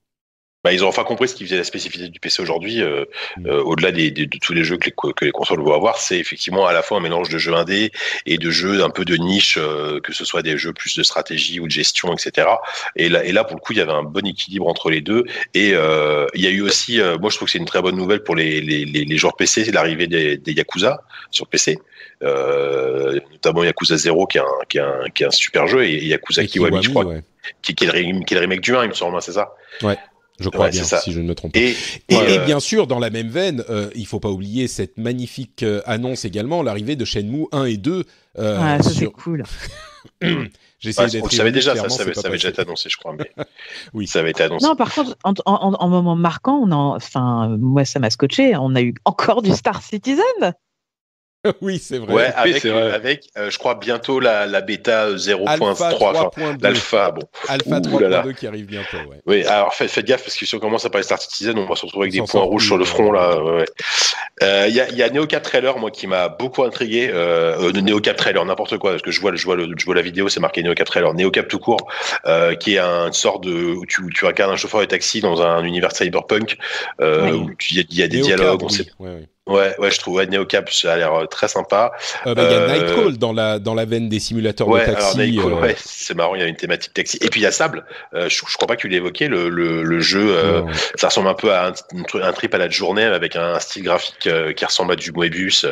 [SPEAKER 2] Bah, ils ont enfin compris ce qui faisait la spécificité du PC aujourd'hui, euh, mm. euh, au-delà de tous les jeux que les, consoles vont avoir, c'est effectivement à la fois un mélange de jeux indés et de jeux un peu de niche, euh, que ce soit des jeux plus de stratégie ou de gestion, etc. Et là, pour le coup, il y avait un bon équilibre entre les deux. Et il y a eu aussi, moi je trouve que c'est une très bonne nouvelle pour les, joueurs PC, c'est l'arrivée des, Yakuza sur PC. notamment Yakuza 0 qui est, un, super jeu et Yakuza Kiwami, je crois qui, est le, remake du 1 il me semble hein, c'est ça je
[SPEAKER 1] crois bien, si je ne me
[SPEAKER 2] trompe pas. Et, euh,
[SPEAKER 1] bien sûr, dans la même veine, il euh, il faut pas oublier cette magnifique euh, annonce également, l'arrivée de Shenmue 1 et 2. ah, ça c'est cool. J'essaie d'être. déjà, ça, avait, déjà
[SPEAKER 2] été annoncé, je crois. oui. Ça avait été annoncé.
[SPEAKER 4] Non, par contre, en, moment marquant, on enfin, moi, ça m'a scotché. On a eu encore du Star Citizen. oui, c'est vrai. avec,
[SPEAKER 2] euh, je crois, bientôt la, la bêta 0.3, euh, l'alpha. Bon. Alpha 3.2
[SPEAKER 1] qui arrive bientôt. Ouais.
[SPEAKER 2] Oui, alors faites, gaffe parce que si on commence à parler Star Citizen, on va se retrouver avec des points rouges sur le front. là. Il euh, y, a, y Neo 4 Trailer, moi, qui m'a beaucoup intrigué. Euh, Neo 4 Trailer, n'importe quoi, parce que je vois, je vois, je vois la vidéo, c'est marqué Neo 4 Trailer. Neo 4 tout court, qui est un sorte de. Où tu, incarnes un chauffeur de taxi dans un univers cyberpunk. où Il y, a des dialogues. Oui, oui. Ouais, ouais, je trouve ouais, Cap ça a l'air euh, très sympa. Euh, bah, il euh, y a euh, Nightcall
[SPEAKER 1] dans la dans la veine des simulateurs de taxi. ouais,
[SPEAKER 2] c'est marrant, il y a une thématique taxi. Et puis il y a Sable. Je, crois pas que tu l'évoquais, le, le, le jeu. Ça ressemble un peu à un, trip à la journée avec un style graphique qui ressemble à du Moebius.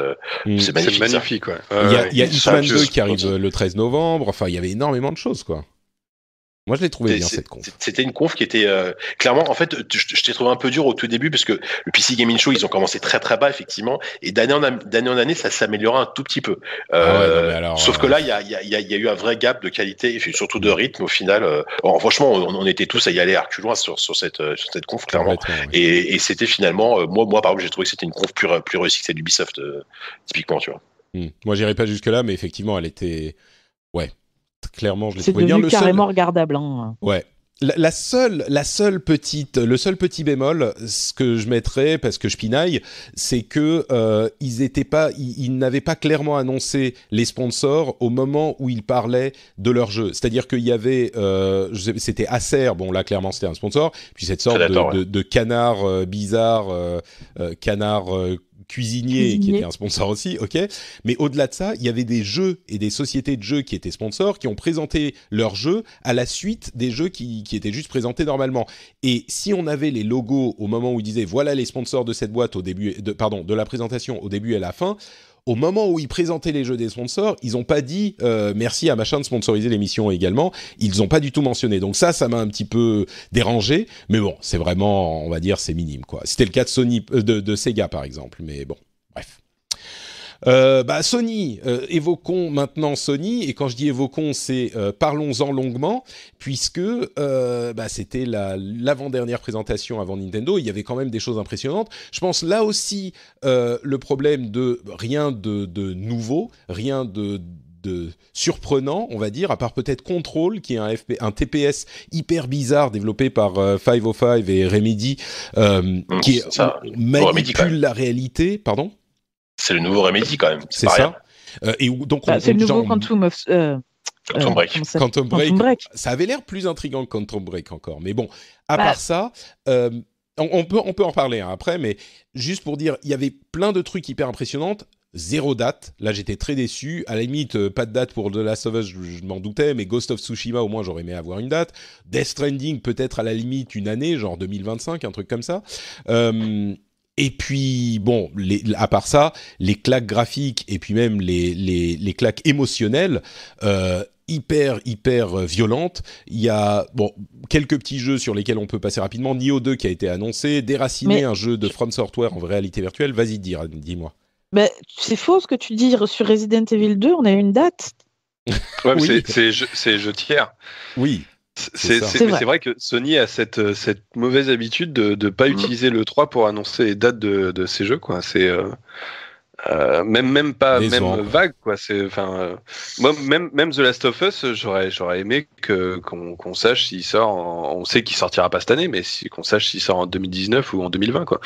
[SPEAKER 2] Mm. C'est magnifique. C'est magnifique. Il y a, y a 2 qui arrive
[SPEAKER 1] le 13 novembre. Enfin, il y avait énormément de choses, quoi. Moi, je l'ai trouvé bien cette
[SPEAKER 2] conf. C'était une conf qui était euh, clairement, en fait, je, t'ai trouvé un peu dur au tout début parce que le PC Gaming Show, ils ont commencé très très bas effectivement, et d'année en année, ça s'améliorait un tout petit peu. Euh, ah sauf que là, il y a, eu un vrai gap de qualité, et surtout de mm. rythme au final. Euh, franchement, on, était tous à y aller à recul sur, sur cette cette conf clairement, et, c'était finalement, moi moi par exemple, j'ai trouvé que c'était une conf plus plus réussie que celle d'Ubisoft typiquement, tu vois.
[SPEAKER 1] Mm. Moi, j'irai pas jusque là, mais effectivement, elle était ouais clairement, je les bien. carrément regardable. Hein. Ouais. La, seule, la seule petite, le seul petit bémol, ce que je mettrais parce que je pinaille, c'est que euh, ils n'avaient pas clairement annoncé les sponsors au moment où ils parlaient de leur jeu. C'est-à-dire qu'il y avait, euh, c'était Acer, bon là clairement c'était un sponsor, puis cette sorte de, canard euh, bizarre, canard Cuisinier, qui était un sponsor aussi, ok. Mais au-delà de ça, il y avait des jeux et des sociétés de jeux qui étaient sponsors, qui ont présenté leurs jeux à la suite des jeux qui, étaient juste présentés normalement. Et si on avait les logos au moment où ils disaient voilà les sponsors de cette boîte au début, pardon, de la présentation au début et à la fin, au moment où ils présentaient les jeux des sponsors, ils n'ont pas dit euh, merci à machin de sponsoriser l'émission également. Ils n'ont pas du tout mentionné. Donc ça, ça m'a un petit peu dérangé. Mais bon, c'est vraiment, on va dire, c'est minime quoi. C'était le cas de Sony, euh, de Sega par exemple. Mais bon. Euh, bah, Sony, euh, évoquons maintenant Sony, et quand je dis évoquons, c'est euh, parlons-en longuement, puisque euh, bah, c'était l'avant-dernière présentation avant Nintendo, il y avait quand même des choses impressionnantes. Je pense là aussi le problème de rien de, nouveau, rien de, surprenant, on va dire, à part peut-être Control, qui est un, un, TPS hyper bizarre développé par 505 et Remedy, mmh, qui manipule la réalité. Pardon c'est le nouveau Remedy quand même. C'est ça. Euh, et donc bah, c'est le nouveau
[SPEAKER 4] Quantum Break.
[SPEAKER 1] Quantum, Break. Ça avait l'air plus intriguant que Quantum Break encore. Mais bon, à bah. part ça, euh, on, peut, on peut en parler hein, après, mais juste pour dire, il y avait plein de trucs hyper impressionnants zéro date. Là, j'étais très déçu. À la limite, euh, pas de date pour The Last of Us, je, m'en doutais, mais Ghost of Tsushima, au moins, j'aurais aimé avoir une date. Death Stranding, peut-être à la limite une année, genre 2025, un truc comme ça. Euh, et puis, bon, à part ça, les claques graphiques et puis même les, les, claques émotionnelles, euh, hyper, hyper euh, violentes. Il y a bon, quelques petits jeux sur lesquels on peut passer rapidement. Nioh 2 qui a été annoncé, Déraciné, un jeu de From Software en réalité virtuelle. Vas-y, dis-moi.
[SPEAKER 4] mais c'est faux ce que tu dis sur Resident Evil 2, on a une date.
[SPEAKER 3] Ouais, c'est jeu tiers. Oui, c'est vrai. vrai. que Sony a cette, euh, cette mauvaise habitude de ne pas mm. utiliser le 3 pour annoncer les dates de, de ses jeux. quoi. C'est. Euh, euh, même même pas même vague quoi c'est enfin euh, moi même même The Last of Us j'aurais j'aurais aimé que qu'on sache s'il sort on sait qu'il sortira pas cette année mais si, qu'on sache s'il sort en 2019 ou en 2020 quoi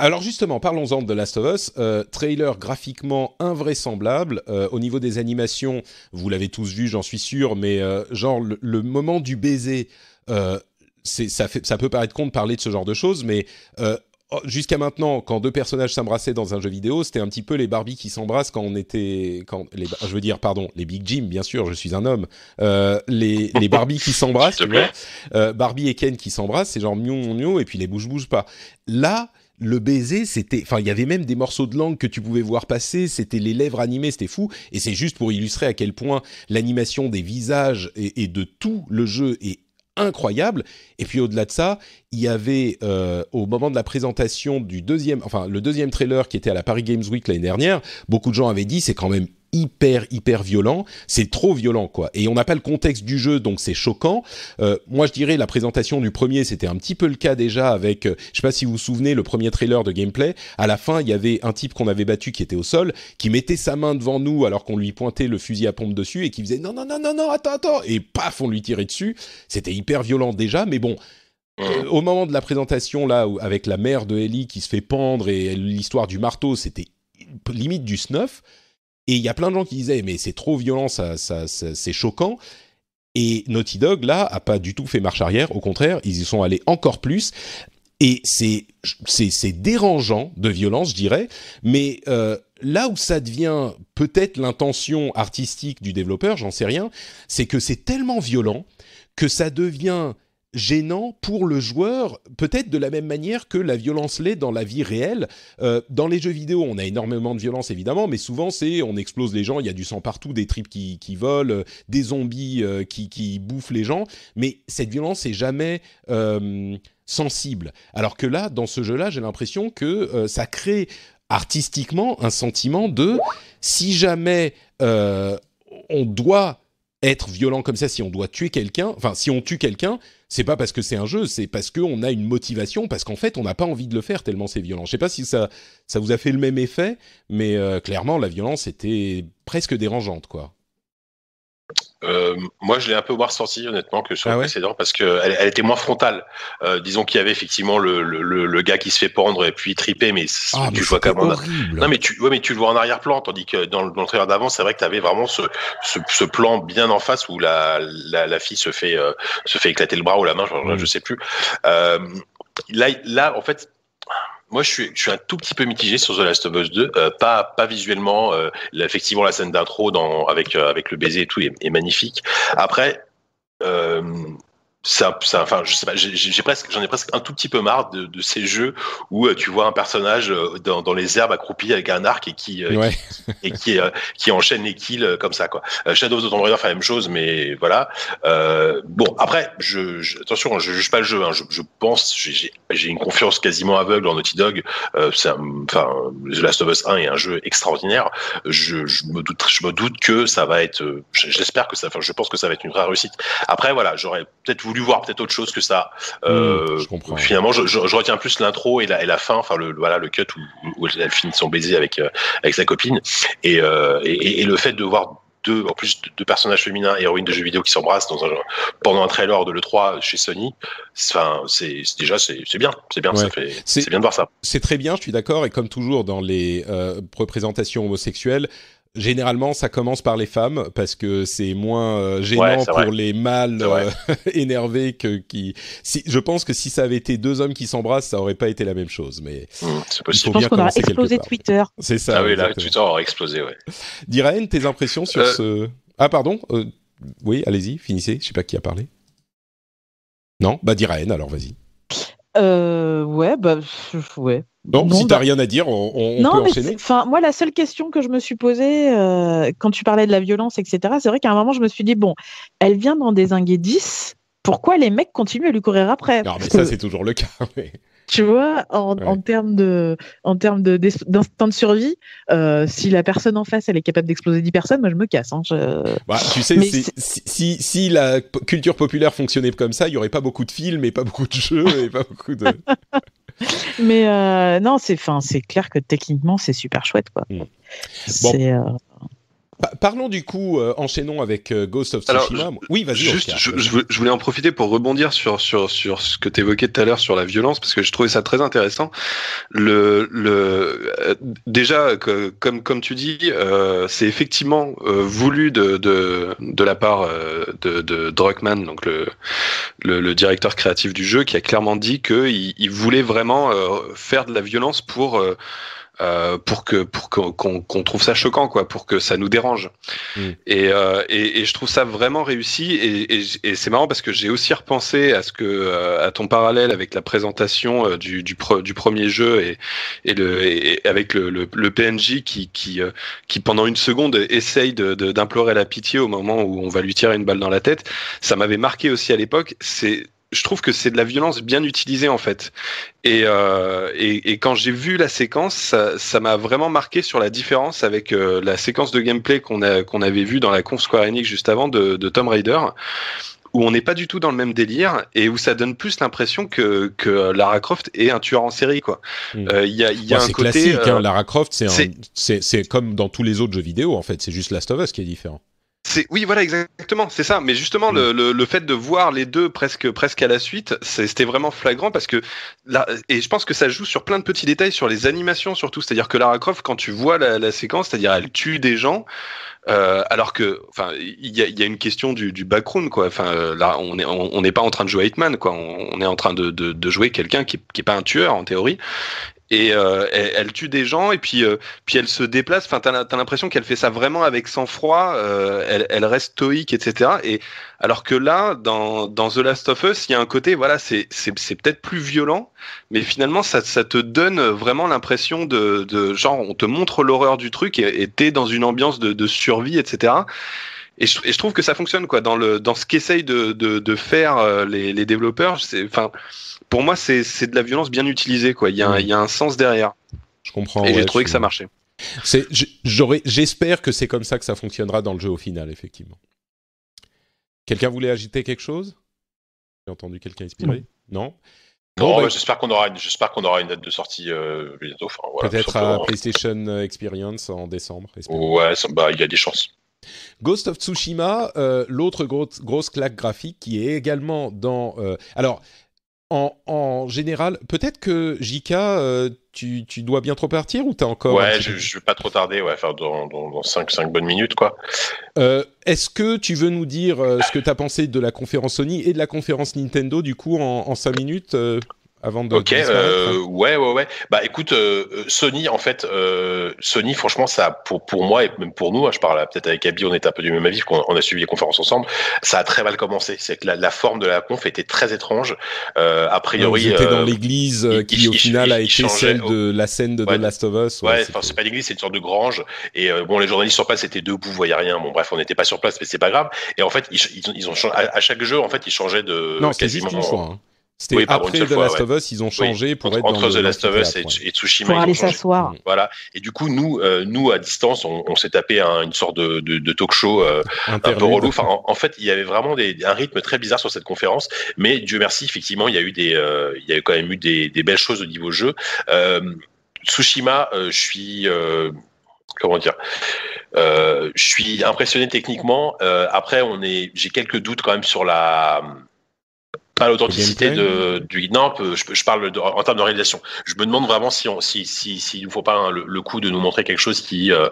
[SPEAKER 1] alors justement parlons-en de The Last of Us euh, trailer graphiquement invraisemblable euh, au niveau des animations vous l'avez tous vu j'en suis sûr mais genre le, moment du baiser c'est ça, fait, ça peut paraître con de parler de ce genre de choses, mais euh, Oh, jusqu'à maintenant, quand deux personnages s'embrassaient dans un jeu vidéo, c'était un petit peu les Barbie qui s'embrassent quand on était, quand je veux dire, pardon, les Big Jim, bien sûr, je suis un homme, euh, les, les Barbie qui s'embrassent, tu vois, euh, Barbie et Ken qui s'embrassent, c'est genre mion mion et puis les bouches bougent pas. Là. Le baiser, c'était, enfin, il y avait même des morceaux de langue que tu pouvais voir passer. C'était les lèvres animées, c'était fou. Et c'est juste pour illustrer à quel point l'animation des visages et, et de tout le jeu est incroyable. Et puis au-delà de ça, il y avait euh, au moment de la présentation du deuxième, enfin le deuxième trailer qui était à la Paris Games Week l'année dernière, beaucoup de gens avaient dit c'est quand même hyper hyper violent, c'est trop violent quoi. Et on n'a pas le contexte du jeu donc c'est choquant. Euh, moi je dirais la présentation du premier c'était un petit peu le cas déjà avec, euh, je sais pas si vous vous souvenez le premier trailer de gameplay. À la fin il y avait un type qu'on avait battu qui était au sol, qui mettait sa main devant nous alors qu'on lui pointait le fusil à pompe dessus et qui faisait non non non non non attends attends et paf on lui tirait dessus. C'était hyper violent déjà mais bon euh, au moment de la présentation là avec la mère de Ellie qui se fait pendre et l'histoire du marteau c'était limite du snuff et il y a plein de gens qui disaient, mais c'est trop violent, ça, ça, c'est choquant. Et Naughty Dog, là, a pas du tout fait marche arrière. Au contraire, ils y sont allés encore plus. Et c'est, c'est, dérangeant de violence, je dirais. Mais euh, là où ça devient peut-être l'intention artistique du développeur, j'en sais rien, c'est que c'est tellement violent que ça devient gênant pour le joueur, peut-être de la même manière que la violence l'est dans la vie réelle. Euh, dans les jeux vidéo, on a énormément de violence évidemment, mais souvent c'est on explose les gens, il y a du sang partout, des tripes qui, volent, euh, des zombies euh, qui, qui, bouffent les gens, mais cette violence n'est jamais sensible. Alors que là, dans ce jeu-là, j'ai l'impression que ça crée artistiquement un sentiment de si jamais on doit être violent comme ça si on doit tuer quelqu'un. Enfin, si on tue quelqu'un, c'est pas parce que c'est un jeu, c'est parce qu'on a une motivation, parce qu'en fait, on n'a pas envie de le faire tellement c'est violent. Je sais pas si ça, ça vous a fait le même effet, mais euh, clairement, la violence était presque dérangeante, quoi.
[SPEAKER 2] Euh, moi, je l'ai un peu voir sorti honnêtement que sur ah le précédent parce que elle, était moins frontale. Euh, disons qu'il y avait effectivement le, le, le, gars qui se fait pendre et puis triper, mais ah, tu vois quand Non, mais tu, ouais, mais tu le vois en arrière-plan, tandis que dans, dans le trailer d'avant, c'est vrai que tu avais vraiment ce, ce, ce, plan bien en face où la, la, la fille se fait euh, se fait éclater le bras ou la main, je ne je mm. sais plus. Euh, là, là, en fait, moi, je suis, un tout petit peu mitigé sur The Last of Us 2. Euh, pas, pas visuellement. Euh, effectivement, la scène d'intro avec, euh, avec le baiser et tout est, est magnifique. Après, ça, ça, enfin, je j'ai presque, j'en ai presque un tout petit peu marre de, ces jeux où euh, tu vois un personnage euh, dans, les herbes accroupi avec un arc et qui, euh, et qui, enchaîne les kills comme ça quoi. Shadow of the Tomb Raider fait la même chose, mais voilà. bon, après, je, je, attention, je juge pas le jeu. Hein. je, pense, j'ai une confiance quasiment aveugle en Naughty Dog. Enfin, The Last of Us 1 est un jeu extraordinaire. Je, me doute, je me doute que ça va être. J'espère que ça. Enfin, je pense que ça va être une vraie réussite. Après, voilà, j'aurais peut-être voulu voulu voir peut-être autre chose que ça. Mmh, je euh, Finalement, je, je, retiens plus l'intro et la, et la fin, enfin le, voilà le cut où, où elle finit son baiser avec euh, avec sa copine et, euh, et, et le fait de voir deux, en plus deux personnages féminins, héroïnes de jeux vidéo qui s'embrassent dans un, pendant un trailer de l'E3 chez Sony. Enfin, c'est déjà c'est bien, c'est bien, fait c'est bien de voir ça.
[SPEAKER 1] C'est très bien, je suis d'accord. Et comme toujours dans les euh, représentations homosexuelles, Généralement, ça commence par les femmes parce que c'est moins euh, gênant pour les mâles euh, énervés que qui. Si, je pense que si ça avait été deux hommes qui s'embrassent, ça aurait pas été la même chose. Mais hmm, je pense qu'on aurait explosé Twitter. C'est ça. Ah Twitter
[SPEAKER 2] aurait explosé. Ouais.
[SPEAKER 1] Diraen, tes impressions sur euh, ce Ah pardon. oui, allez-y, finissez. Je sais pas qui a parlé. Non, bah Diraen, alors vas-y.
[SPEAKER 4] ouais, bah ouais. Donc, si t'as bah-
[SPEAKER 1] rien à dire, on, non, mais
[SPEAKER 4] Enfin, moi, la seule question que je me suis posée euh, quand tu parlais de la violence, etc., c'est vrai qu'à un moment, je me suis dit bon, elle vient d'en désinguer 10, pourquoi les mecs continuent à lui courir après Non, mais
[SPEAKER 1] ça, c'est toujours le cas.
[SPEAKER 4] Tu vois, en, termes de, en termes de de survie, euh, si la personne en face elle est capable d'exploser 10 personnes, moi je me casse. Hein,
[SPEAKER 1] bah, tu sais, si, si, la culture populaire fonctionnait comme ça, il y aurait pas beaucoup de films et pas beaucoup de jeux et pas beaucoup de.
[SPEAKER 4] Mais euh, non, c'est, c'est clair que techniquement, c'est super chouette. Quoi. Mm. Euh,
[SPEAKER 1] parlons du coup, euh, enchaînons avec euh, Ghost of Tsushima. oui, vas-y. Juste,
[SPEAKER 3] je, voulais en profiter pour rebondir sur, sur, sur ce que tu évoquais tout à l'heure sur la violence, parce que je trouvais ça très intéressant. Le, le, euh, déjà, que, comme, comme tu dis, euh, c'est effectivement voulu de, de, de la part de, de Druckmann, donc le, le, directeur créatif du jeu, qui a clairement dit qu'il il voulait vraiment faire de la violence pour euh, pour que pour qu'on trouve ça choquant, quoi, pour que ça nous dérange. Mm. Euh, et, et, je trouve ça vraiment réussi. Et, c'est marrant parce que j'ai aussi repensé à ce que euh, à ton parallèle avec la présentation du du, du premier jeu et et le avec le, le, PNJ qui qui qui pendant une seconde essaye d'implorer de, d'implorer la pitié au moment où on va lui tirer une balle dans la tête. Ça m'avait marqué aussi à l'époque. C'est je trouve que c'est de la violence bien utilisée en fait. Et, euh, et, quand j'ai vu la séquence, ça m'a vraiment marqué sur la différence avec euh, la séquence de gameplay qu'on avait vue dans la conf Square Enix juste avant de, de Tomb Raider où on n'est pas du tout dans le même délire et où ça donne plus l'impression que, Lara Croft est un tueur en série quoi. Hmm. Euh, il y a, un côté classique. Hein. Lara
[SPEAKER 1] Croft, c'est c'est comme dans tous les autres jeux vidéo en fait. C'est juste Last of Us qui est différent
[SPEAKER 3] oui, voilà, exactement, c'est ça. Mais justement, le, mm. le, le, fait de voir les deux presque, presque à la suite, c'était vraiment flagrant parce que là, et je pense que ça joue sur plein de petits détails, sur les animations surtout. C'est-à-dire que Lara Croft, quand tu vois la, la séquence, c'est-à-dire elle tue des gens, euh, alors que, enfin, il y a, y a, une question du, du background, quoi. Enfin, euh, là, on n'est on, pas en train de jouer Hitman, quoi. On, on est en train de, de, de jouer quelqu'un qui, qui est pas un tueur en théorie et euh, elle, tue des gens et puis euh, puis elle se déplace. Enfin, t'as as, l'impression qu'elle fait ça vraiment avec sang-froid. Euh, elle, elle, reste stoïque, etc. Et alors que là, dans, dans The Last of Us, il y a un côté, voilà, c'est c'est peut-être plus violent, mais finalement, ça, ça te donne vraiment l'impression de, de genre, on te montre l'horreur du truc et t'es dans une ambiance de, de survie, etc. Et je, et je, trouve que ça fonctionne quoi dans le dans ce qu'essayent de, de, de, faire les, les développeurs. Enfin pour moi, c'est de la violence bien utilisée, quoi. Il y, a, un, il y a un sens derrière. Je comprends. Et j'ai trouvé que ça marchait.
[SPEAKER 1] J'espère que c'est comme ça que ça fonctionnera dans le jeu au final, effectivement. Quelqu'un voulait agiter quelque chose J'ai entendu quelqu'un inspirer Non, non bah, bah, j'espère
[SPEAKER 2] qu'on aura, qu'on aura une date de sortie euh, bientôt. Peut-être à
[SPEAKER 1] PlayStation euh, Experience en
[SPEAKER 2] décembre. Ouais, bah, il y a des chances.
[SPEAKER 1] Ghost of Tsushima, euh, l'autre gros, grosse claque graphique qui est également dans. alors, en, général, peut-être que JK, euh, tu, tu, dois trop partir ou t'as encore. Ouais, je,
[SPEAKER 2] ne vais pas trop tarder, ouais, faire dans, dans, dans 5, bonnes minutes, quoi.
[SPEAKER 1] Euh, est-ce que tu veux nous dire euh, ce que t'as pensé de la conférence Sony et de la conférence Nintendo, du coup, en, en 5 minutes avant de. Ok, euh,
[SPEAKER 2] ouais, ouais, ouais. Bah, écoute, euh, euh, Sony, en fait, Sony, franchement, ça, pour, pour moi et même pour nous, hein, je parle peut-être avec Abby, on était un peu du même avis, qu'on on a suivi les conférences ensemble. Ça a très mal commencé. C'est que la, la, forme de la conf était très étrange. a priori, c'était dans l'église
[SPEAKER 1] qui, au final, a été celle de la scène de The Last of Us. Ouais,
[SPEAKER 2] c'est pas l'église, c'est une sorte de grange. Et bon, les journalistes sur place étaient debout, voyez rien. Bon, bref, on n'était pas sur place, mais c'est pas grave. Et en fait, ils, ont, ils ont à, à, chaque jeu, en fait, ils changeaient de. Non, c'est une fois. Hein. C'était après The Last of Us, ils ont changé pour être dans The Last of Us et, et, Tsushima. Pour aller s'asseoir. Voilà. Et du coup, nous, euh, nous à distance, on, s'est tapé une sorte de, talk-show euh, un peu relou. Enfin, en, fait, il y avait vraiment un rythme très bizarre sur cette conférence. Mais Dieu merci, effectivement, il y a eu des, euh, il y a quand même eu des, belles choses au niveau jeu. Tsushima, je suis comment dire Je suis impressionné techniquement. après, on est, j'ai quelques doutes quand même sur la pas l'authenticité de, du non, je, parle de, en termes de réalisation. Je me demande vraiment si on, si, si, il ne faut pas le, coup de nous montrer quelque chose qui euh,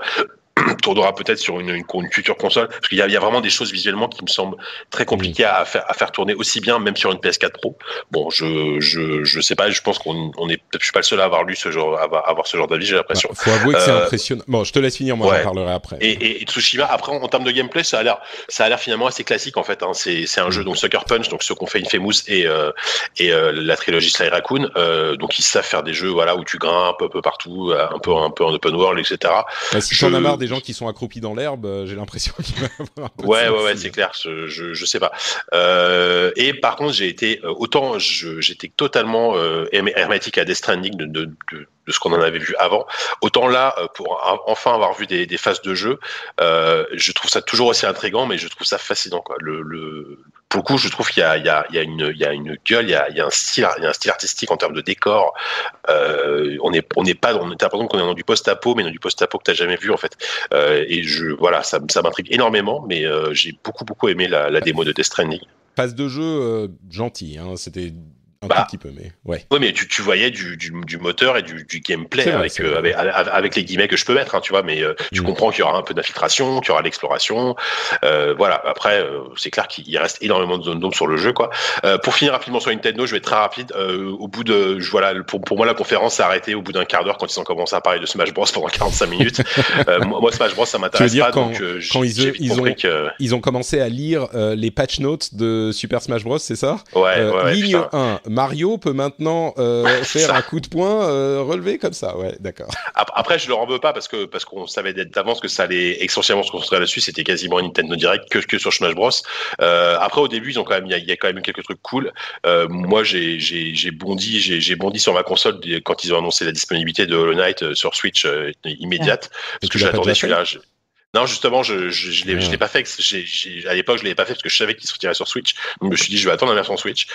[SPEAKER 2] tournera peut-être sur une, une, future console, parce qu'il y, a vraiment des choses visuellement qui me semblent très compliquées à, faire, tourner aussi bien, même sur une PS4 Pro. Bon, je je, je sais pas, je pense qu'on on est, je suis pas le seul à avoir lu ce genre, à avoir ce genre d'avis, j'ai l'impression. Ah, faut avouer que c'est euh, impressionnant.
[SPEAKER 1] Bon, je te laisse finir, moi ouais. j'en parlerai après.
[SPEAKER 2] Et, et, Tsushima, après en, termes de gameplay, ça a l'air, ça a l'air finalement assez classique en fait. Hein. C'est un jeu mm. donc Sucker Punch, donc ce qu'on fait Infamous et euh, et euh, la trilogie Sly Raccoon. donc ils savent faire des jeux voilà où tu grimpes un peu partout, un peu un peu en open world, etc. Bah, je... marre
[SPEAKER 1] gens qui sont accroupis dans l'herbe, euh, j'ai l'impression qu'il va avoir un Ouais, ouais, ouais,
[SPEAKER 2] c'est clair, je, sais pas. Euh, et par contre, j'ai été, euh, autant j'étais totalement hermétique à Death de de ce qu'on en avait vu avant. Autant là, euh, pour enfin avoir vu des, phases de jeu, euh, je trouve ça toujours aussi intriguant, mais je trouve ça fascinant. Quoi. Le, pour le coup, je trouve qu'il y, a une, gueule, il y a, un style, un style artistique en termes de décor. Euh, on n'est on est pas, on qu'on est dans du post-apo, mais dans du post-apo que t'as jamais vu en fait. et je, voilà, ça, ça m'intrigue énormément, mais j'ai beaucoup beaucoup aimé la, démo de Death Stranding.
[SPEAKER 1] Passe de jeu gentil, hein. c'était un bah. petit peu, mais
[SPEAKER 2] ouais. mais tu, tu voyais du, du, moteur et du, du gameplay euh, avec, avec, les guillemets que je peux mettre, hein, tu vois, mais euh, tu mm. comprends qu'il y aura un peu d'infiltration, qu'il y aura l'exploration. Euh, voilà, après, c'est clair qu'il reste énormément de zones d'ombre sur le jeu, quoi. pour finir rapidement sur Nintendo, je vais être très rapide. au bout de. voilà, pour, pour moi, la conférence s'est arrêtée au bout d'un quart d'heure quand ils ont commencé à parler de Smash Bros pendant 45 minutes. moi, Smash Bros, ça m'intéresse pas. donc,
[SPEAKER 1] quand ils, ont, ils ont commencé à lire les patch notes de Super Smash Bros, c'est ça
[SPEAKER 2] Ouais, ouais, Ligne
[SPEAKER 1] Mario peut maintenant euh, faire un coup de poing euh, relevé comme ça, ouais, d'accord.
[SPEAKER 2] Après, je leur en veux pas parce que parce qu'on savait d'avance que ça allait essentiellement se concentrer là-dessus. C'était quasiment Nintendo Direct que, que sur Smash Bros. Euh, après, au début, ils ont quand même il y, a quand même eu quelques trucs cool. moi, j'ai bondi j'ai bondi sur ma console quand ils ont annoncé la disponibilité de Hollow Knight sur Switch immédiate parce que j'attendais celui-là. Non, justement, je je, je l'ai pas fait. J à l'époque, je l'avais pas fait parce que je savais qu'il sortirait sur Switch. Donc, je me suis dit, je vais attendre la version Switch.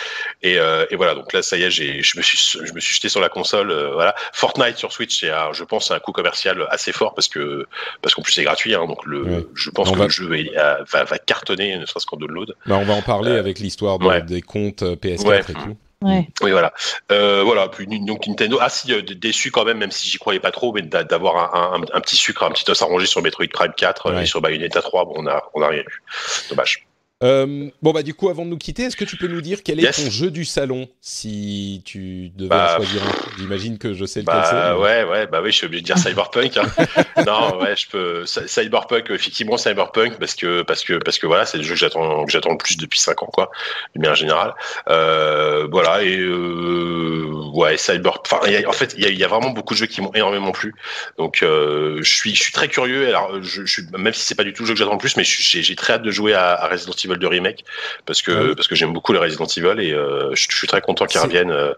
[SPEAKER 2] Et, euh, et voilà, donc là, ça y est, je me suis je me suis jeté sur la console. Euh, voilà, Fortnite sur Switch, c'est je pense un coût commercial assez fort parce que parce qu'en plus c'est gratuit. Hein, donc le, je pense que le jeu euh, va, va, cartonner, ne serait-ce qu'en download.
[SPEAKER 1] Bah, on va en parler euh, avec l'histoire des comptes PS4 et tout.
[SPEAKER 2] Oui, voilà. Euh, voilà, puis donc Nintendo, ah si, euh, déçu quand même, même si j'y croyais pas trop, mais d'avoir un, petit sucre, un petit os arrangé sur Metroid Prime 4 euh, et sur Bayonetta 3, bon, on a, on a rien eu. Dommage.
[SPEAKER 1] Euh, bon, bah, du coup, avant de nous quitter, est-ce que tu peux nous dire quel est ton jeu du salon si tu devais bah. choisir un J'imagine que je sais lequel bah, c'est. Ouais,
[SPEAKER 2] ouais, bah oui, je suis obligé de dire Cyberpunk. Hein. non, ouais, je peux. Cyberpunk, effectivement, Cyberpunk, parce que, parce que, parce que voilà, c'est le jeu que j'attends, que j'attends le plus depuis 5 ans, quoi, de manière générale. Euh, voilà, et euh, ouais, Cyberpunk. en fait, il y, a vraiment beaucoup de jeux qui m'ont énormément plu. Donc, euh, je, suis, je suis très curieux. Alors, je, je, même si c'est pas du tout le jeu que j'attends le plus, mais j'ai, très hâte de jouer à, à Resident Evil de remake parce que parce que j'aime beaucoup les Resident Evil et euh, je, suis très content qu'ils reviennent. Euh.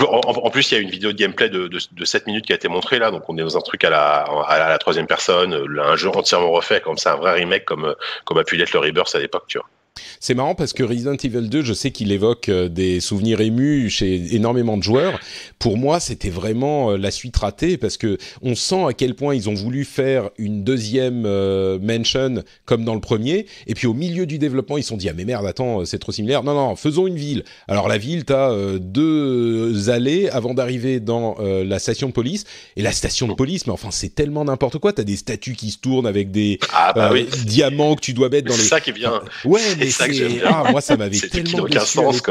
[SPEAKER 2] En plus, il y a une vidéo de gameplay de, de, 7 minutes qui a été montrée là, donc on est dans un truc à la, la, troisième personne, un jeu entièrement refait comme c'est un vrai remake comme comme a pu l'être le Rebirth à l'époque, tu vois. C'est marrant
[SPEAKER 1] parce que Resident Evil 2, je sais qu'il évoque euh, des souvenirs émus chez énormément de joueurs. Pour moi, c'était vraiment euh, la suite ratée parce que on sent à quel point ils ont voulu faire une deuxième Mansion euh, mention comme dans le premier. Et puis au milieu du développement, ils se sont dit ah mais merde, attends, c'est trop similaire. Non non, faisons une ville. Alors la ville, t'as deux allées avant d'arriver dans la station de police. Et la station de police, mais enfin c'est tellement n'importe quoi. T'as des statues qui se tournent avec des ah, bah diamants que tu dois mettre dans les. C'est ça qui est bien. Ouais c'est ça ah, moi, ça m'avait tellement déçu sens,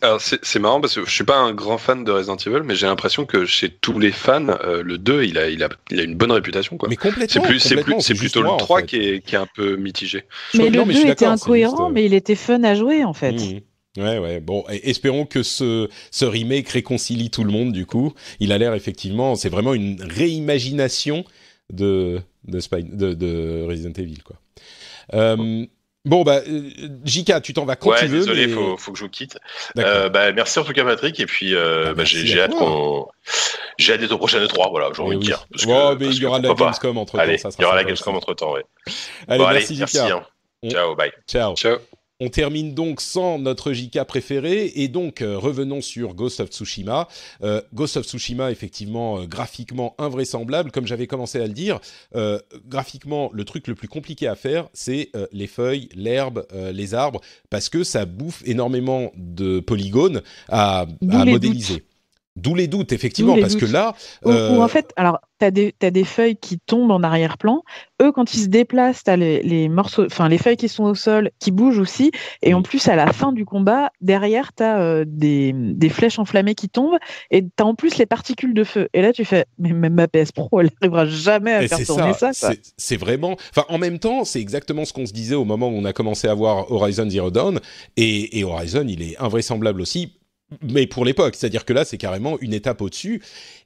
[SPEAKER 3] à c'est marrant parce que je suis pas un grand fan de Resident Evil, mais j'ai l'impression que chez tous les fans, euh, le 2, il a, il, a, il a une bonne réputation. Quoi. Mais complètement. C'est plutôt le 3 qui, est, qui est un peu mitigé.
[SPEAKER 4] Mais le 2 était incohérent, euh, mais il était fun à jouer, en fait.
[SPEAKER 1] Mhm. Ouais, ouais. Bon, espérons que ce, ce remake réconcilie tout le monde, du coup. Il a l'air, effectivement, c'est vraiment une réimagination de, de, Resident Evil, quoi. Euh, Bon, bah, euh, Jika, tu t'en vas quand ouais, tu veux. Désolé, mais... faut,
[SPEAKER 2] faut que je vous quitte. Euh, bah, merci en tout cas, Patrick. Et puis, euh, ah, bah, j'ai hâte qu'on. J'ai hâte d'être au prochain E3, voilà, j'ai eh envie de dire. Parce
[SPEAKER 1] oh, que, mais parce il y aura de la Gamescom entre temps. ça sera il y aura la Gamescom entre temps, ouais. Allez, bon, merci, Jika. hein. Ciao, bye. Ciao. Ciao. On termine donc sans notre JK préféré et donc euh, revenons sur Ghost of Tsushima. Euh, Ghost of Tsushima, effectivement, euh, graphiquement invraisemblable, comme j'avais commencé à le dire. graphiquement, le truc le plus compliqué à faire, c'est les feuilles, l'herbe, les arbres, parce que ça bouffe énormément de polygones à, modéliser. D'où les doutes, effectivement, parce que là. Ou, euh, en
[SPEAKER 4] fait, alors, tu as, des feuilles qui tombent en arrière-plan. Eux, quand ils se déplacent, tu les, morceaux, enfin, les feuilles qui sont au sol qui bougent aussi. Et en plus, à la fin du combat, derrière, tu as euh, des, flèches enflammées qui tombent. Et tu en plus les particules de feu. Et là, tu fais, mais même ma PS Pro, elle n'arrivera jamais à faire tourner ça.
[SPEAKER 1] c'est vraiment. Enfin, en même temps, c'est exactement ce qu'on se disait au moment où on a commencé à voir Horizon Zero Dawn. et Horizon, il est invraisemblable aussi mais pour l'époque, c'est-à-dire que là, c'est carrément une étape au-dessus.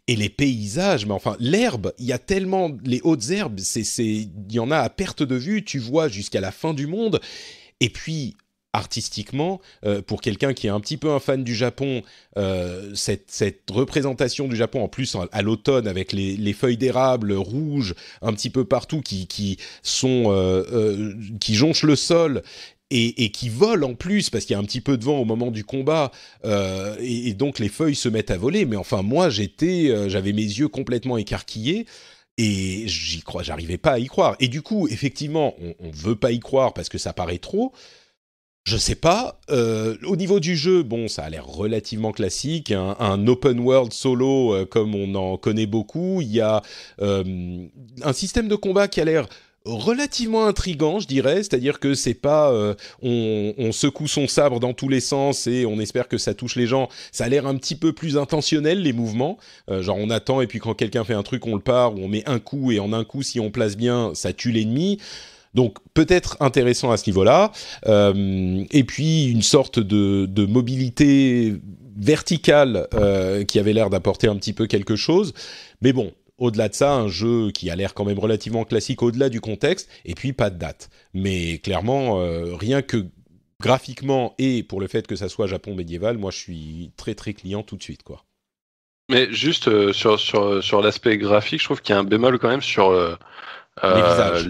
[SPEAKER 1] Et les paysages, mais enfin, l'herbe, il y a tellement les hautes herbes, c'est, il y en a à perte de vue. Tu vois jusqu'à la fin du monde. Et puis, artistiquement, euh, pour quelqu'un qui est un petit peu un fan du Japon, euh, cette, représentation du Japon, en plus à, l'automne, avec les, feuilles d'érable rouges un petit peu partout qui, sont, euh, qui jonchent le sol et, qui volent en plus parce qu'il y a un petit peu de vent au moment du combat euh, et, donc les feuilles se mettent à voler. Mais enfin moi j'étais, euh, j'avais mes yeux complètement écarquillés et j'y crois, j'arrivais pas à y croire. Et du coup effectivement on, ne veut pas y croire parce que ça paraît trop. Je sais pas. Euh, au niveau du jeu, bon, ça a l'air relativement classique, hein. un, open world solo comme on en connaît beaucoup. Il y a un système de combat qui a l'air relativement intrigant, je dirais. C'est-à-dire que c'est pas euh, on, secoue son sabre dans tous les sens et on espère que ça touche les gens. Ça a l'air un petit peu plus intentionnel les mouvements. Euh, genre on attend et puis quand quelqu'un fait un truc, on le part ou on met un coup et en un coup, si on place bien, ça tue l'ennemi. Donc peut-être intéressant à ce niveau-là. Euh, et puis une sorte de mobilité verticale qui avait l'air d'apporter un petit peu quelque chose. Mais bon, au-delà de ça, un jeu qui a l'air quand même relativement classique au-delà du contexte, et puis pas de date. Mais clairement, euh, rien que graphiquement et pour le fait que ça soit Japon médiéval, moi je suis très très client tout de suite. quoi.
[SPEAKER 3] Mais juste euh, sur, sur, l'aspect graphique, je trouve qu'il y a un bémol quand même sur... Euh, les visages,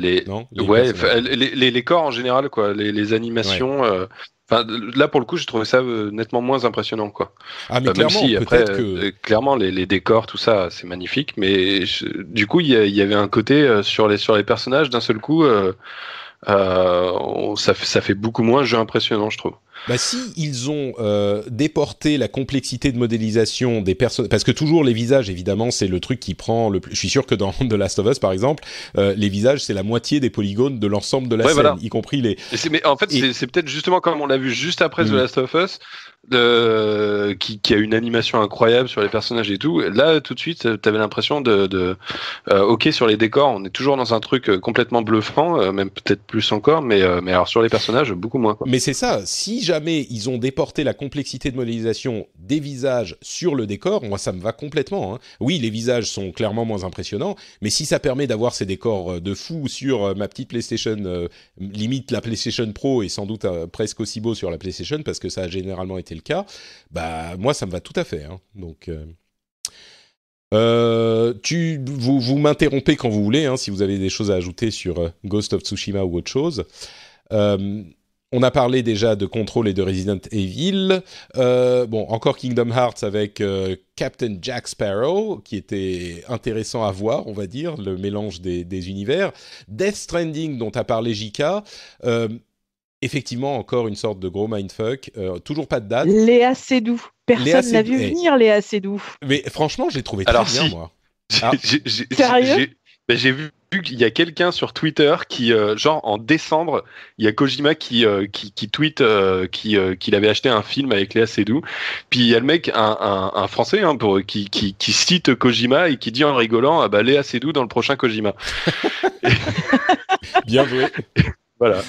[SPEAKER 3] les... corps en général, quoi, les, animations là, pour le coup, j'ai trouvé ça euh, nettement moins impressionnant, quoi. Ah, euh, même si, après, euh, clairement, les, décors, tout ça, c'est magnifique, mais du coup, il y, avait un côté sur les sur les personnages, d'un seul coup, ça, ça fait beaucoup moins jeu impressionnant, je trouve
[SPEAKER 1] bah, si ils ont euh, déporté la complexité de modélisation des personnes, parce que toujours les visages, évidemment, c'est le truc qui prend le plus. Je suis sûr que dans The Last of Us, par exemple, euh, les visages, c'est la moitié des polygones de l'ensemble de la scène, y compris les.
[SPEAKER 3] Mais en fait, c'est peut-être justement comme on l'a vu juste après The mm. Last of Us. Euh, qui, qui, a une animation incroyable sur les personnages et tout. Là, tout de suite, t'avais l'impression de, de euh, ok sur les décors, on est toujours dans un truc euh, complètement bluffant, euh, même peut-être plus encore, mais euh, mais alors sur les personnages beaucoup moins. Quoi.
[SPEAKER 1] Mais c'est ça. Si jamais ils ont déporté la complexité de modélisation des visages sur le décor, moi ça me va complètement. Hein. Oui, les visages sont clairement moins impressionnants, mais si ça permet d'avoir ces décors euh, de fou sur euh, ma petite PlayStation, euh, limite la PlayStation Pro est sans doute presque aussi beau sur la PlayStation parce que ça a généralement été le cas, bah moi ça me va tout à fait. Hein. Donc tu, vous, vous m'interrompez quand vous voulez, hein, si vous avez des choses à ajouter sur Ghost of Tsushima ou autre chose. Euh, on a parlé déjà de Control et de Resident Evil. Euh, bon, encore Kingdom Hearts avec euh, Captain Jack Sparrow, qui était intéressant à voir, on va dire, le mélange des, univers. Death Stranding, dont a parlé J.K., euh, effectivement, encore une sorte de gros mindfuck. toujours pas de date. Léa Seydoux. Personne n'a vu eh. venir
[SPEAKER 4] Léa Seydoux.
[SPEAKER 3] Mais franchement, j'ai trouvé Alors, très bien, moi. Sérieux ben, j'ai vu qu'il y a quelqu'un sur Twitter qui, euh, genre en décembre, il y a Kojima qui, euh, qui, qui, tweet euh, qu'il avait acheté un film avec Léa Seydoux. Puis il y a le mec, un, un, un Français, hein, pour, qui, qui, cite Kojima et qui dit en rigolant ah bah, Léa Seydoux dans le prochain Kojima. Bien joué. voilà.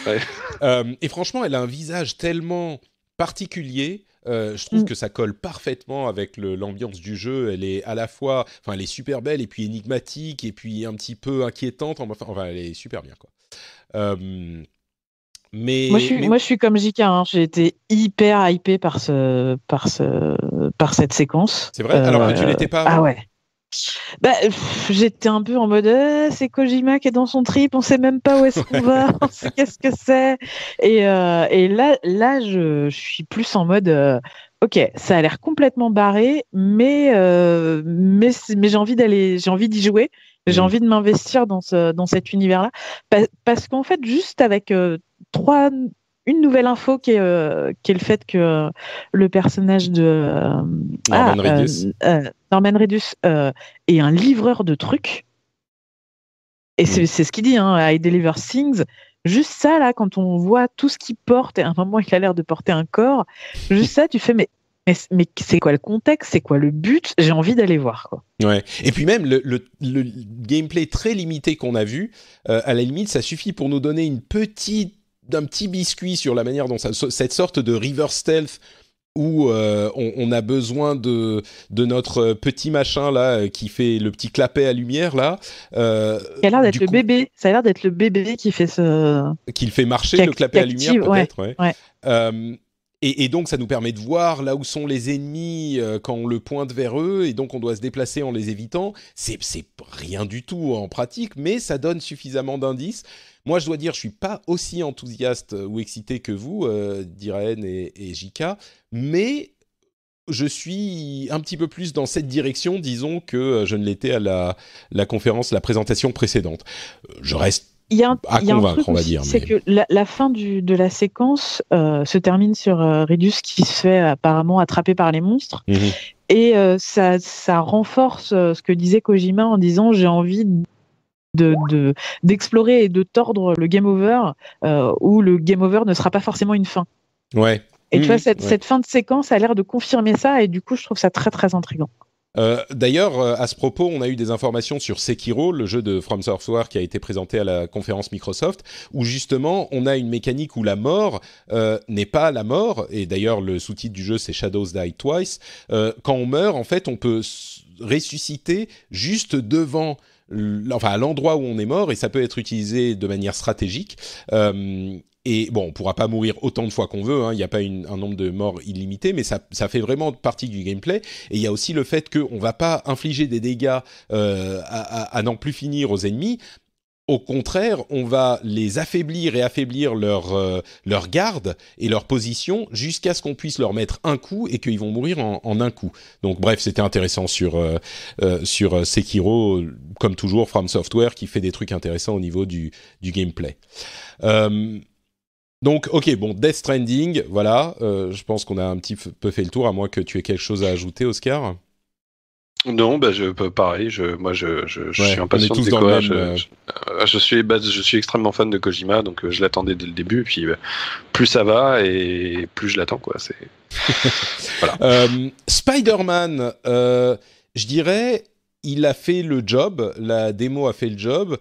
[SPEAKER 1] et franchement, elle a un visage tellement particulier. Euh, je trouve mm. que ça colle parfaitement avec l'ambiance du jeu. Elle est à la fois, enfin, elle est super belle et puis énigmatique et puis un petit peu inquiétante. Enfin, enfin elle est super bien quoi. Euh, mais, moi, je suis,
[SPEAKER 4] comme JK, hein. j'ai été hyper hypé par, ce, par, ce, par cette séquence. C'est vrai Alors que tu n'étais euh, pas Ah ouais bah, j'étais un peu en mode euh, c'est Kojima qui est dans son trip, on sait même pas où est-ce qu'on va, on sait qu'est-ce que c'est. Et, euh, et, là, là je, suis plus en mode euh, ok, ça a l'air complètement barré, mais, mais, mais j'ai envie d'aller, j'ai envie d'y jouer, j'ai mmh. envie de m'investir dans, ce, dans cet univers-là. Parce, qu'en fait, juste avec trois, une nouvelle info qui est, euh, le fait que euh, le personnage de euh, Norman, ah, Redus. est un livreur de trucs. Et c'est mm. ce qu'il dit, hein, I deliver things. Juste ça, là, quand on voit tout ce qu'il porte, et à un moment, il a l'air de porter un corps, juste ça, tu fais, mais mais, mais c'est quoi le contexte C'est quoi le but J'ai envie d'aller voir.
[SPEAKER 1] Et puis même le, gameplay très limité qu'on a vu, à la limite, ça suffit pour nous donner une petite d'un petit biscuit sur la manière dont cette sorte de river stealth où euh, on, a besoin de, de notre petit machin là euh, qui fait le petit clapet à lumière là. ça euh,
[SPEAKER 4] a l'air d'être le bébé. Ça a l'air d'être le bébé qui fait ce.
[SPEAKER 1] Qui le fait marcher le clapet à lumière peut-être. et, donc ça nous permet de voir là où sont les ennemis quand on le pointe vers eux et donc on doit se déplacer en les évitant. c'est rien du tout en pratique, mais ça donne suffisamment d'indices. Moi, je dois dire, je suis pas aussi enthousiaste euh, ou excité que vous, euh, et, Jika, mais je suis un petit peu plus dans cette direction, disons, que euh, je ne l'étais à la, conférence, la présentation précédente. Euh, je reste
[SPEAKER 4] il y a un, Il y a un truc on va dire. C'est que la, fin de la séquence se termine sur Redus Ridus qui se fait apparemment attraper par les monstres. Mhm. Et ça, renforce ce que disait Kojima en disant j'ai envie de d'explorer de, et de tordre le game over euh, où le game over ne sera pas forcément une fin. Ouais. Et tu vois, mmh, cette, fin de séquence a l'air de confirmer ça et du coup, je trouve ça très très intriguant.
[SPEAKER 1] Euh, d'ailleurs, euh, à ce propos, on a eu des informations sur Sekiro, le jeu de From Software qui a été présenté à la conférence Microsoft, où justement on a une mécanique où la mort n'est pas la mort, et d'ailleurs le sous-titre du jeu c'est Shadows Die Twice. quand on meurt, en fait, on peut ressusciter juste devant enfin à l'endroit où on est mort et ça peut être utilisé de manière stratégique. Euh, et bon, on pourra pas mourir autant de fois qu'on veut, hein. il hein, n'y a pas un nombre de morts illimité, mais ça, ça, fait vraiment partie du gameplay. Et il y a aussi le fait qu'on ne va pas infliger des dégâts euh, à, à n'en plus finir aux ennemis, au contraire, on va les affaiblir et affaiblir leur, euh, leur garde et leur position jusqu'à ce qu'on puisse leur mettre un coup et qu'ils vont mourir en, un coup. Donc bref, c'était intéressant sur, euh, euh sur euh, Sekiro, comme toujours From Software qui fait des trucs intéressants au niveau du, du gameplay. donc ok, bon, Death Stranding, voilà, je pense qu'on a un petit peu fait le tour, à moins que tu aies quelque chose à ajouter, Oscar.
[SPEAKER 3] Non, bah, je, pareil, je, moi je, je, suis impatient de découvrir. Euh, je, suis, bah, je suis extrêmement fan de Kojima, donc euh, je l'attendais dès le début. puis euh, plus ça va et plus je l'attends, quoi. C'est
[SPEAKER 1] voilà. Spider-Man, je dirais, il a fait le job, la démo a fait le job,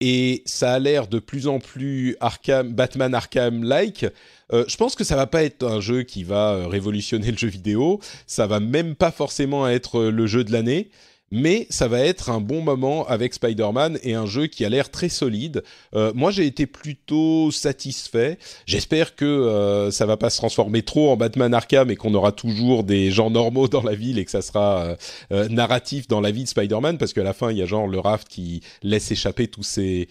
[SPEAKER 1] et ça a l'air de plus en plus Arkham, Batman Arkham-like. Euh, je pense que ça va pas être un jeu qui va euh, révolutionner le jeu vidéo, ça va même pas forcément être euh, le jeu de l'année, mais ça va être un bon moment avec Spider-Man et un jeu qui a l'air très solide. Euh, moi, j'ai été plutôt satisfait. J'espère que euh, ça va pas se transformer trop en Batman Arkham et qu'on aura toujours des gens normaux dans la ville et que ça sera euh, narratif dans la vie de Spider-Man parce qu'à la fin, il y a genre le raft qui laisse échapper tous ces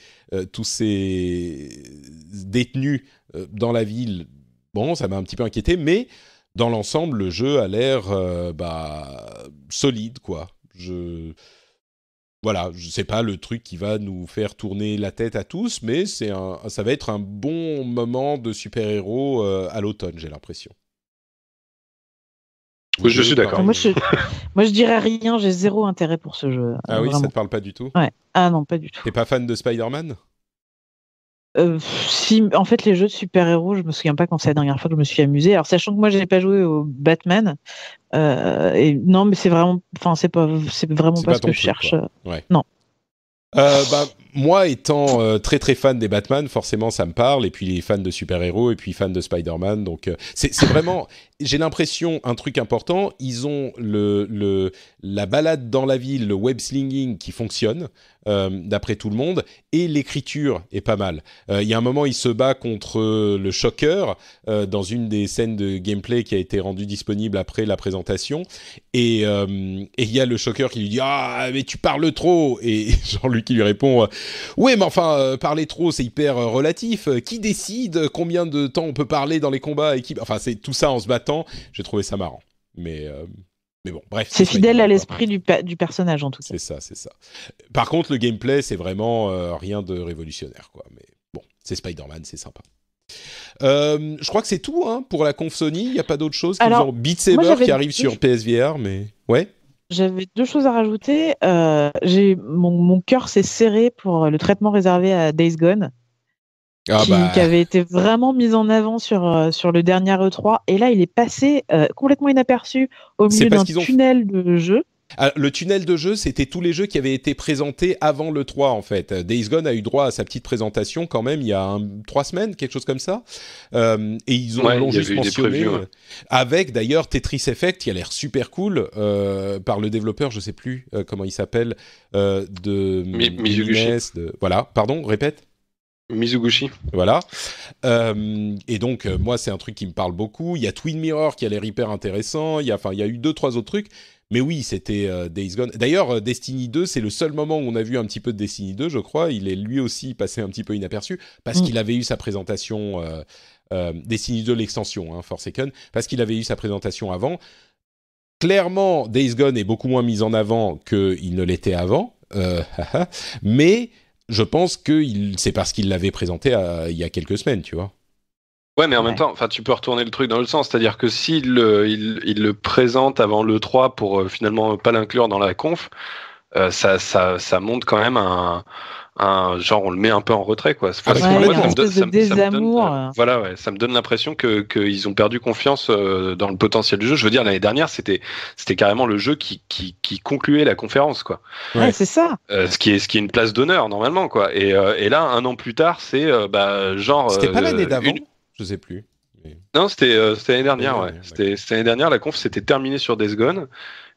[SPEAKER 1] tous ces détenus dans la ville. Bon, ça m'a un petit peu inquiété, mais dans l'ensemble, le jeu a l'air bah, solide, quoi. Je voilà, je sais pas le truc qui va nous faire tourner la tête à tous, mais c'est un, ça va être un bon moment de super-héros euh, à l'automne, j'ai l'impression.
[SPEAKER 2] je suis d'accord. Moi
[SPEAKER 4] je, dirais rien, j'ai zéro intérêt pour ce jeu. Ah oui, ça te parle pas du tout Ah non, pas du
[SPEAKER 1] tout. T'es pas fan de Spider-Man
[SPEAKER 4] euh, si, en fait, les jeux de super-héros, je me souviens pas quand c'est la dernière fois que je me suis amusé. Alors, sachant que moi, je n'ai pas joué au Batman, euh, et non, mais c'est vraiment, enfin, c'est pas, c'est vraiment pas, ce que je cherche. Non.
[SPEAKER 1] Euh, bah, moi, étant très très fan des Batman, forcément ça me parle, et puis les fans de super-héros, et puis fans de Spider-Man, donc c'est vraiment, j'ai l'impression, un truc important, ils ont le, le, la balade dans la ville, le web-slinging qui fonctionne, euh, d'après tout le monde, et l'écriture est pas mal. Euh, il y a un moment, il se bat contre le Shocker euh, dans une des scènes de gameplay qui a été rendue disponible après la présentation, et il y a le Shocker qui lui dit ah mais tu parles trop, et Jean-Luc qui lui répond Oui, mais enfin parler trop c'est hyper relatif. Qui décide combien de temps on peut parler dans les combats enfin c'est tout ça en se battant. J'ai trouvé ça marrant, mais bref. C'est fidèle à l'esprit du,
[SPEAKER 4] personnage en tout cas. C'est ça, c'est ça.
[SPEAKER 1] Par contre, le gameplay, c'est vraiment euh, rien de révolutionnaire, quoi. Mais bon, c'est Spider-Man, c'est sympa. Euh, je crois que c'est tout hein, pour la conf Sony. Il n'y a pas d'autre chose que Beat Saber qui arrive sur PSVR, mais ouais.
[SPEAKER 4] J'avais deux choses à rajouter. Euh, mon, mon cœur s'est serré pour le traitement réservé à Days Gone. Ah bah. qui, avait été vraiment mise en avant sur, euh, sur le dernier E3. Et là, il est passé euh, complètement inaperçu au milieu d'un tunnel de jeu.
[SPEAKER 1] Ah, le tunnel de jeu, c'était tous les jeux qui avaient été présentés avant le 3 e en fait. Days Gone a eu droit à sa petite présentation quand même il y a trois semaines, quelque chose comme ça. Euh, et ils ont allongé juste euh, Avec d'ailleurs Tetris Effect, qui a l'air super cool euh, par le développeur, je sais plus comment il s'appelle, de, Mi de voilà, pardon, répète. Mizuguchi. Voilà. Euh, et donc, euh, moi, c'est un truc qui me parle beaucoup. Il y a Twin Mirror qui a l'air hyper intéressant. Il y a, enfin, il y a eu deux, trois autres trucs. Mais oui, c'était euh, Days Gone. D'ailleurs, Destiny 2, c'est le seul moment où on a vu un petit peu de Destiny 2, je crois. Il est lui aussi passé un petit peu inaperçu parce mm. qu'il avait eu sa présentation Destiny 2, l'extension, hein, Forsaken, parce qu'il avait eu sa présentation avant. Clairement, Days Gone est beaucoup moins mis en avant qu'il ne l'était avant. mais je pense que c'est parce qu'il l'avait présenté il y a quelques semaines, tu vois.
[SPEAKER 3] Ouais, mais en même temps, enfin, tu peux retourner le truc dans le sens, c'est-à-dire que s'il le, il, le présente avant le 3 pour euh, finalement pas l'inclure dans la conf, euh, ça, ça, ça montre quand même un, genre on le met un peu en retrait quoi. parce ouais, ça ça,
[SPEAKER 4] Ça me donne, euh,
[SPEAKER 3] voilà, ouais, ça me donne l'impression que qu'ils ont perdu confiance euh, dans le potentiel du jeu. Je veux dire l'année dernière c'était c'était carrément le jeu qui, qui, concluait la conférence quoi. Ouais, c'est ça. Euh, ce qui est ce qui est une place d'honneur normalement quoi. Et, et, là un an plus tard c'est bah, genre. C'était pas l'année d'avant. Je sais plus. Non c'était l'année dernière ouais. C'était l'année dernière la conf c'était terminé sur Days Gone.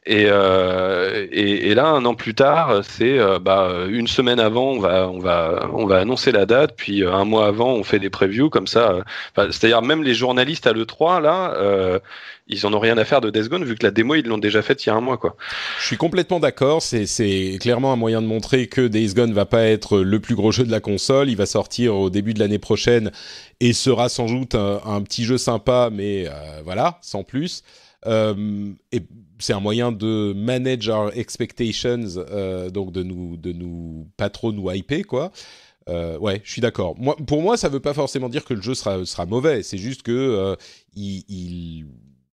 [SPEAKER 3] Euh, et, là, un an plus tard, c'est euh, bah, une semaine avant, on va, on, va, on va annoncer la date, puis euh, un mois avant, on fait des previews comme ça. C'est-à-dire même les journalistes à l'E3, là, ils en ont rien à faire de Days Gone, vu que la démo, ils l'ont déjà faite il y a un mois. Quoi.
[SPEAKER 1] Je suis complètement d'accord, c'est clairement un moyen de montrer que Days Gone va pas être le plus gros jeu de la console, il va sortir au début de l'année prochaine et sera sans doute un, petit jeu sympa, mais voilà, sans plus. Euh, et c'est un moyen de manage our expectations, euh, donc de nous, de nous pas trop nous hyper, quoi. Euh, ouais, je suis d'accord. Moi, pour moi, ça veut pas forcément dire que le jeu sera, sera mauvais. C'est juste que euh, il,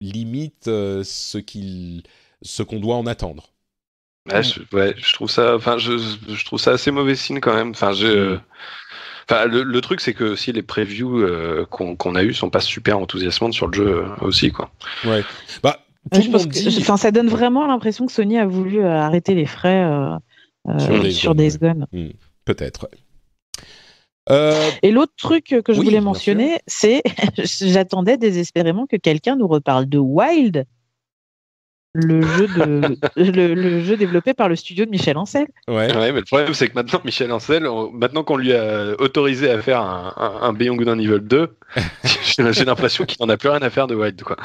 [SPEAKER 1] limite ce qu'il, ce qu'on doit en attendre.
[SPEAKER 3] Ouais, je, trouve ça, enfin, je, je, trouve ça assez mauvais signe quand même. Enfin, je. Mm. Enfin, le, truc, c'est que si les previews qu'on a eues sont pas super enthousiasmantes sur le jeu aussi, quoi. Ouais. Bah,
[SPEAKER 4] pense ça donne vraiment l'impression que Sony a voulu euh, arrêter les frais euh, euh, sur, des Gone.
[SPEAKER 3] Hmm. Peut-être.
[SPEAKER 4] Et l'autre truc que je voulais mentionner, c'est j'attendais désespérément que quelqu'un nous reparle de Wild, le jeu, le, jeu développé par le studio de Michel Ancel.
[SPEAKER 3] Ouais, mais le problème, c'est que maintenant, Michel Ancel, maintenant qu'on lui a autorisé à faire un, un, un Beyond 2, j'ai l'impression qu'il n'en a plus rien à faire de Wild. Quoi.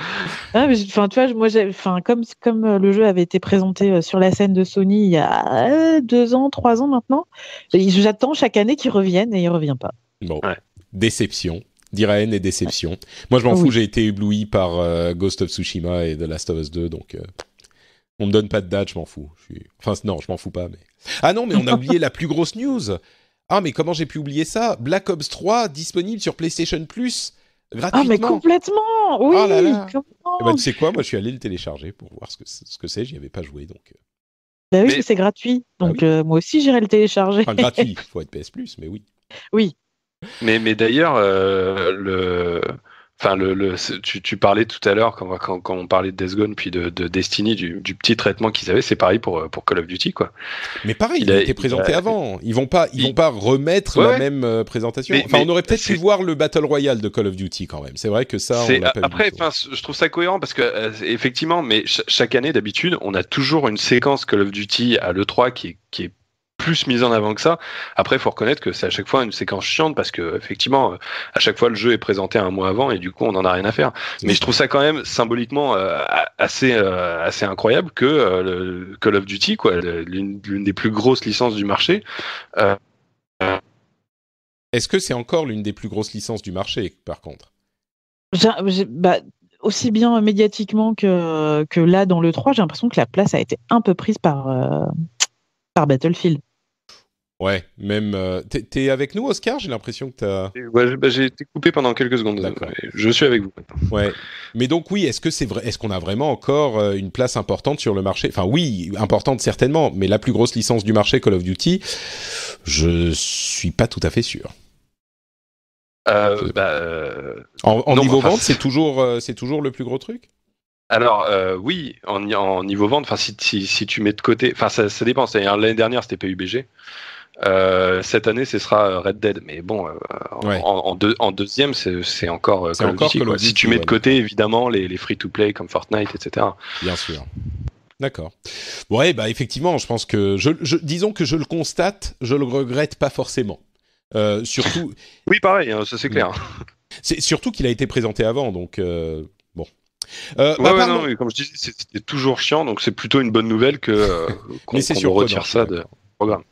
[SPEAKER 4] Ah, tu vois, moi, enfin, comme, comme euh, le jeu avait été présenté euh, sur la scène de Sony il y a euh, deux ans, trois ans maintenant, j'attends chaque année qu'il revienne et il ne revient pas.
[SPEAKER 1] déception dire haine et déception. Moi, je m'en fous, j'ai été ébloui par euh, Ghost of Tsushima et The Last of Us 2, donc euh, on me donne pas de date, je m'en fous. Enfin, non, je m'en fous pas, mais... Ah non, mais on a oublié la plus grosse news Ah, mais comment j'ai pu oublier ça Black Ops 3, disponible sur PlayStation Plus gratuitement. Ah, mais
[SPEAKER 4] complètement Oui, oh eh ben, Tu sais quoi,
[SPEAKER 1] moi, je suis allé le télécharger pour voir ce que c'est, ce que c'est. j'y avais pas joué, donc... Euh.
[SPEAKER 4] Bah oui, c'est gratuit, donc ah moi aussi, j'irai le télécharger. Enfin, gratuit,
[SPEAKER 1] faut être PS Plus, mais oui.
[SPEAKER 4] Oui,
[SPEAKER 3] mais, mais d'ailleurs, euh, le. Enfin, le, tu, parlais tout à l'heure, quand, quand, on parlait de Death Gone puis de, Destiny, du, petit traitement qu'ils avaient, c'est pareil pour, pour Call of Duty, quoi. Mais pareil, il, il a été présenté
[SPEAKER 1] avant. Ils vont pas, ils vont pas remettre la même euh, présentation. enfin, on aurait peut-être pu voir le Battle Royale de Call of Duty quand même. C'est vrai que ça, on
[SPEAKER 3] Après, je trouve ça cohérent parce que, euh, effectivement, mais chaque année, d'habitude, on a toujours une séquence Call of Duty à l'E3 qui est, qui est plus mise en avant que ça. Après, il faut reconnaître que c'est à chaque fois une séquence chiante parce que effectivement, euh, à chaque fois le jeu est présenté un mois avant et du coup on n'en a rien à faire. Mais je trouve ça quand même symboliquement euh, assez euh, assez incroyable que Call of Duty, quoi, l'une des plus grosses licences du marché.
[SPEAKER 1] Est-ce que c'est encore l'une des plus grosses licences du marché, par contre
[SPEAKER 4] bah, Aussi bien médiatiquement que, que là dans le 3, j'ai l'impression que la place a été un peu prise par, par Battlefield.
[SPEAKER 1] Ouais, même. Euh, tu t'es, avec nous, Oscar J'ai l'impression que t'as. Ouais, bah, bah, j'ai été coupé pendant quelques secondes. Je suis avec vous. Ouais. Mais donc oui, est-ce que c'est vrai Est-ce qu'on a vraiment encore euh, une place importante sur le marché Enfin oui, importante certainement, mais la plus grosse licence du marché, Call of Duty, je suis pas tout à fait sûr.
[SPEAKER 3] Euh, bah, euh En, niveau vente, c'est
[SPEAKER 1] toujours, c'est toujours le plus gros truc.
[SPEAKER 3] Alors oui, en, niveau vente, enfin si, si, tu mets de côté, enfin ça, ça, dépend. l'année dernière c'était PUBG, euh, cette année, ce sera euh, Red Dead, mais bon, euh, en, deuxième, c'est encore, Si tu mets de côté, évidemment, les, free-to-play comme Fortnite, etc. Bien sûr.
[SPEAKER 1] D'accord. Ouais, bah effectivement, je pense que je, disons que je le constate, je le regrette pas forcément.
[SPEAKER 3] surtout. oui, pareil, hein, ça c'est clair.
[SPEAKER 1] C'est surtout qu'il a été présenté avant,
[SPEAKER 3] donc bon. Euh, ouais, bah, comme je dis, c'était toujours chiant, donc c'est plutôt une bonne nouvelle que qu'on retire ça de programme.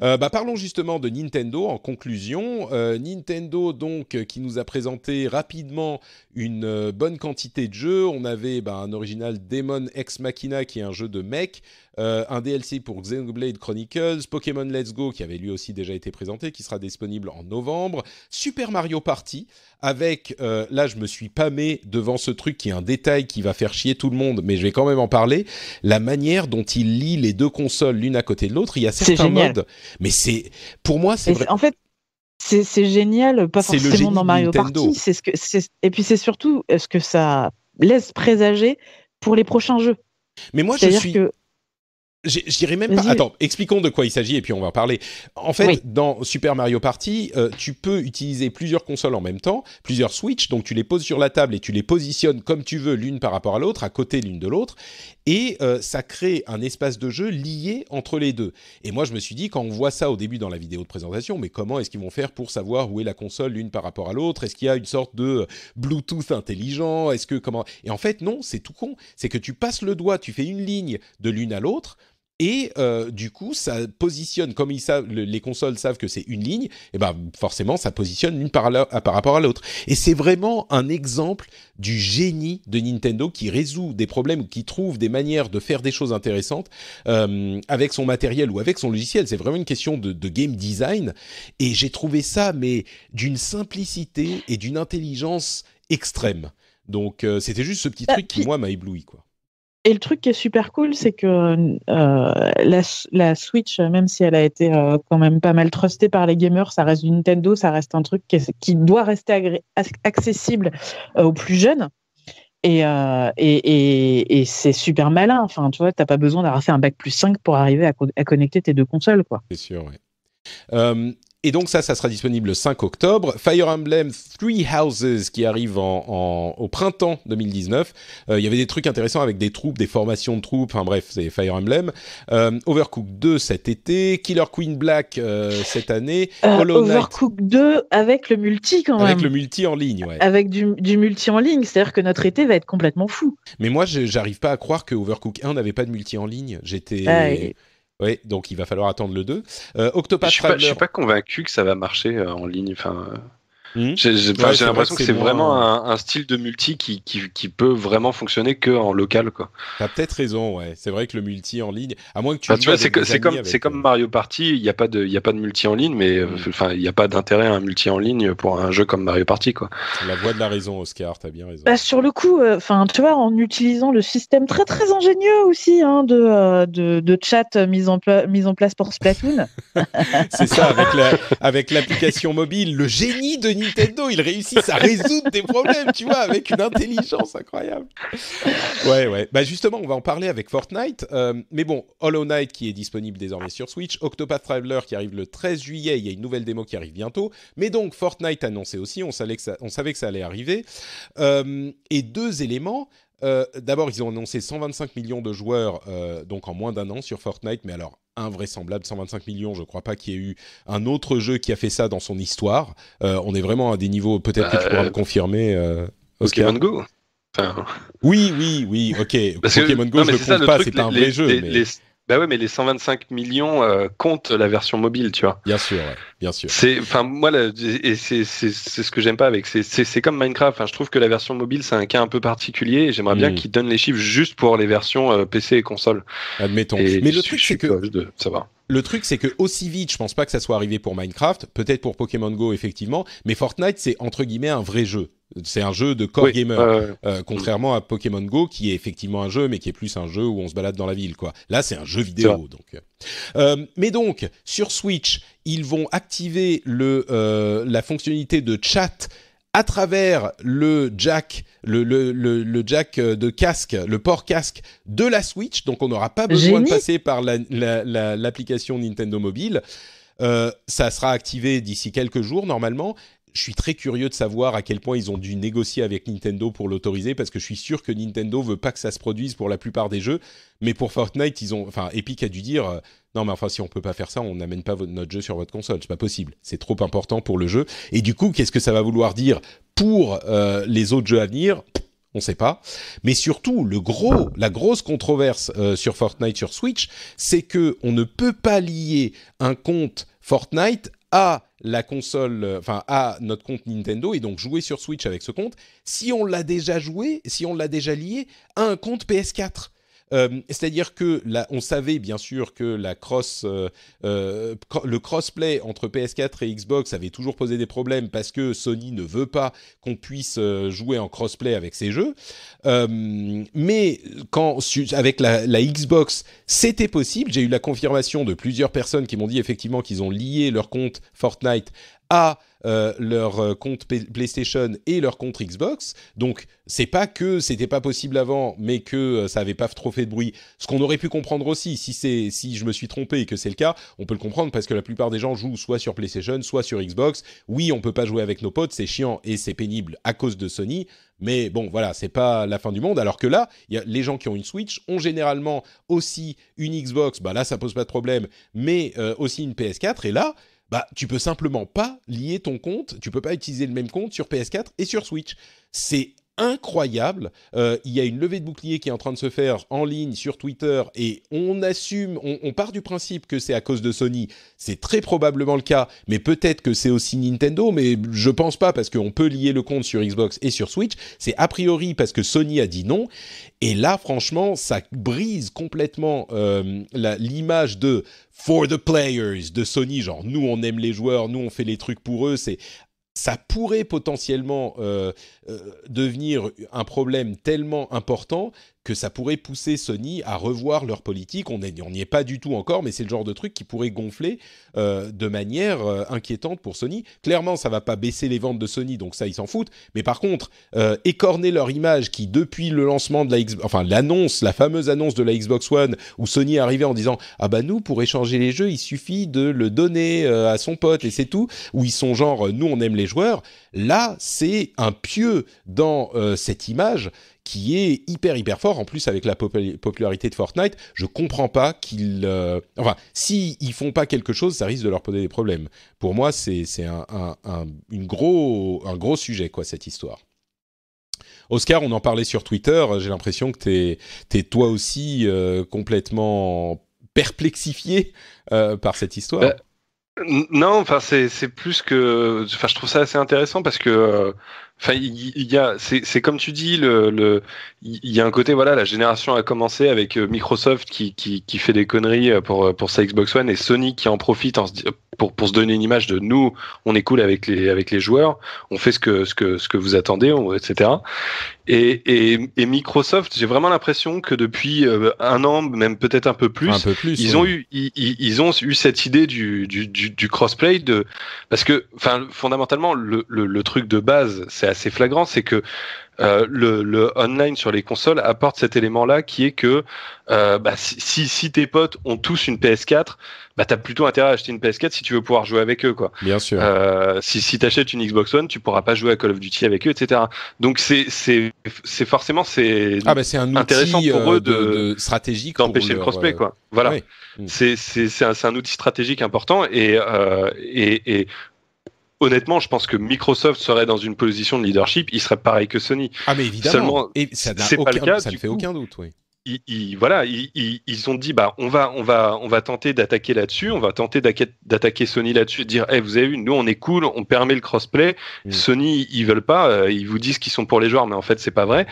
[SPEAKER 1] Euh, bah, parlons justement de Nintendo en conclusion. Euh, Nintendo donc euh, qui nous a présenté rapidement une bonne quantité de jeux. On avait bah, un original Demon Ex Machina qui est un jeu de mec. Euh, un DLC pour Xenoblade Chronicles, Pokémon Let's Go qui avait lui aussi déjà été présenté, qui sera disponible en novembre, Super Mario Party avec, euh, là je me suis pâmé devant ce truc qui est un détail qui va faire chier tout le monde, mais je vais quand même en parler, la manière dont il lit les deux consoles l'une à côté de l'autre, il y a certains modes, mais c'est, pour moi c'est... En
[SPEAKER 4] fait, c'est génial, pas forcément dans Mario Party. C'est ce que, et puis c'est surtout ce que ça laisse présager pour les prochains jeux. Mais moi, je suis, que...
[SPEAKER 1] J'irai même pas. Attends, expliquons de quoi il s'agit et puis on va en parler. En fait, dans Super Mario Party, euh, tu peux utiliser plusieurs consoles en même temps, plusieurs Switch, donc tu les poses sur la table et tu les positionnes comme tu veux, l'une par rapport à l'autre, à côté l'une de l'autre, et euh, ça crée un espace de jeu lié entre les deux. Et moi, je me suis dit, quand on voit ça au début dans la vidéo de présentation, mais comment est-ce qu'ils vont faire pour savoir où est la console l'une par rapport à l'autre Est-ce qu'il y a une sorte de euh, Bluetooth intelligent Est-ce que comment Et en fait, non, c'est tout con. C'est que tu passes le doigt, tu fais une ligne de l'une à l'autre et euh, du coup, ça positionne, comme ils savent, les consoles savent que c'est une ligne, et eh ben forcément, ça positionne une par, rapport à l'autre. Et c'est vraiment un exemple du génie de Nintendo qui résout des problèmes, qui trouve des manières de faire des choses intéressantes euh, avec son matériel ou avec son logiciel. C'est vraiment une question de, game design. Et j'ai trouvé ça, mais d'une simplicité et d'une intelligence extrême. Donc, euh, c'était juste ce petit bah, truc qui, moi, m'a ébloui, quoi.
[SPEAKER 4] Et le truc qui est super cool, c'est que euh, la, Switch, même si elle a été euh, quand même pas mal trustée par les gamers, ça reste du Nintendo, ça reste un truc qui, doit rester accessible euh, aux plus jeunes. Et, c'est super malin. Enfin, tu vois, t'as pas besoin d'avoir fait un bac plus 5 pour arriver à, connecter tes deux consoles, quoi. C'est sûr, oui.
[SPEAKER 1] Et donc ça, ça sera disponible le 5 octobre. Fire Emblem Three Houses qui arrive au printemps 2019. Euh, il y avait des trucs intéressants avec des troupes, des formations de troupes. Enfin bref, c'est Fire Emblem. Euh, Overcooked 2 cet été. Killer Queen Black euh, cette année. Euh, Overcook
[SPEAKER 4] Overcooked 2 avec le multi quand même. Avec le
[SPEAKER 1] multi en ligne, ouais.
[SPEAKER 4] Avec du, multi en ligne, c'est-à-dire que notre été va être complètement fou.
[SPEAKER 1] Mais moi, j'arrive pas à croire que Overcooked 1 n'avait pas de multi en ligne. J'étais... Ah, oui, donc il va falloir attendre le 2. Euh, Octopath je suis, suis pas convaincu
[SPEAKER 3] que ça va marcher euh, en ligne. Enfin, euh, Hmm. J'ai l'impression que c'est vraiment euh, un, un, style de multi qui, qui, qui peut vraiment fonctionner que en local. T'as peut-être raison, ouais. C'est vrai que le
[SPEAKER 1] multi en ligne, à moins que tu. tu vois, c'est comme, c'est euh, comme
[SPEAKER 3] Mario Party, il n'y a, pas de, a pas de multi en ligne, mais hmm. enfin, il n'y a pas d'intérêt à un multi en ligne pour un jeu comme Mario Party. Quoi. La voix de la raison, Oscar, t'as bien
[SPEAKER 4] raison. Bah, sur le coup, euh, enfin tu vois, en utilisant le système très très ingénieux aussi hein, de, de, de, chat mis en, mise en place pour Splatoon. c'est ça,
[SPEAKER 1] avec l'application mobile, le génie de Nintendo, ils réussissent à résoudre des problèmes, tu vois, avec une intelligence incroyable. Ouais, ouais. Bah justement, on va en parler avec Fortnite. Euh, mais bon, Hollow Knight qui est disponible désormais sur Switch, Octopath Traveler qui arrive le 13 juillet, il y a une nouvelle démo qui arrive bientôt. Mais donc, Fortnite annoncé aussi, on savait que ça, allait arriver. Euh, et deux éléments euh, d'abord, ils ont annoncé 125 millions de joueurs euh, donc en moins d'un an sur Fortnite, mais alors invraisemblable, 125 millions, je crois pas qu'il y ait eu un autre jeu qui a fait ça dans son histoire. Euh, on est vraiment à des niveaux, peut-être que tu pourras me confirmer, Oscar. Pokémon Go Oui, oui, oui, ok. Pokémon Go, je ne compte pas, c'est un vrai jeu.
[SPEAKER 3] Bah ouais, mais les 125 millions euh, comptent la version mobile, tu vois. Bien sûr, bien sûr. C'est, enfin, moi, c'est, ce que j'aime pas avec. C'est, comme Minecraft. je trouve que la version mobile, c'est un cas un peu particulier. j'aimerais bien hmm. qu'ils donnent les chiffres juste pour les versions euh, PC et console. Admettons. mais le truc, c'est que de
[SPEAKER 1] Le truc, c'est que aussi vite, je pense pas que ça soit arrivé pour Minecraft. Peut-être pour Pokémon Go, effectivement. Mais Fortnite, c'est entre guillemets un vrai jeu c'est un jeu de core gamer, euh, contrairement à Pokémon Go, qui est effectivement un jeu, mais qui est plus un jeu où on se balade dans la ville. Quoi. Là, c'est un jeu vidéo. Donc. Euh. Euh, mais donc, sur Switch, ils vont activer le, la fonctionnalité de chat à travers le jack, le, jack de casque, le port casque de la Switch. Donc, on n'aura pas besoin de passer par l'application Nintendo Mobile. ça sera activé d'ici quelques jours normalement je suis très curieux de savoir à quel point ils ont dû négocier avec Nintendo pour l'autoriser parce que je suis sûr que Nintendo veut pas que ça se produise pour la plupart des jeux, mais pour Fortnite, ils ont enfin Epic a dû dire euh, non mais enfin si on peut pas faire ça, on n'amène pas notre jeu sur votre console, c'est pas possible, c'est trop important pour le jeu et du coup, qu'est-ce que ça va vouloir dire pour euh, les autres jeux à venir on ne sait pas. Mais surtout, le gros, la grosse controverse euh, sur Fortnite sur Switch, c'est que on ne peut pas lier un compte Fortnite à la console, euh, enfin à notre compte Nintendo et donc jouer sur Switch avec ce compte, si on l'a déjà joué, si on l'a déjà lié à un compte PS4. Euh, c'est-à-dire que on savait bien sûr que la cross, euh, euh, le crossplay entre PS4 et Xbox avait toujours posé des problèmes parce que Sony ne veut pas qu'on puisse jouer en crossplay avec ces jeux. mais quand avec la Xbox, c'était possible. J'ai eu la confirmation de plusieurs personnes qui m'ont dit effectivement qu'ils ont lié leur compte Fortnite à euh, leur euh, compte PlayStation et leur compte Xbox. Donc c'est pas que c'était pas possible avant, mais que euh, ça avait pas trop fait de bruit. Ce qu'on aurait pu comprendre aussi, si c'est si je me suis trompé et que c'est le cas, on peut le comprendre parce que la plupart des gens jouent soit sur PlayStation, soit sur Xbox. Oui, on peut pas jouer avec nos potes, c'est chiant et c'est pénible à cause de Sony, mais bon, voilà, c'est pas la fin du monde. Alors que là, y a les gens qui ont une Switch ont généralement aussi une Xbox. Bah là, ça pose pas de problème, mais aussi une PS4. Et là, bah tu peux simplement pas lier ton compte, tu peux pas utiliser le même compte sur PS4 et sur Switch. C'est incroyable. Euh, il y a une levée de bouclier qui est en train de se faire en ligne sur Twitter et on assume, on, part du principe que c'est à cause de Sony. C'est très probablement le cas, mais peut-être que c'est aussi Nintendo, mais je pense pas parce qu'on peut lier le compte sur Xbox et sur Switch. C'est a priori parce que Sony a dit non. Et là, franchement, ça brise complètement euh, l'image de for the players de Sony, genre nous on aime les joueurs, nous on fait les trucs pour eux. C'est ça pourrait potentiellement euh, euh, devenir un problème tellement important que ça pourrait pousser Sony à revoir leur politique. On n'y est pas du tout encore, mais c'est le genre de truc qui pourrait gonfler euh, de manière euh, inquiétante pour Sony. Clairement, ça va pas baisser les ventes de Sony, donc ça, ils s'en foutent. Mais par contre, euh, écorner leur image qui, depuis le lancement de la Xbox, enfin l'annonce, la fameuse annonce de la Xbox One, où Sony est arrivé en disant « Ah bah nous, pour échanger les jeux, il suffit de le donner à son pote et c'est tout », où ils sont genre « Nous, on aime les joueurs », Là, c'est un pieu dans euh, cette image qui est hyper hyper fort. En plus, avec la popularité de Fortnite, je comprends pas qu'ils. Euh, enfin, s'ils ils font pas quelque chose, ça risque de leur poser des problèmes. Pour moi, c'est un, gros, sujet, quoi, cette histoire. Oscar, on en parlait sur Twitter. J'ai l'impression que tu es, toi aussi euh, complètement perplexifié par cette histoire. Bah,
[SPEAKER 3] non, enfin c'est plus que enfin je trouve ça assez intéressant parce que euh, enfin il y, c'est comme tu dis le il y a un côté voilà la génération a commencé avec euh, Microsoft qui fait des conneries euh, pour pour sa Xbox One et Sony qui en profite pour se donner une image de nous on est cool avec les avec les joueurs on fait ce que ce que ce que vous attendez etc et, Microsoft, j'ai vraiment l'impression que depuis euh, un an, même peut-être un peu plus, ils, ont eu, ils, ont eu cette idée du, du, crossplay. De, parce que fondamentalement, le, le truc de base, c'est assez flagrant, c'est que euh, le, le, online sur les consoles apporte cet élément-là qui est que euh, bah, si, si, tes potes ont tous une PS4, bah, tu as plutôt intérêt à acheter une PS4 si tu veux pouvoir jouer avec eux. Quoi. Bien sûr. Euh, si si tu achètes une Xbox One, tu pourras pas jouer à Call of Duty avec eux, etc. Donc c'est forcément c'est ah
[SPEAKER 1] bah, c'est intéressant pour euh, eux de,
[SPEAKER 3] de, d'empêcher le crossplay. Euh, quoi. Voilà. C'est un, un outil stratégique important et, et, et honnêtement, je pense que Microsoft serait dans une position de leadership, il serait pareil que Sony. Ah mais évidemment, et ça pas le cas, ça ne fait aucun doute, oui. Ils, voilà, ils, ont dit bah on va on va on va tenter d'attaquer là-dessus, on va tenter d'attaquer Sony là-dessus, dire eh, vous avez vu, nous on est cool, on permet le crossplay. Sony ils veulent pas, euh, ils vous disent qu'ils sont pour les joueurs, mais en fait c'est pas vrai.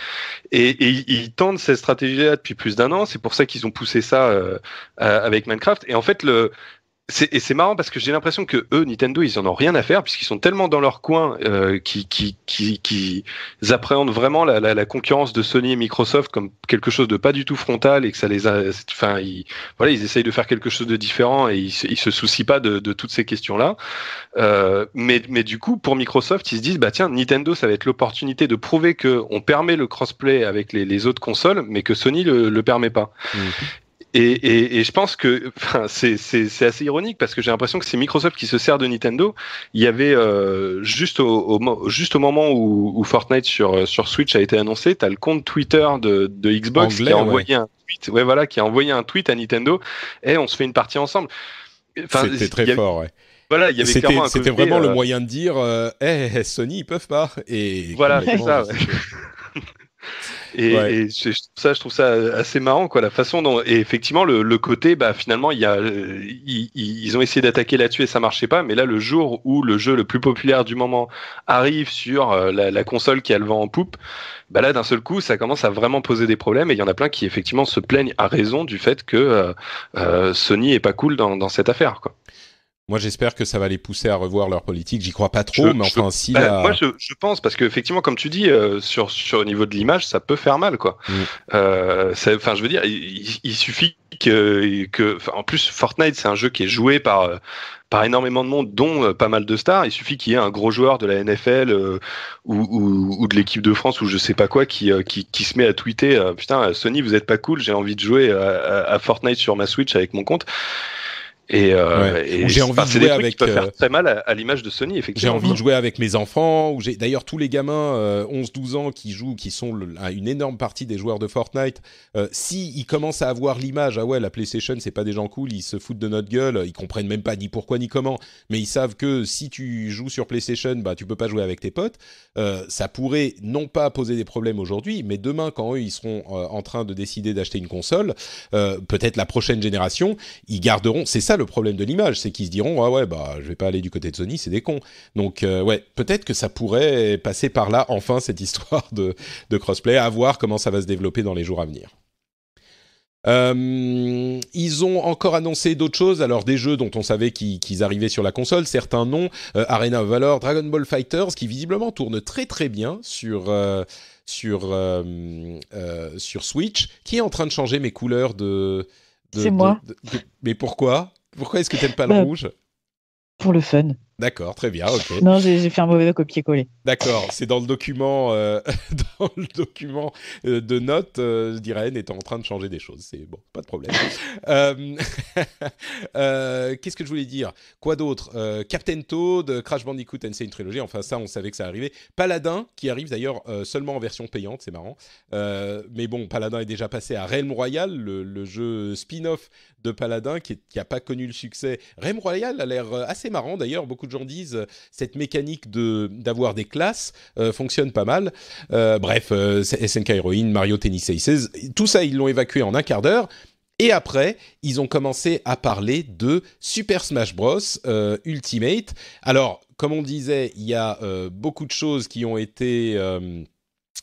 [SPEAKER 3] Et, et ils tentent cette stratégie-là depuis plus d'un an. C'est pour ça qu'ils ont poussé ça euh, avec Minecraft. Et en fait le et c'est marrant parce que j'ai l'impression que eux, Nintendo, ils en ont rien à faire puisqu'ils sont tellement dans leur coin euh, qu'ils qui, qui, qui, appréhendent vraiment la, la, la, concurrence de Sony et Microsoft comme quelque chose de pas du tout frontal et que ça les a. Enfin, ils, voilà, ils essayent de faire quelque chose de différent et ils, ils se soucient pas de, de toutes ces questions-là. Euh, mais, mais du coup, pour Microsoft, ils se disent bah tiens, Nintendo, ça va être l'opportunité de prouver que on permet le crossplay avec les, autres consoles, mais que Sony le, le permet pas. Mmh. Et, et, et, je pense que enfin, c'est assez ironique parce que j'ai l'impression que c'est Microsoft qui se sert de Nintendo. Il y avait euh, juste, au, juste au moment où, où, Fortnite sur, sur Switch a été annoncé, tu as le compte Twitter de, de Xbox qui, a envoyé un tweet, ouais, voilà, qui a envoyé un tweet à Nintendo et on se fait une partie ensemble. Enfin, C'était très fort, ouais. Voilà, il y avait c'était, c'était vraiment le euh, moyen
[SPEAKER 1] de dire euh, eh, Sony, ils peuvent pas.
[SPEAKER 3] Et voilà, c'est ça. Ouais. Et, ça, je trouve ça assez marrant, quoi, la façon dont. Et effectivement, le, côté, bah, finalement, il y a, euh, ils, ont essayé d'attaquer là-dessus et ça marchait pas. Mais là, le jour où le jeu le plus populaire du moment arrive sur euh, la, console qui a le vent en poupe, bah là, d'un seul coup, ça commence à vraiment poser des problèmes. Et il y en a plein qui effectivement se plaignent à raison du fait que euh, Sony est pas cool dans, dans cette affaire, quoi.
[SPEAKER 1] Moi, j'espère que ça va les pousser à revoir leur politique. J'y crois pas trop, mais enfin, si. Bah, moi, je,
[SPEAKER 3] pense parce qu'effectivement, comme tu dis, euh, sur sur le niveau de l'image, ça peut faire mal, quoi. Mm. Euh, enfin, je veux dire, il, suffit que, en plus, Fortnite, c'est un jeu qui est joué par euh, par énormément de monde, dont pas mal de stars. Il suffit qu'il y ait un gros joueur de la NFL ou, de l'équipe de France ou je sais pas quoi qui, qui, se met à tweeter Putain, Sony, vous êtes pas cool, j'ai envie de jouer à Fortnite sur ma Switch avec mon compte. Et, euh, j'ai envie de jouer avec. Qui euh, très mal à, l'image de Sony, effectivement.
[SPEAKER 1] J'ai envie de jouer avec mes enfants. Ou j'ai d'ailleurs tous les gamins 11-12 euh, ans qui jouent, qui sont à une énorme partie des joueurs de Fortnite. s'ils euh, si ils commencent à avoir l'image, ah ouais, la PlayStation, c'est pas des gens cool, ils se foutent de notre gueule, ils comprennent même pas ni pourquoi ni comment, mais ils savent que si tu joues sur PlayStation, bah tu peux pas jouer avec tes potes. ça pourrait non pas poser des problèmes aujourd'hui, mais demain quand eux ils seront en train de décider d'acheter une console, peut-être la prochaine génération, ils garderont. C'est ça le problème de l'image, c'est qu'ils se diront ah ouais bah je vais pas aller du côté de Sony, c'est des cons. Donc euh, ouais, peut-être que ça pourrait passer par là enfin cette histoire de, de crossplay, à voir comment ça va se développer dans les jours à venir. Euh, ils ont encore annoncé d'autres choses, alors des jeux dont on savait qu'ils arrivaient sur la console, certains noms euh, Arena of Valor, Dragon Ball Fighters, qui visiblement tourne très très bien sur, sur, Switch, qui est en train de changer mes couleurs de... C'est moi. mais pourquoi pourquoi est-ce que t'aimes pas le bah, rouge Pour le fun. D'accord, très bien, ok. Non,
[SPEAKER 4] j'ai fait un mauvais copier-coller.
[SPEAKER 1] D'accord, c'est dans le document, euh, dans le document euh, de notes, euh, dirais, est en train de changer des choses. C'est bon, pas de problème. Euh, qu'est-ce que je voulais dire Quoi d'autre Captain Toad, Crash Bandicoot, NC une trilogie. Enfin, ça, on savait que ça arrivait. Paladin, qui arrive d'ailleurs seulement en version payante, c'est marrant. mais bon, Paladin est déjà passé à Realm Royal, le, jeu spin-off de Paladin qui n'a pas connu le succès. Realm Royal a l'air assez marrant d'ailleurs, beaucoup de gens disent, euh, cette mécanique de d'avoir des classes euh, fonctionne pas mal. Euh, bref, SNK Heroine, Mario Tennis Aces, tout ça, ils l'ont évacué en un quart d'heure. Et après, ils ont commencé à parler de Super Smash Bros. Ultimate. Alors, comme on disait, il y a beaucoup de choses qui ont été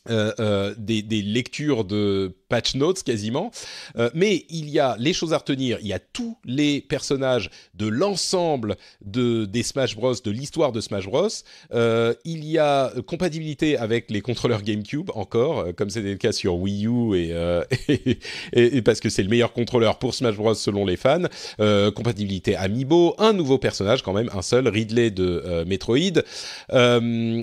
[SPEAKER 1] des, des, lectures de patch notes quasiment. Euh, mais il y a les choses à retenir, il y a tous les personnages de l'ensemble de, des Smash Bros, de l'histoire de Smash Bros. Euh, il y a compatibilité avec les contrôleurs GameCube encore, euh, comme c'était le cas sur Wii U et, et parce que c'est le meilleur contrôleur pour Smash Bros selon les fans. compatibilité Amiibo, un nouveau personnage quand même, un seul, Ridley de Metroid.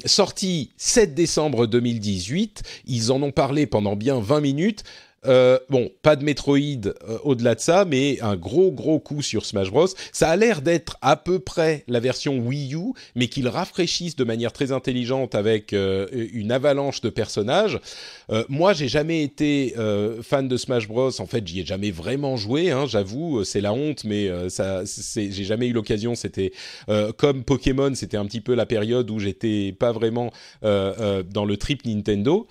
[SPEAKER 1] sorti 7 décembre 2018, ils en ont parlé pendant bien 20 minutes euh, bon, pas de Metroid euh, au-delà de ça, mais un gros gros coup sur Smash Bros. Ça a l'air d'être à peu près la version Wii U, mais qu'ils rafraîchissent de manière très intelligente avec euh, une avalanche de personnages. moi, j'ai jamais été fan de Smash Bros. En fait, j'y ai jamais vraiment joué. Hein, j'avoue, c'est la honte, mais ça, j'ai jamais eu l'occasion. C'était comme Pokémon, c'était un petit peu la période où j'étais pas vraiment dans le trip Nintendo.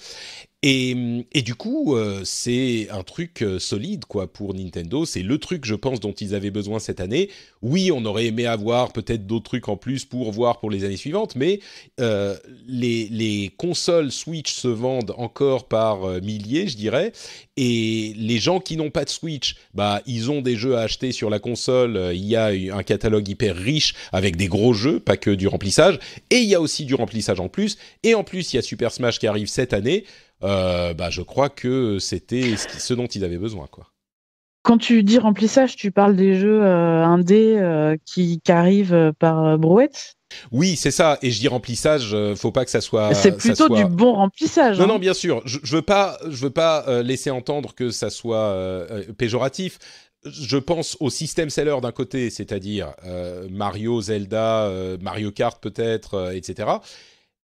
[SPEAKER 1] Et, du coup, euh, c'est un truc euh, solide quoi pour Nintendo. C'est le truc, je pense, dont ils avaient besoin cette année. Oui, on aurait aimé avoir peut-être d'autres trucs en plus pour voir pour les années suivantes, mais euh, les, consoles Switch se vendent encore par euh, milliers, je dirais, et les gens qui n'ont pas de Switch, bah, ils ont des jeux à acheter sur la console, il y a un catalogue hyper riche avec des gros jeux, pas que du remplissage, et il y a aussi du remplissage en plus, et en plus il y a Super Smash qui arrive cette année, euh, bah, je crois que c'était ce, ce dont ils avaient besoin, quoi.
[SPEAKER 4] Quand tu dis remplissage, tu parles des jeux euh, indés euh, qui, qui, arrivent euh, par brouette
[SPEAKER 1] oui, c'est ça. Et je dis remplissage, ne faut pas que ça soit. C'est plutôt du
[SPEAKER 4] bon remplissage. Non, hein. non,
[SPEAKER 1] bien sûr. Je, je, veux pas, je veux pas laisser entendre que ça soit péjoratif. Je pense au système seller d'un côté, c'est-à-dire Mario, Zelda, Mario Kart peut-être, etc.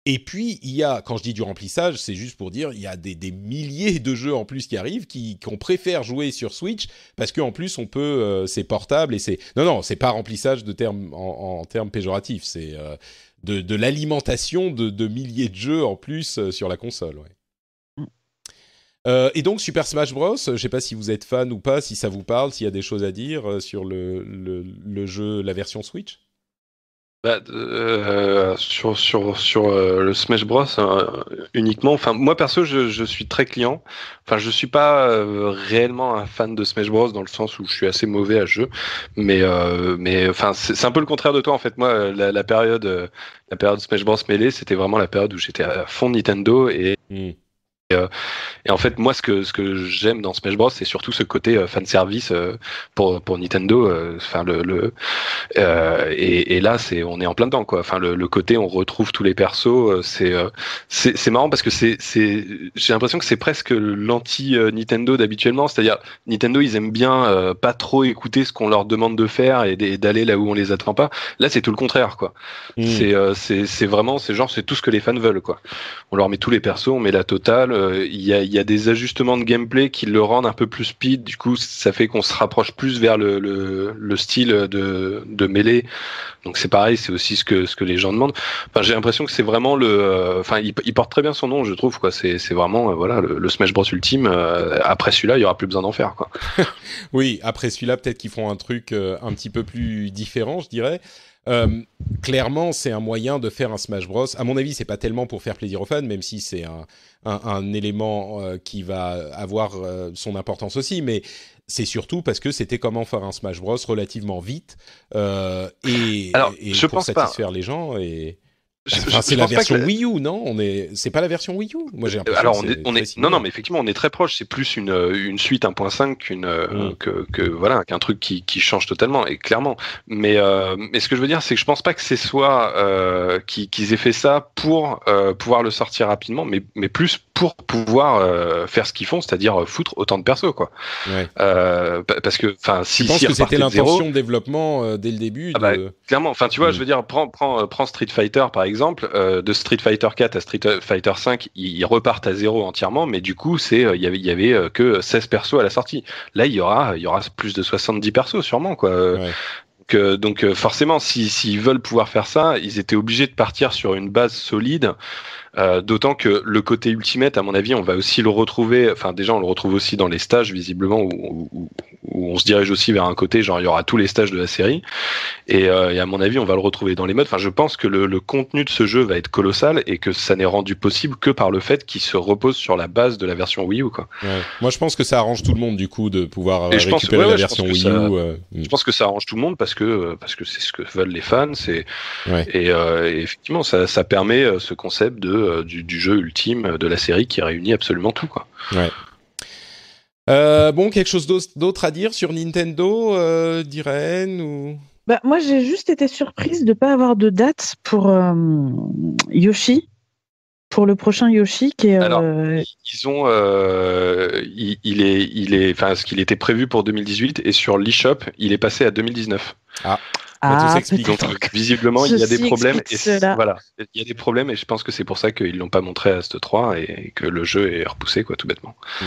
[SPEAKER 1] Et puis, il y a, quand je dis du remplissage, c'est juste pour dire, il y a des, des, milliers de jeux en plus qui arrivent, qui, qu'on préfère jouer sur Switch, parce qu'en plus, on peut, euh, c'est portable et c'est... Non, non, c'est pas remplissage de terme en, termes péjoratifs, c'est euh, de, de l'alimentation de, de, milliers de jeux en plus euh, sur la console, mm. et donc Super Smash Bros, je ne sais pas si vous êtes fan ou pas, si ça vous parle, s'il y a des choses à dire sur le, le, le jeu, la version Switch
[SPEAKER 3] bah, euh, sur sur sur euh, le Smash Bros euh, uniquement. Enfin, moi perso, je, je, suis très client. Enfin, je suis pas euh, réellement un fan de Smash Bros dans le sens où je suis assez mauvais à jeu. Mais mais enfin, c'est un peu le contraire de toi en fait. Moi, la, période la période Smash Bros mêlée, c'était vraiment la période où j'étais à fond Nintendo et hmm. Euh, et en fait, moi, ce que, ce que j'aime dans Smash Bros, c'est surtout ce côté euh, fan service euh, pour, Nintendo. Enfin, le, et, là, c'est on est en plein dedans, quoi. Enfin, le, côté, on retrouve tous les persos. C'est c'est marrant parce que c'est j'ai l'impression que c'est presque l'anti Nintendo d'habituellement. C'est-à-dire, Nintendo, ils aiment bien pas trop écouter ce qu'on leur demande de faire et d'aller là où on les attend pas. Là, c'est tout le contraire, quoi. Mmh. C'est vraiment, c'est genre, c'est tout ce que les fans veulent, quoi. On leur met tous les persos, on met la totale. Euh, il, y a, des ajustements de gameplay qui le rendent un peu plus speed. Du coup, ça fait qu'on se rapproche plus vers le, style de, de mêlée. Donc c'est pareil, c'est aussi ce que, ce que les gens demandent. j'ai l'impression que c'est vraiment le. Euh, enfin, il, porte très bien son nom, je trouve. Quoi, c'est, c'est vraiment euh, voilà le, Smash Bros ultime. après celui-là, il y aura plus besoin d'en faire. Quoi. oui, après celui-là,
[SPEAKER 1] peut-être qu'ils feront un truc un petit peu plus différent, je dirais. Euh, clairement, c'est un moyen de faire un Smash Bros. À mon avis, c'est pas tellement pour faire plaisir aux fans, même si c'est un, élément euh, qui va avoir euh, son importance aussi, mais c'est surtout parce que c'était comment faire un Smash Bros relativement vite et, et pour satisfaire les gens. Et c'est la version Wii U, non On est, c'est pas la version Wii U. Moi, j'ai Alors, on est,
[SPEAKER 3] non, non, mais effectivement, on est très proche. C'est plus une, euh, suite 1.5 qu'une, euh, mm. que, voilà, qu'un truc qui, change totalement et clairement. Euh, mais, ce que je veux dire, c'est que je pense pas que c'est soit qu'ils aient fait ça pour pouvoir le sortir rapidement, mais, mais plus pour pouvoir faire ce qu'ils font, c'est-à-dire foutre autant de persos, quoi. parce que, enfin, si c'était l'intention de
[SPEAKER 1] développement dès le début. Ah bah,
[SPEAKER 3] clairement, enfin, tu vois, je mm. veux dire, prends Street Fighter par exemple exemple, euh, de Street Fighter 4 à Street Fighter 5, ils repartent à zéro entièrement, mais du coup, c'est euh, il y avait, euh, que 16 persos à la sortie. Là, il y aura, il y aura plus de 70 persos sûrement quoi. Donc, forcément, s'ils si, veulent pouvoir faire ça, ils étaient obligés de partir sur une base solide euh, d'autant que le côté ultimate, à mon avis, on va aussi le retrouver. Enfin, déjà, on le retrouve aussi dans les stages, visiblement, où, où, où on se dirige aussi vers un côté, genre, il y aura tous les stages de la série. Et, euh, et à mon avis, on va le retrouver dans les modes. Enfin, je pense que le, le contenu de ce jeu va être colossal et que ça n'est rendu possible que par le fait qu'il se repose sur la base de la version Wii U. Quoi.
[SPEAKER 1] Moi, je pense que ça arrange tout le monde, du coup, de pouvoir euh, récupérer la version Wii U.
[SPEAKER 3] Je pense que ça arrange tout le monde parce que parce que c'est ce que veulent les fans. Et, et effectivement, ça, ça permet ce concept de euh, du, jeu ultime de la série qui réunit absolument tout. Quoi.
[SPEAKER 1] Euh, bon, quelque chose d'autre à dire sur Nintendo, euh, ou...
[SPEAKER 4] bah, Moi, j'ai juste été surprise de ne pas avoir de date pour euh, Yoshi, pour le prochain Yoshi. Qui Alors, ils
[SPEAKER 3] ont, il, il, est, il est, enfin, ce qu'il était prévu pour 2018 et sur l'eShop, il est passé à 2019. Ah.
[SPEAKER 2] Bah, ah.
[SPEAKER 3] visiblement, il y a des problèmes. Et voilà, il y a des problèmes et je pense que c'est pour ça qu'ils l'ont pas montré à ce 3 et que le jeu est repoussé, quoi, tout bêtement. Hmm.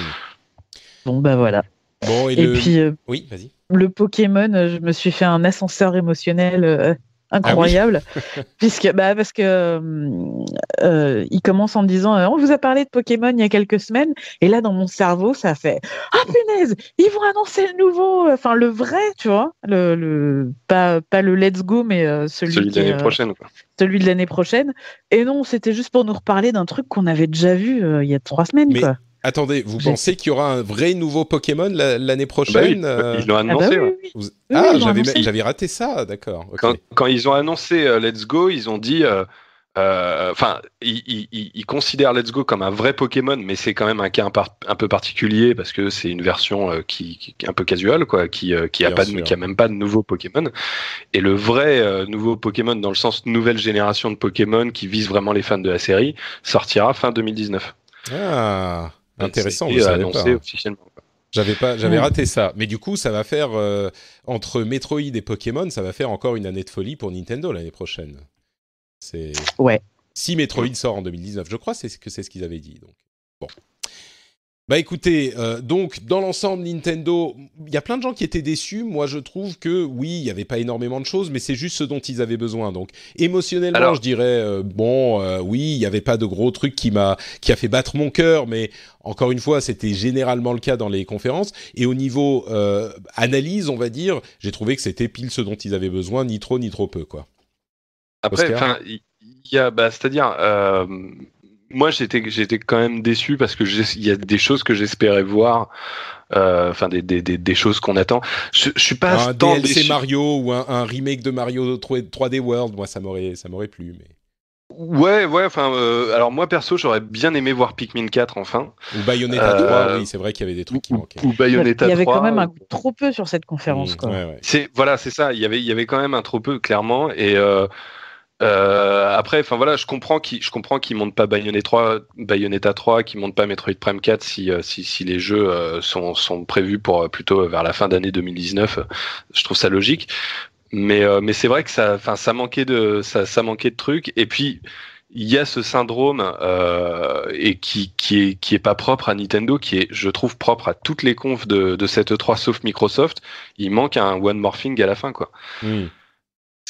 [SPEAKER 4] Bon, ben voilà. Bon, et, puis, euh, oui, vas-y. Le Pokémon, je me suis fait un ascenseur émotionnel. Euh, ah incroyable, puisque bah, parce que euh, euh, il commence en disant euh, on vous a parlé de Pokémon il y a quelques semaines et là dans mon cerveau ça fait ah punaise ils vont annoncer le nouveau enfin le vrai tu vois le, le pas le Let's Go mais celui, de l'année prochaine celui de l'année prochaine et non c'était juste pour nous reparler d'un truc qu'on avait déjà vu il y a trois semaines quoi
[SPEAKER 1] Attendez, vous pensez qu'il y aura un vrai nouveau Pokémon l'année ah bah prochaine euh Ils l'ont ah bah annoncé. Ah, j'avais raté ça,
[SPEAKER 3] d'accord. Quand, ils ont annoncé euh, Let's Go, ils ont dit. Euh, enfin, ils, considèrent Let's Go comme un vrai Pokémon, mais c'est quand même un cas un, peu particulier parce que c'est une version qui, un peu casual, quoi, qui, n'a même pas de nouveau Pokémon. Et le vrai nouveau Pokémon, dans le sens nouvelle génération de Pokémon qui vise vraiment les fans de la série, sortira fin 2019. Ah. Intéressant, vous pas. Hein. officiellement. J'avais pas, j'avais mm. raté
[SPEAKER 1] ça. Mais du coup, ça va faire euh, entre Metroid et Pokémon, ça va faire encore une année de folie pour Nintendo l'année prochaine. C'est ouais. Si Metroid sort en 2019, je crois, c'est ce que c'est ce qu'ils avaient dit. Donc bon. Bah écoutez, euh, donc dans l'ensemble Nintendo, il y a plein de gens qui étaient déçus. Moi je trouve que oui, il n'y avait pas énormément de choses, mais c'est juste ce dont ils avaient besoin. Donc émotionnellement, je dirais, euh, bon, euh, oui, il n'y avait pas de gros trucs qui m'a qui a fait battre mon cœur, mais encore une fois, c'était généralement le cas dans les conférences. Et au niveau analyse, on va dire, j'ai trouvé que c'était pile ce dont ils avaient besoin, ni trop ni trop peu, quoi. Après, enfin,
[SPEAKER 3] il y a, bah, c'est-à-dire moi j'étais j'étais quand même déçu parce que il y a des choses que j'espérais voir euh, enfin des, des, des, choses qu'on attend je, suis pas un DLC
[SPEAKER 1] Mario ou un, remake de Mario 3D World moi ça m'aurait ça m'aurait plu
[SPEAKER 3] mais Ouais, ouais, enfin, euh, alors moi perso, j'aurais bien aimé voir Pikmin 4 enfin. Ou Bayonetta 3, euh, oui, c'est vrai qu'il y avait des trucs qui manquaient. Ou Bayonetta 3. Il y avait quand même un
[SPEAKER 4] trop peu sur cette conférence. Mmh,
[SPEAKER 3] c'est, voilà, c'est ça, il y, avait, il y avait quand même un trop peu, clairement, et euh, après, enfin voilà, je comprends qu'ils je comprends qu'ils montent pas Bayonetta 3, Bayonetta 3, qu'ils montent pas Metroid Prime 4 si euh, si, si les jeux euh, sont, sont prévus pour euh, plutôt vers la fin d'année 2019. Je trouve ça logique, mais mais c'est vrai que ça enfin ça manquait de ça ça manquait de trucs et puis il y a ce syndrome euh, et qui qui est, qui est pas propre à Nintendo, qui est je trouve propre à toutes les confs de, de cette 3 e sauf Microsoft. Il manque un one morphing à la fin quoi. Hmm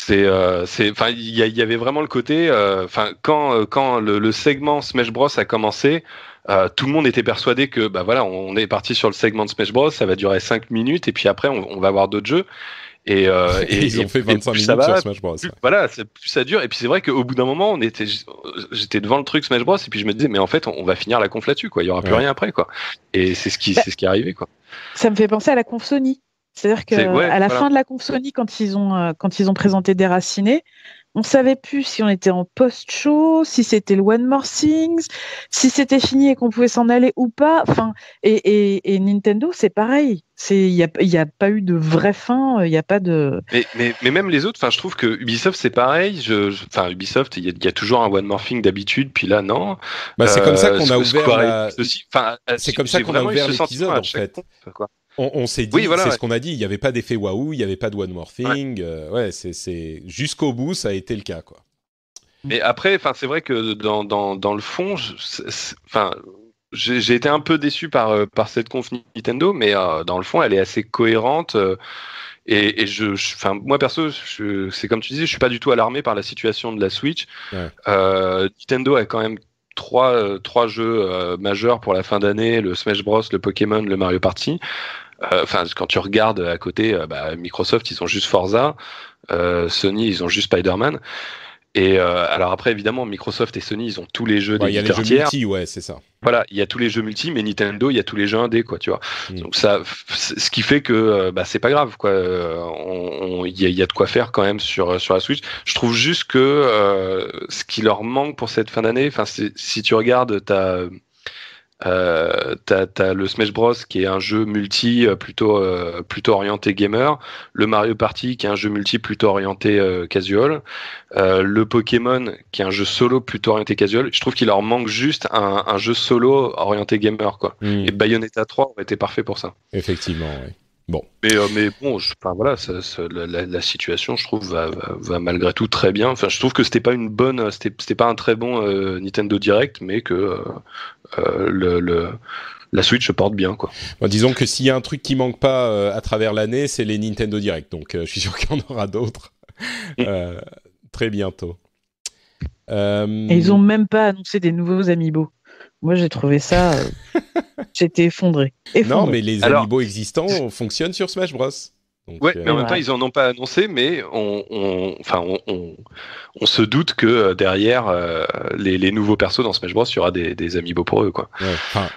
[SPEAKER 3] c'est euh, c'est enfin il y, avait vraiment le côté euh, enfin quand euh, quand le, le, segment Smash Bros a commencé euh, tout le monde était persuadé que bah voilà on, est parti sur le segment de Smash Bros ça va durer 5 minutes et puis après on, va avoir d'autres jeux et, et ils et, ont fait 25 minutes sur Smash Bros voilà plus ça dure et puis c'est vrai qu'au bout d'un moment on était j'étais devant le truc Smash Bros et puis je me disais mais en fait on, va finir la conf là-dessus quoi il y aura plus rien après quoi et c'est ce qui bah, c'est ce qui est arrivé quoi
[SPEAKER 4] ça me fait penser à la conf Sony c'est-à-dire qu'à la fin de la conférence quand ils ont euh, quand ils ont présenté Déraciné, on savait plus si on était en post-show, si c'était le One More Things, si c'était fini et qu'on pouvait s'en aller ou pas. Enfin, et, Nintendo, c'est pareil. C'est il n'y a, a, pas eu de vraie fin, euh, il a pas de.
[SPEAKER 3] Mais, mais, même les autres. Enfin, je trouve que Ubisoft, c'est pareil. Je, enfin, Ubisoft, il y, a toujours un One More Thing d'habitude, puis là, non. Bah, c'est comme ça euh, qu'on a ouvert. La... c'est comme ça qu'on a ouvert l'épisode en fait. quoi. On, s'est dit, c'est ce qu'on a dit, il n'y avait pas d'effet
[SPEAKER 1] waouh, il n'y avait pas de One More Thing. Euh, ouais, c'est, jusqu'au bout, ça a été le cas. Quoi.
[SPEAKER 3] Mais après, c'est vrai que dans, le fond, enfin j'ai été un peu déçu par, euh, par cette conf Nintendo, mais euh, dans le fond, elle est assez cohérente. et, je, enfin, moi perso, c'est comme tu disais, je ne suis pas du tout alarmé par la situation de la Switch. Nintendo a quand même trois, trois jeux majeurs pour la fin d'année le Smash Bros, le Pokémon, le Mario Party. Euh, enfin, quand tu regardes à côté, euh, bah, Microsoft, ils ont juste Forza, euh, Sony, ils ont juste Spider-Man. Et euh, alors après, évidemment, Microsoft et Sony, ils ont tous les jeux ouais, des Il y a les jeux multi, ouais, c'est ça. Voilà, il y a tous les jeux multi, mais Nintendo, il y a tous les jeux indés, quoi, tu vois. Mm. Donc ça, ce qui fait que bah, c'est pas grave, quoi. Il y, a de quoi faire quand même sur sur la Switch. Je trouve juste que euh, ce qui leur manque pour cette fin d'année, enfin, si tu regardes, t'as euh, t'as le Smash Bros qui est un jeu multi euh, plutôt euh, plutôt orienté gamer, le Mario Party qui est un jeu multi plutôt orienté euh, casual, euh, le Pokémon qui est un jeu solo plutôt orienté casual. Je trouve qu'il leur manque juste un, un, jeu solo orienté gamer quoi. Hmm. Et Bayonetta 3 aurait été parfait pour ça. Effectivement. oui Bon. Mais, euh, mais bon, enfin, voilà, la, situation, je trouve, va, malgré tout très bien. Enfin, je trouve que c'était pas une bonne, c'était pas un très bon euh, Nintendo Direct, mais que euh, le, la Switch porte bien, quoi. disons que s'il y a un truc qui manque pas à travers l'année, c'est les
[SPEAKER 1] Nintendo Direct. Donc, je suis sûr qu'il y en aura d'autres mm. très bientôt.
[SPEAKER 4] Et ils ont même pas annoncé des nouveaux amiibo. Moi, j'ai trouvé ça. Euh, j'étais effondré. Non, mais les amiibos
[SPEAKER 1] amiibo existants fonctionnent sur Smash Bros. Donc,
[SPEAKER 3] ouais, euh, mais en même temps, ils n'en ont pas annoncé, mais on, enfin, on, se doute que euh, derrière les, nouveaux persos dans Smash Bros, il y aura des, des amiibo pour eux, quoi.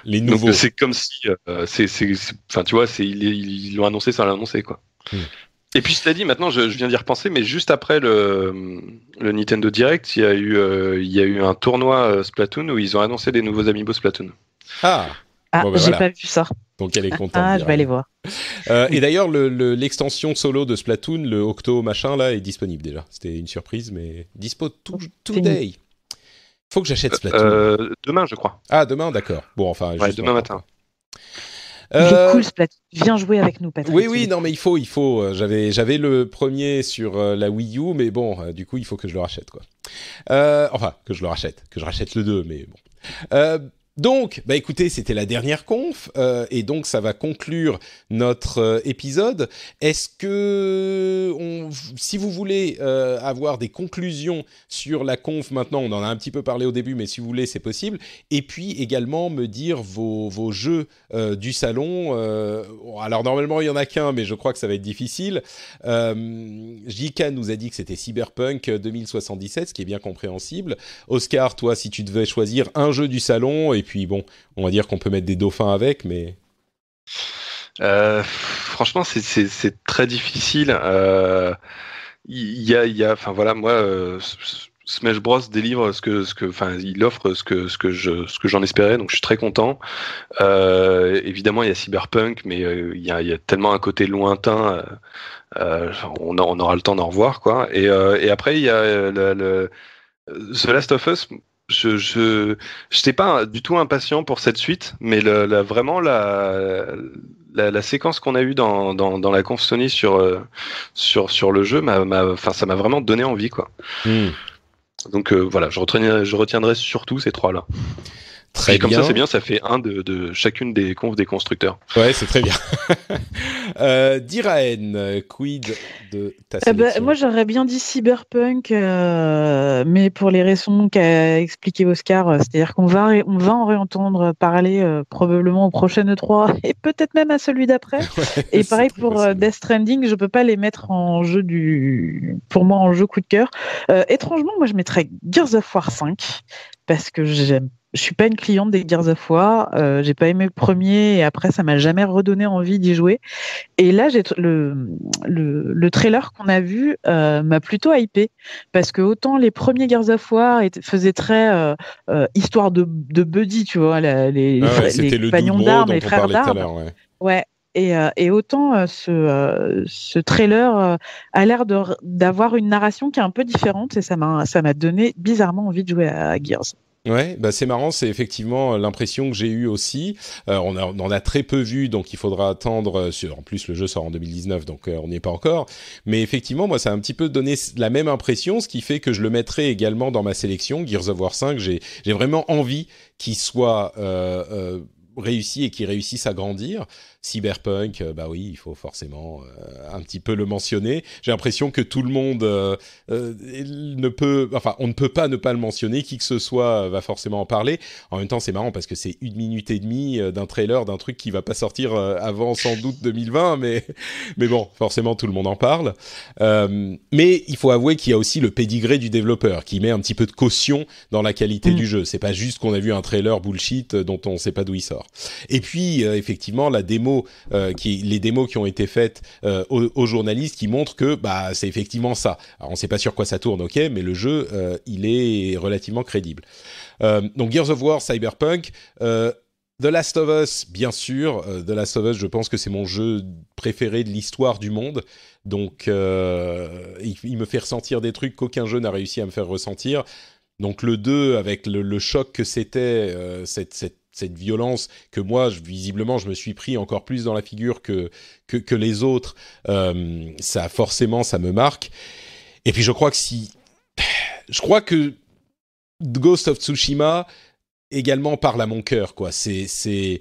[SPEAKER 3] les C'est comme si, c'est, enfin, tu vois, ils l'ont annoncé sans l'annoncer, quoi. Hmm. Et puis cela dit, maintenant je, viens d'y repenser, mais juste après le, le, Nintendo Direct, il y, a eu, euh, il eu un tournoi euh, Splatoon où ils ont annoncé des nouveaux amiibo Splatoon.
[SPEAKER 4] Ah, ah ben j'ai pas vu ça. Donc elle est contente. Ah, je vais aller voir.
[SPEAKER 3] Euh, et d'ailleurs, l'extension
[SPEAKER 1] le, solo de Splatoon, le Octo machin là, est disponible déjà. C'était une surprise, mais dispo tout, today. Faut que j'achète Splatoon. demain, je crois. Ah, demain, d'accord. Bon, enfin, ouais, demain matin. Euh, cool Viens jouer avec nous, Patrick. Oui, oui, non, mais il faut, il faut. Euh, j'avais, j'avais le premier sur euh, la Wii U, mais bon, du coup, il faut que je le rachète, quoi. enfin, que je le rachète, que je rachète le 2, mais bon. Donc, bah écoutez, c'était la dernière conf, euh, et donc ça va conclure notre euh, épisode. Est-ce que, si vous voulez euh, avoir des conclusions sur la conf maintenant, on en a un petit peu parlé au début, mais si vous voulez, c'est possible. Et puis également me dire vos, jeux du salon. alors normalement, il y en a qu'un, mais je crois que ça va être difficile. JK nous a dit que c'était Cyberpunk 2077, ce qui est bien compréhensible. Oscar, toi, si tu devais choisir un jeu du salon, et puis puis bon, on va dire qu'on peut mettre
[SPEAKER 3] des dauphins avec, mais. Euh, franchement, c'est très difficile. Euh, il y, a, enfin voilà, moi. Euh, Smash Bros délivre ce que ce que enfin il offre ce que ce que je ce que j'en espérais donc je suis très content évidemment il y a Cyberpunk mais il, y a, tellement un côté lointain on, aura le temps d'en revoir quoi et, après il y a The Last of Us je je j'étais pas du tout impatient pour cette suite, mais le, vraiment la, la, séquence qu'on a eue dans, dans, dans la conf Sony sur euh, sur sur le jeu, m'a, ça m'a vraiment donné envie quoi. Hmm. Donc euh, voilà, je retiendrai, je retiendrai surtout ces trois là et comme ça, c'est bien, ça fait un de, chacune des confs des constructeurs. Ouais, c'est très bien. euh, Diraen,
[SPEAKER 1] quid de ta euh Moi,
[SPEAKER 4] j'aurais bien dit Cyberpunk, euh, mais pour les raisons qu'a expliqué Oscar, euh, c'est-à-dire qu'on va, on va en réentendre parler euh, probablement au prochain E3 et peut-être même à celui d'après. et pareil pour Death Stranding, je peux pas les mettre en jeu du, pour moi, en jeu coup de cœur. étrangement, moi, je mettrais Gears of War 5 parce que j'aime je suis pas une cliente des Gears of War. Euh, j'ai pas aimé le premier et après ça m'a jamais redonné envie d'y jouer. Et là, j'ai le, le, le, trailer qu'on a vu euh, m'a plutôt hypé parce que autant les premiers Gears of War faisaient très euh, euh, histoire de, de buddy, tu vois, les, ah les, compagnons d'armes, les frères d'armes. Ouais. Et, et, autant ce, ce trailer a l'air d'avoir une narration qui est un peu différente et ça m'a donné bizarrement envie de jouer à Gears.
[SPEAKER 1] Ouais, bah c'est marrant, c'est effectivement euh, l'impression que j'ai eue aussi. Euh, on, en a très peu vu, donc il faudra attendre. Euh, sur, en plus, le jeu sort en 2019, donc on n'y est pas encore. Mais effectivement, moi, ça a un petit peu donné la même impression, ce qui fait que je le mettrai également dans ma sélection. Gears of War 5, j'ai vraiment envie qu'il soit euh, réussi et qu'il réussisse à grandir. Cyberpunk, euh, bah oui, il faut forcément euh, un petit peu le mentionner. J'ai l'impression que tout le monde euh, ne peut, enfin, on ne peut pas ne pas le mentionner. Qui que ce soit va forcément en parler. En même temps, c'est marrant parce que c'est une minute et demie d'un trailer d'un truc qui va pas sortir avant sans doute 2020, mais mais bon, forcément, tout le monde en parle. mais il faut avouer qu'il y a aussi le pédigré du développeur qui met un petit peu de caution dans la qualité mm. du jeu. C'est pas juste qu'on a vu un trailer bullshit dont on ne sait pas d'où il sort. Et puis, effectivement, la démo euh, qui, les démos qui ont été faites euh, aux, journalistes qui montrent que bah, c'est effectivement ça. Alors, on ne sait pas sur quoi ça tourne, ok, mais le jeu, euh, il est relativement crédible. donc Gears of War, Cyberpunk. The Last of Us, bien sûr. The Last of Us, je pense que c'est mon jeu préféré de l'histoire du monde. Donc, il, me fait ressentir des trucs qu'aucun jeu n'a réussi à me faire ressentir. Donc le 2, avec le, choc que c'était, cette, cette violence que moi, visiblement, je me suis pris encore plus dans la figure que, que, les autres, euh, ça forcément, ça me marque. Et puis je crois que si... Je crois que Ghost of Tsushima également parle à mon cœur, quoi. C'est... ces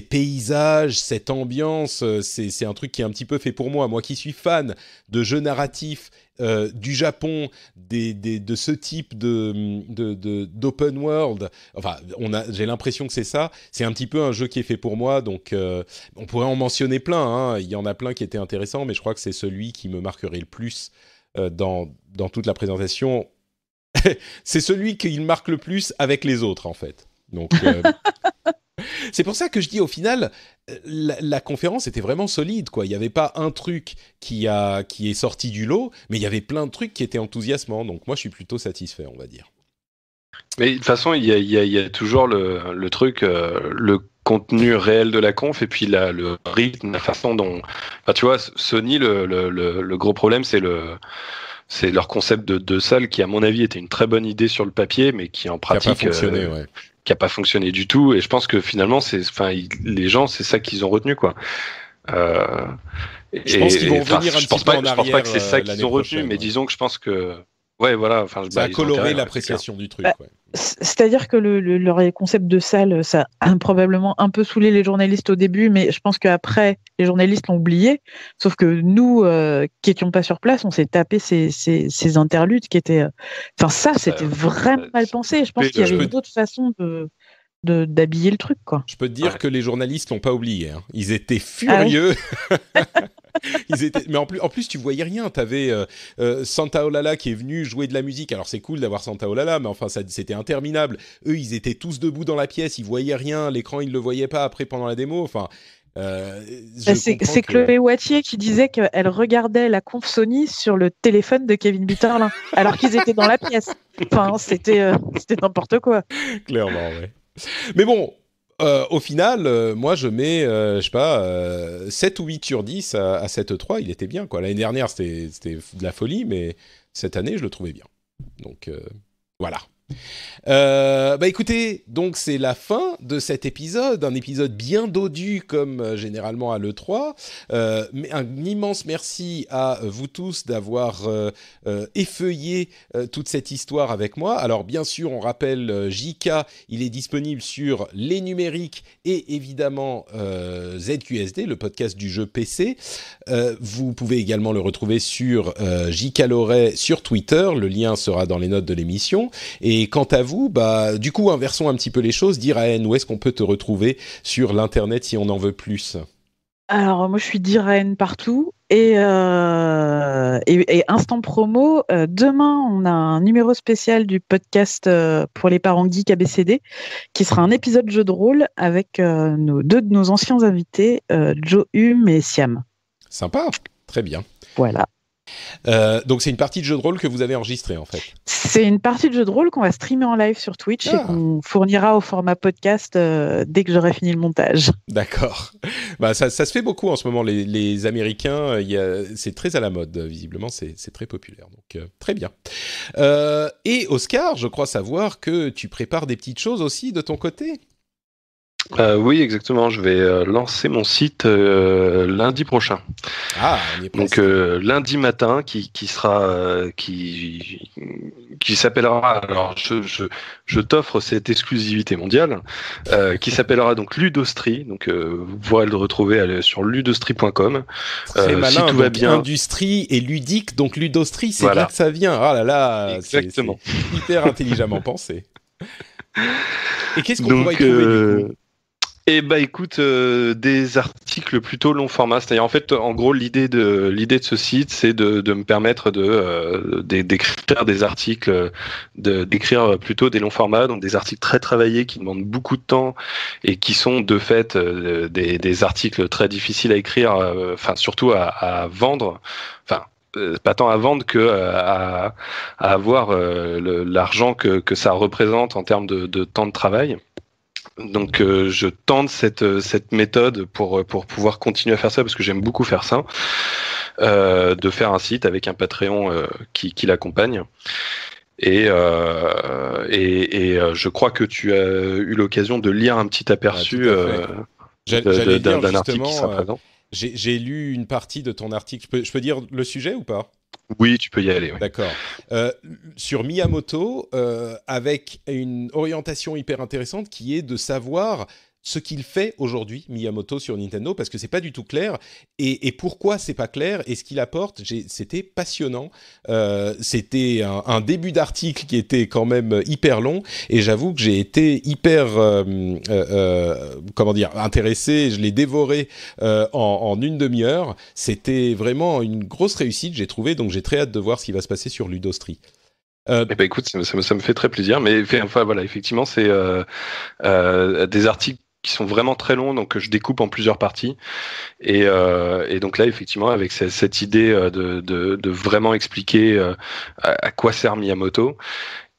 [SPEAKER 1] paysages, cette ambiance, euh, c'est, c'est un truc qui est un petit peu fait pour moi. Moi qui suis fan de jeux narratifs euh, du Japon, des, de ce type de, d'open world, enfin, j'ai l'impression que c'est ça. C'est un petit peu un jeu qui est fait pour moi, donc euh, on pourrait en mentionner plein. Hein. Il y en a plein qui étaient intéressants, mais je crois que c'est celui qui me marquerait le plus euh, dans, dans toute la présentation. c'est celui qu'il marque le plus avec les autres, en fait. Donc, C'est pour ça que je dis au final, euh, la, conférence était vraiment solide. Quoi. Il n'y avait pas un truc qui, a, qui est sorti du lot, mais il y avait plein de trucs qui étaient enthousiasmants. Donc moi, je suis plutôt satisfait, on va dire.
[SPEAKER 3] Mais de toute façon, il y a, toujours le, truc, euh, le contenu réel de la conf et puis le rythme, la façon dont. tu vois, Sony, le, gros problème, c'est le. C'est leur concept de, salle qui, à mon avis, était une très bonne idée sur le papier, mais qui en pratique. Euh, fonctionné, qui a pas fonctionné du tout. Et je pense que finalement, c'est, enfin, les gens, c'est ça qu'ils ont retenu, quoi. Euh, je pense qu'ils vont revenir un pas, Je pense pas que c'est ça euh, qu'ils ont retenu, mais disons que je pense que. Ouais, voilà. Enfin, ça bah, l'appréciation du truc. Bah,
[SPEAKER 4] c'est-à-dire que le, concept de salle, ça a probablement un peu saoulé les journalistes au début, mais je pense qu'après, les journalistes l'ont oublié. Sauf que nous, euh, qui étions pas sur place, on s'est tapé ces, ces, interludes qui étaient. Euh, enfin, ça, c'était vraiment mal pensé. Je pense qu'il y euh, avait d'autres façons de d'habiller le truc quoi. Je peux te dire
[SPEAKER 1] que les journalistes l'ont pas oublié. Hein. Ils étaient ah furieux. Ils étaient... Mais en plus, en plus, tu voyais rien. Tu avais Santa Olala qui est venu jouer de la musique. Alors c'est cool d'avoir Santa Olala, mais enfin c'était interminable. Eux, ils étaient tous debout dans la pièce, ils voyaient rien, l'écran ils le voyaient pas après pendant la démo. Enfin, euh, bah, c'est Chloé
[SPEAKER 4] Wattier qui disait qu'elle regardait la conf Sony sur le téléphone de Kevin Bitterlin, alors qu'ils étaient dans la pièce. Enfin, c'était euh, c'était n'importe quoi.
[SPEAKER 1] Clairement, oui. Mais bon, euh, au final, moi, je mets, je sais pas, 7 ou 8 sur 10 à, 7.3 Il était bien, quoi. L'année dernière, c'était de la folie, mais cette année, je le trouvais bien. Donc, voilà. Euh, bah écoutez, donc c'est la fin de cet épisode, un épisode bien dodu comme euh, généralement à l'E3. Euh, mais un immense merci à vous tous d'avoir effeuillé toute cette histoire avec moi. Alors bien sûr, on rappelle JK, il est disponible sur les numériques et évidemment ZQSD, le podcast du jeu PC. vous pouvez également le retrouver sur JK Loret sur Twitter, le lien sera dans les notes de l'émission. Et et quant à vous, bah, du coup, inversons un petit peu les choses. Dire N, où est-ce qu'on peut te retrouver sur l'Internet si on en veut plus
[SPEAKER 4] alors moi je suis Diraen partout euh, et, et, instant promo. Euh, demain on a un numéro spécial du podcast euh, pour les parents geeks ABCD qui sera un épisode jeu de rôle avec nos, deux de nos anciens invités, Joe Hume et Siam. Sympa, très bien. Voilà.
[SPEAKER 1] Euh, donc c'est une partie de jeu de rôle que vous avez enregistrée en fait.
[SPEAKER 4] C'est une partie de jeu de rôle qu'on va streamer en live sur Twitch et ah. qu'on fournira au format podcast euh, dès que j'aurai fini le montage.
[SPEAKER 1] D'accord. Bah, ça, se fait beaucoup en ce moment. Les, Américains, euh, c'est très à la mode visiblement, c'est très populaire. Donc très bien. et Oscar, je crois savoir que tu prépares des petites choses aussi de ton côté.
[SPEAKER 3] Euh, oui, exactement. Je vais euh, lancer mon site euh, lundi prochain. Ah, est donc euh, lundi matin, qui, qui sera qui qui s'appellera. Alors, je, je, je t'offre cette exclusivité mondiale, qui s'appellera donc Ludostri. Donc, vous pourrez le retrouver sur ludostri.com. C'est malin. tout va bien.
[SPEAKER 1] Industrie et ludique. Donc Ludostri, c'est là que ça vient. Ah là là. Exactement. hyper intelligemment pensé. Et qu'est-ce qu'on pourrait trouver du
[SPEAKER 3] coup eh bah écoute, euh, des articles plutôt long format. C'est-à-dire en fait, en gros, l'idée de l'idée de ce site, c'est de, me permettre de euh, d'écrire des articles, d'écrire plutôt des longs formats, donc des articles très travaillés qui demandent beaucoup de temps et qui sont de fait euh, des, articles très difficiles à écrire, enfin surtout à, vendre. Enfin, pas tant à vendre que à, avoir l'argent que, ça représente en termes de temps de travail. Donc euh, je tente cette, euh, méthode pour, euh, pour pouvoir continuer à faire ça parce que j'aime beaucoup faire ça, de faire un site avec un Patreon qui, l'accompagne. Et, et, je crois que tu as eu l'occasion de lire un petit aperçu ah, d'un article qui sera présent.
[SPEAKER 1] J'ai lu une partie de ton article. je peux dire le sujet ou pas
[SPEAKER 3] oui, tu peux y aller. D'accord.
[SPEAKER 1] Euh, sur Miyamoto, euh, avec une orientation hyper intéressante qui est de savoir ce qu'il fait aujourd'hui Miyamoto sur Nintendo parce que c'est pas du tout clair et, pourquoi c'est pas clair et ce qu'il apporte c'était passionnant euh, c'était un, début d'article qui était quand même hyper long et j'avoue que j'ai été hyper euh, euh, comment dire intéressé je l'ai dévoré en, une demi-heure c'était vraiment une grosse réussite j'ai trouvé donc j'ai très hâte de voir ce qui va se passer sur Ludostri.
[SPEAKER 3] Euh... Eh ben écoute, ça, me fait très plaisir, mais enfin voilà, effectivement, c'est des articles qui sont vraiment très longs, donc que euh, je découpe en plusieurs parties. Et, euh, donc là, effectivement, avec cette, idée euh, de, vraiment expliquer à, quoi sert Miyamoto.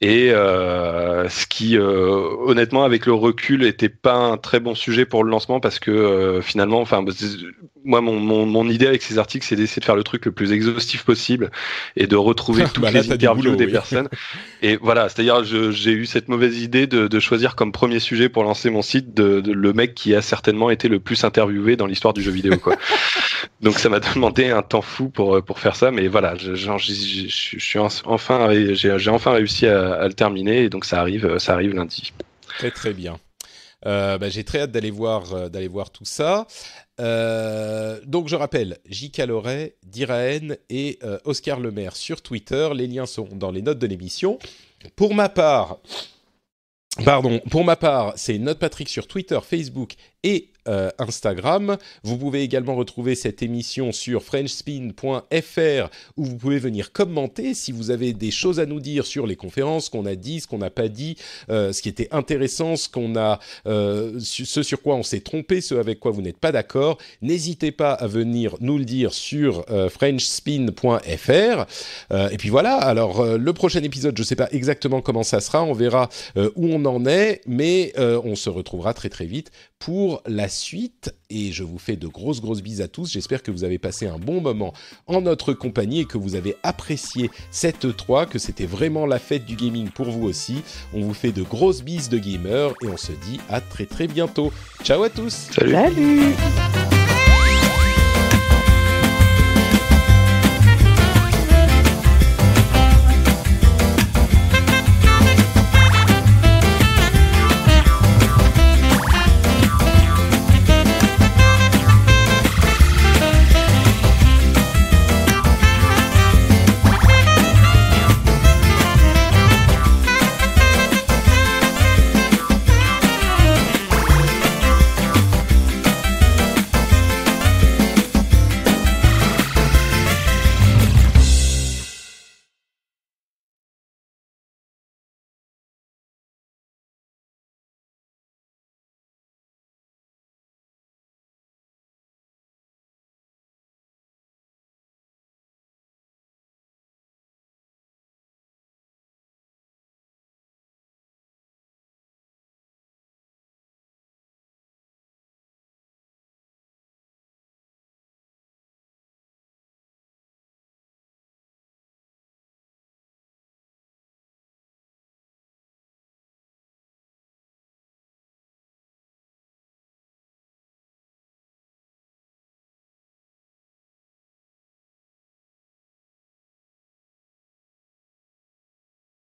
[SPEAKER 3] Et ce qui, honnêtement, avec le recul, n'était pas un très bon sujet pour le lancement parce que finalement, enfin, moi, mon, idée avec ces articles, c'est d'essayer de faire le truc le plus exhaustif possible et de retrouver bah toutes les interviews des personnes. Et voilà, c'est-à-dire, j'ai eu cette mauvaise idée de, choisir comme premier sujet pour lancer mon site le mec qui a certainement été le plus interviewé dans l'histoire du jeu vidéo. Quoi. Donc, ça m'a demandé un temps fou pour, euh, pour faire ça, mais voilà, suis enfin, j'ai enfin réussi à, le terminer et donc ça arrive, euh, ça arrive lundi.
[SPEAKER 1] Très très bien. Euh, bah, j'ai très hâte d'aller voir, d'aller voir tout ça. Euh, donc je rappelle, J. Caloret, Diraen et euh, Oscar Lemaire sur Twitter. Les liens sont dans les notes de l'émission. Pour ma part, pardon, pour ma part, c'est Note Patrick sur Twitter, Facebook et euh, Instagram. Vous pouvez également retrouver cette émission sur frenchspin.fr où vous pouvez venir commenter si vous avez des choses à nous dire sur les conférences, qu'on a dit, ce qu'on n'a pas dit, euh, ce qui était intéressant, ce qu'on a, euh, ce sur quoi on s'est trompé, ce avec quoi vous n'êtes pas d'accord. N'hésitez pas à venir nous le dire sur frenchspin.fr. et puis voilà. Alors le prochain épisode, je ne sais pas exactement comment ça sera. On verra où on en est, mais on se retrouvera très très vite pour la suite. Et je vous fais de grosses, grosses bises à tous. J'espère que vous avez passé un bon moment en notre compagnie et que vous avez apprécié cette 3, que c'était vraiment la fête du gaming pour vous aussi. On vous fait de grosses bises de gamers et on se dit à très, très bientôt. Ciao à tous.
[SPEAKER 4] Salut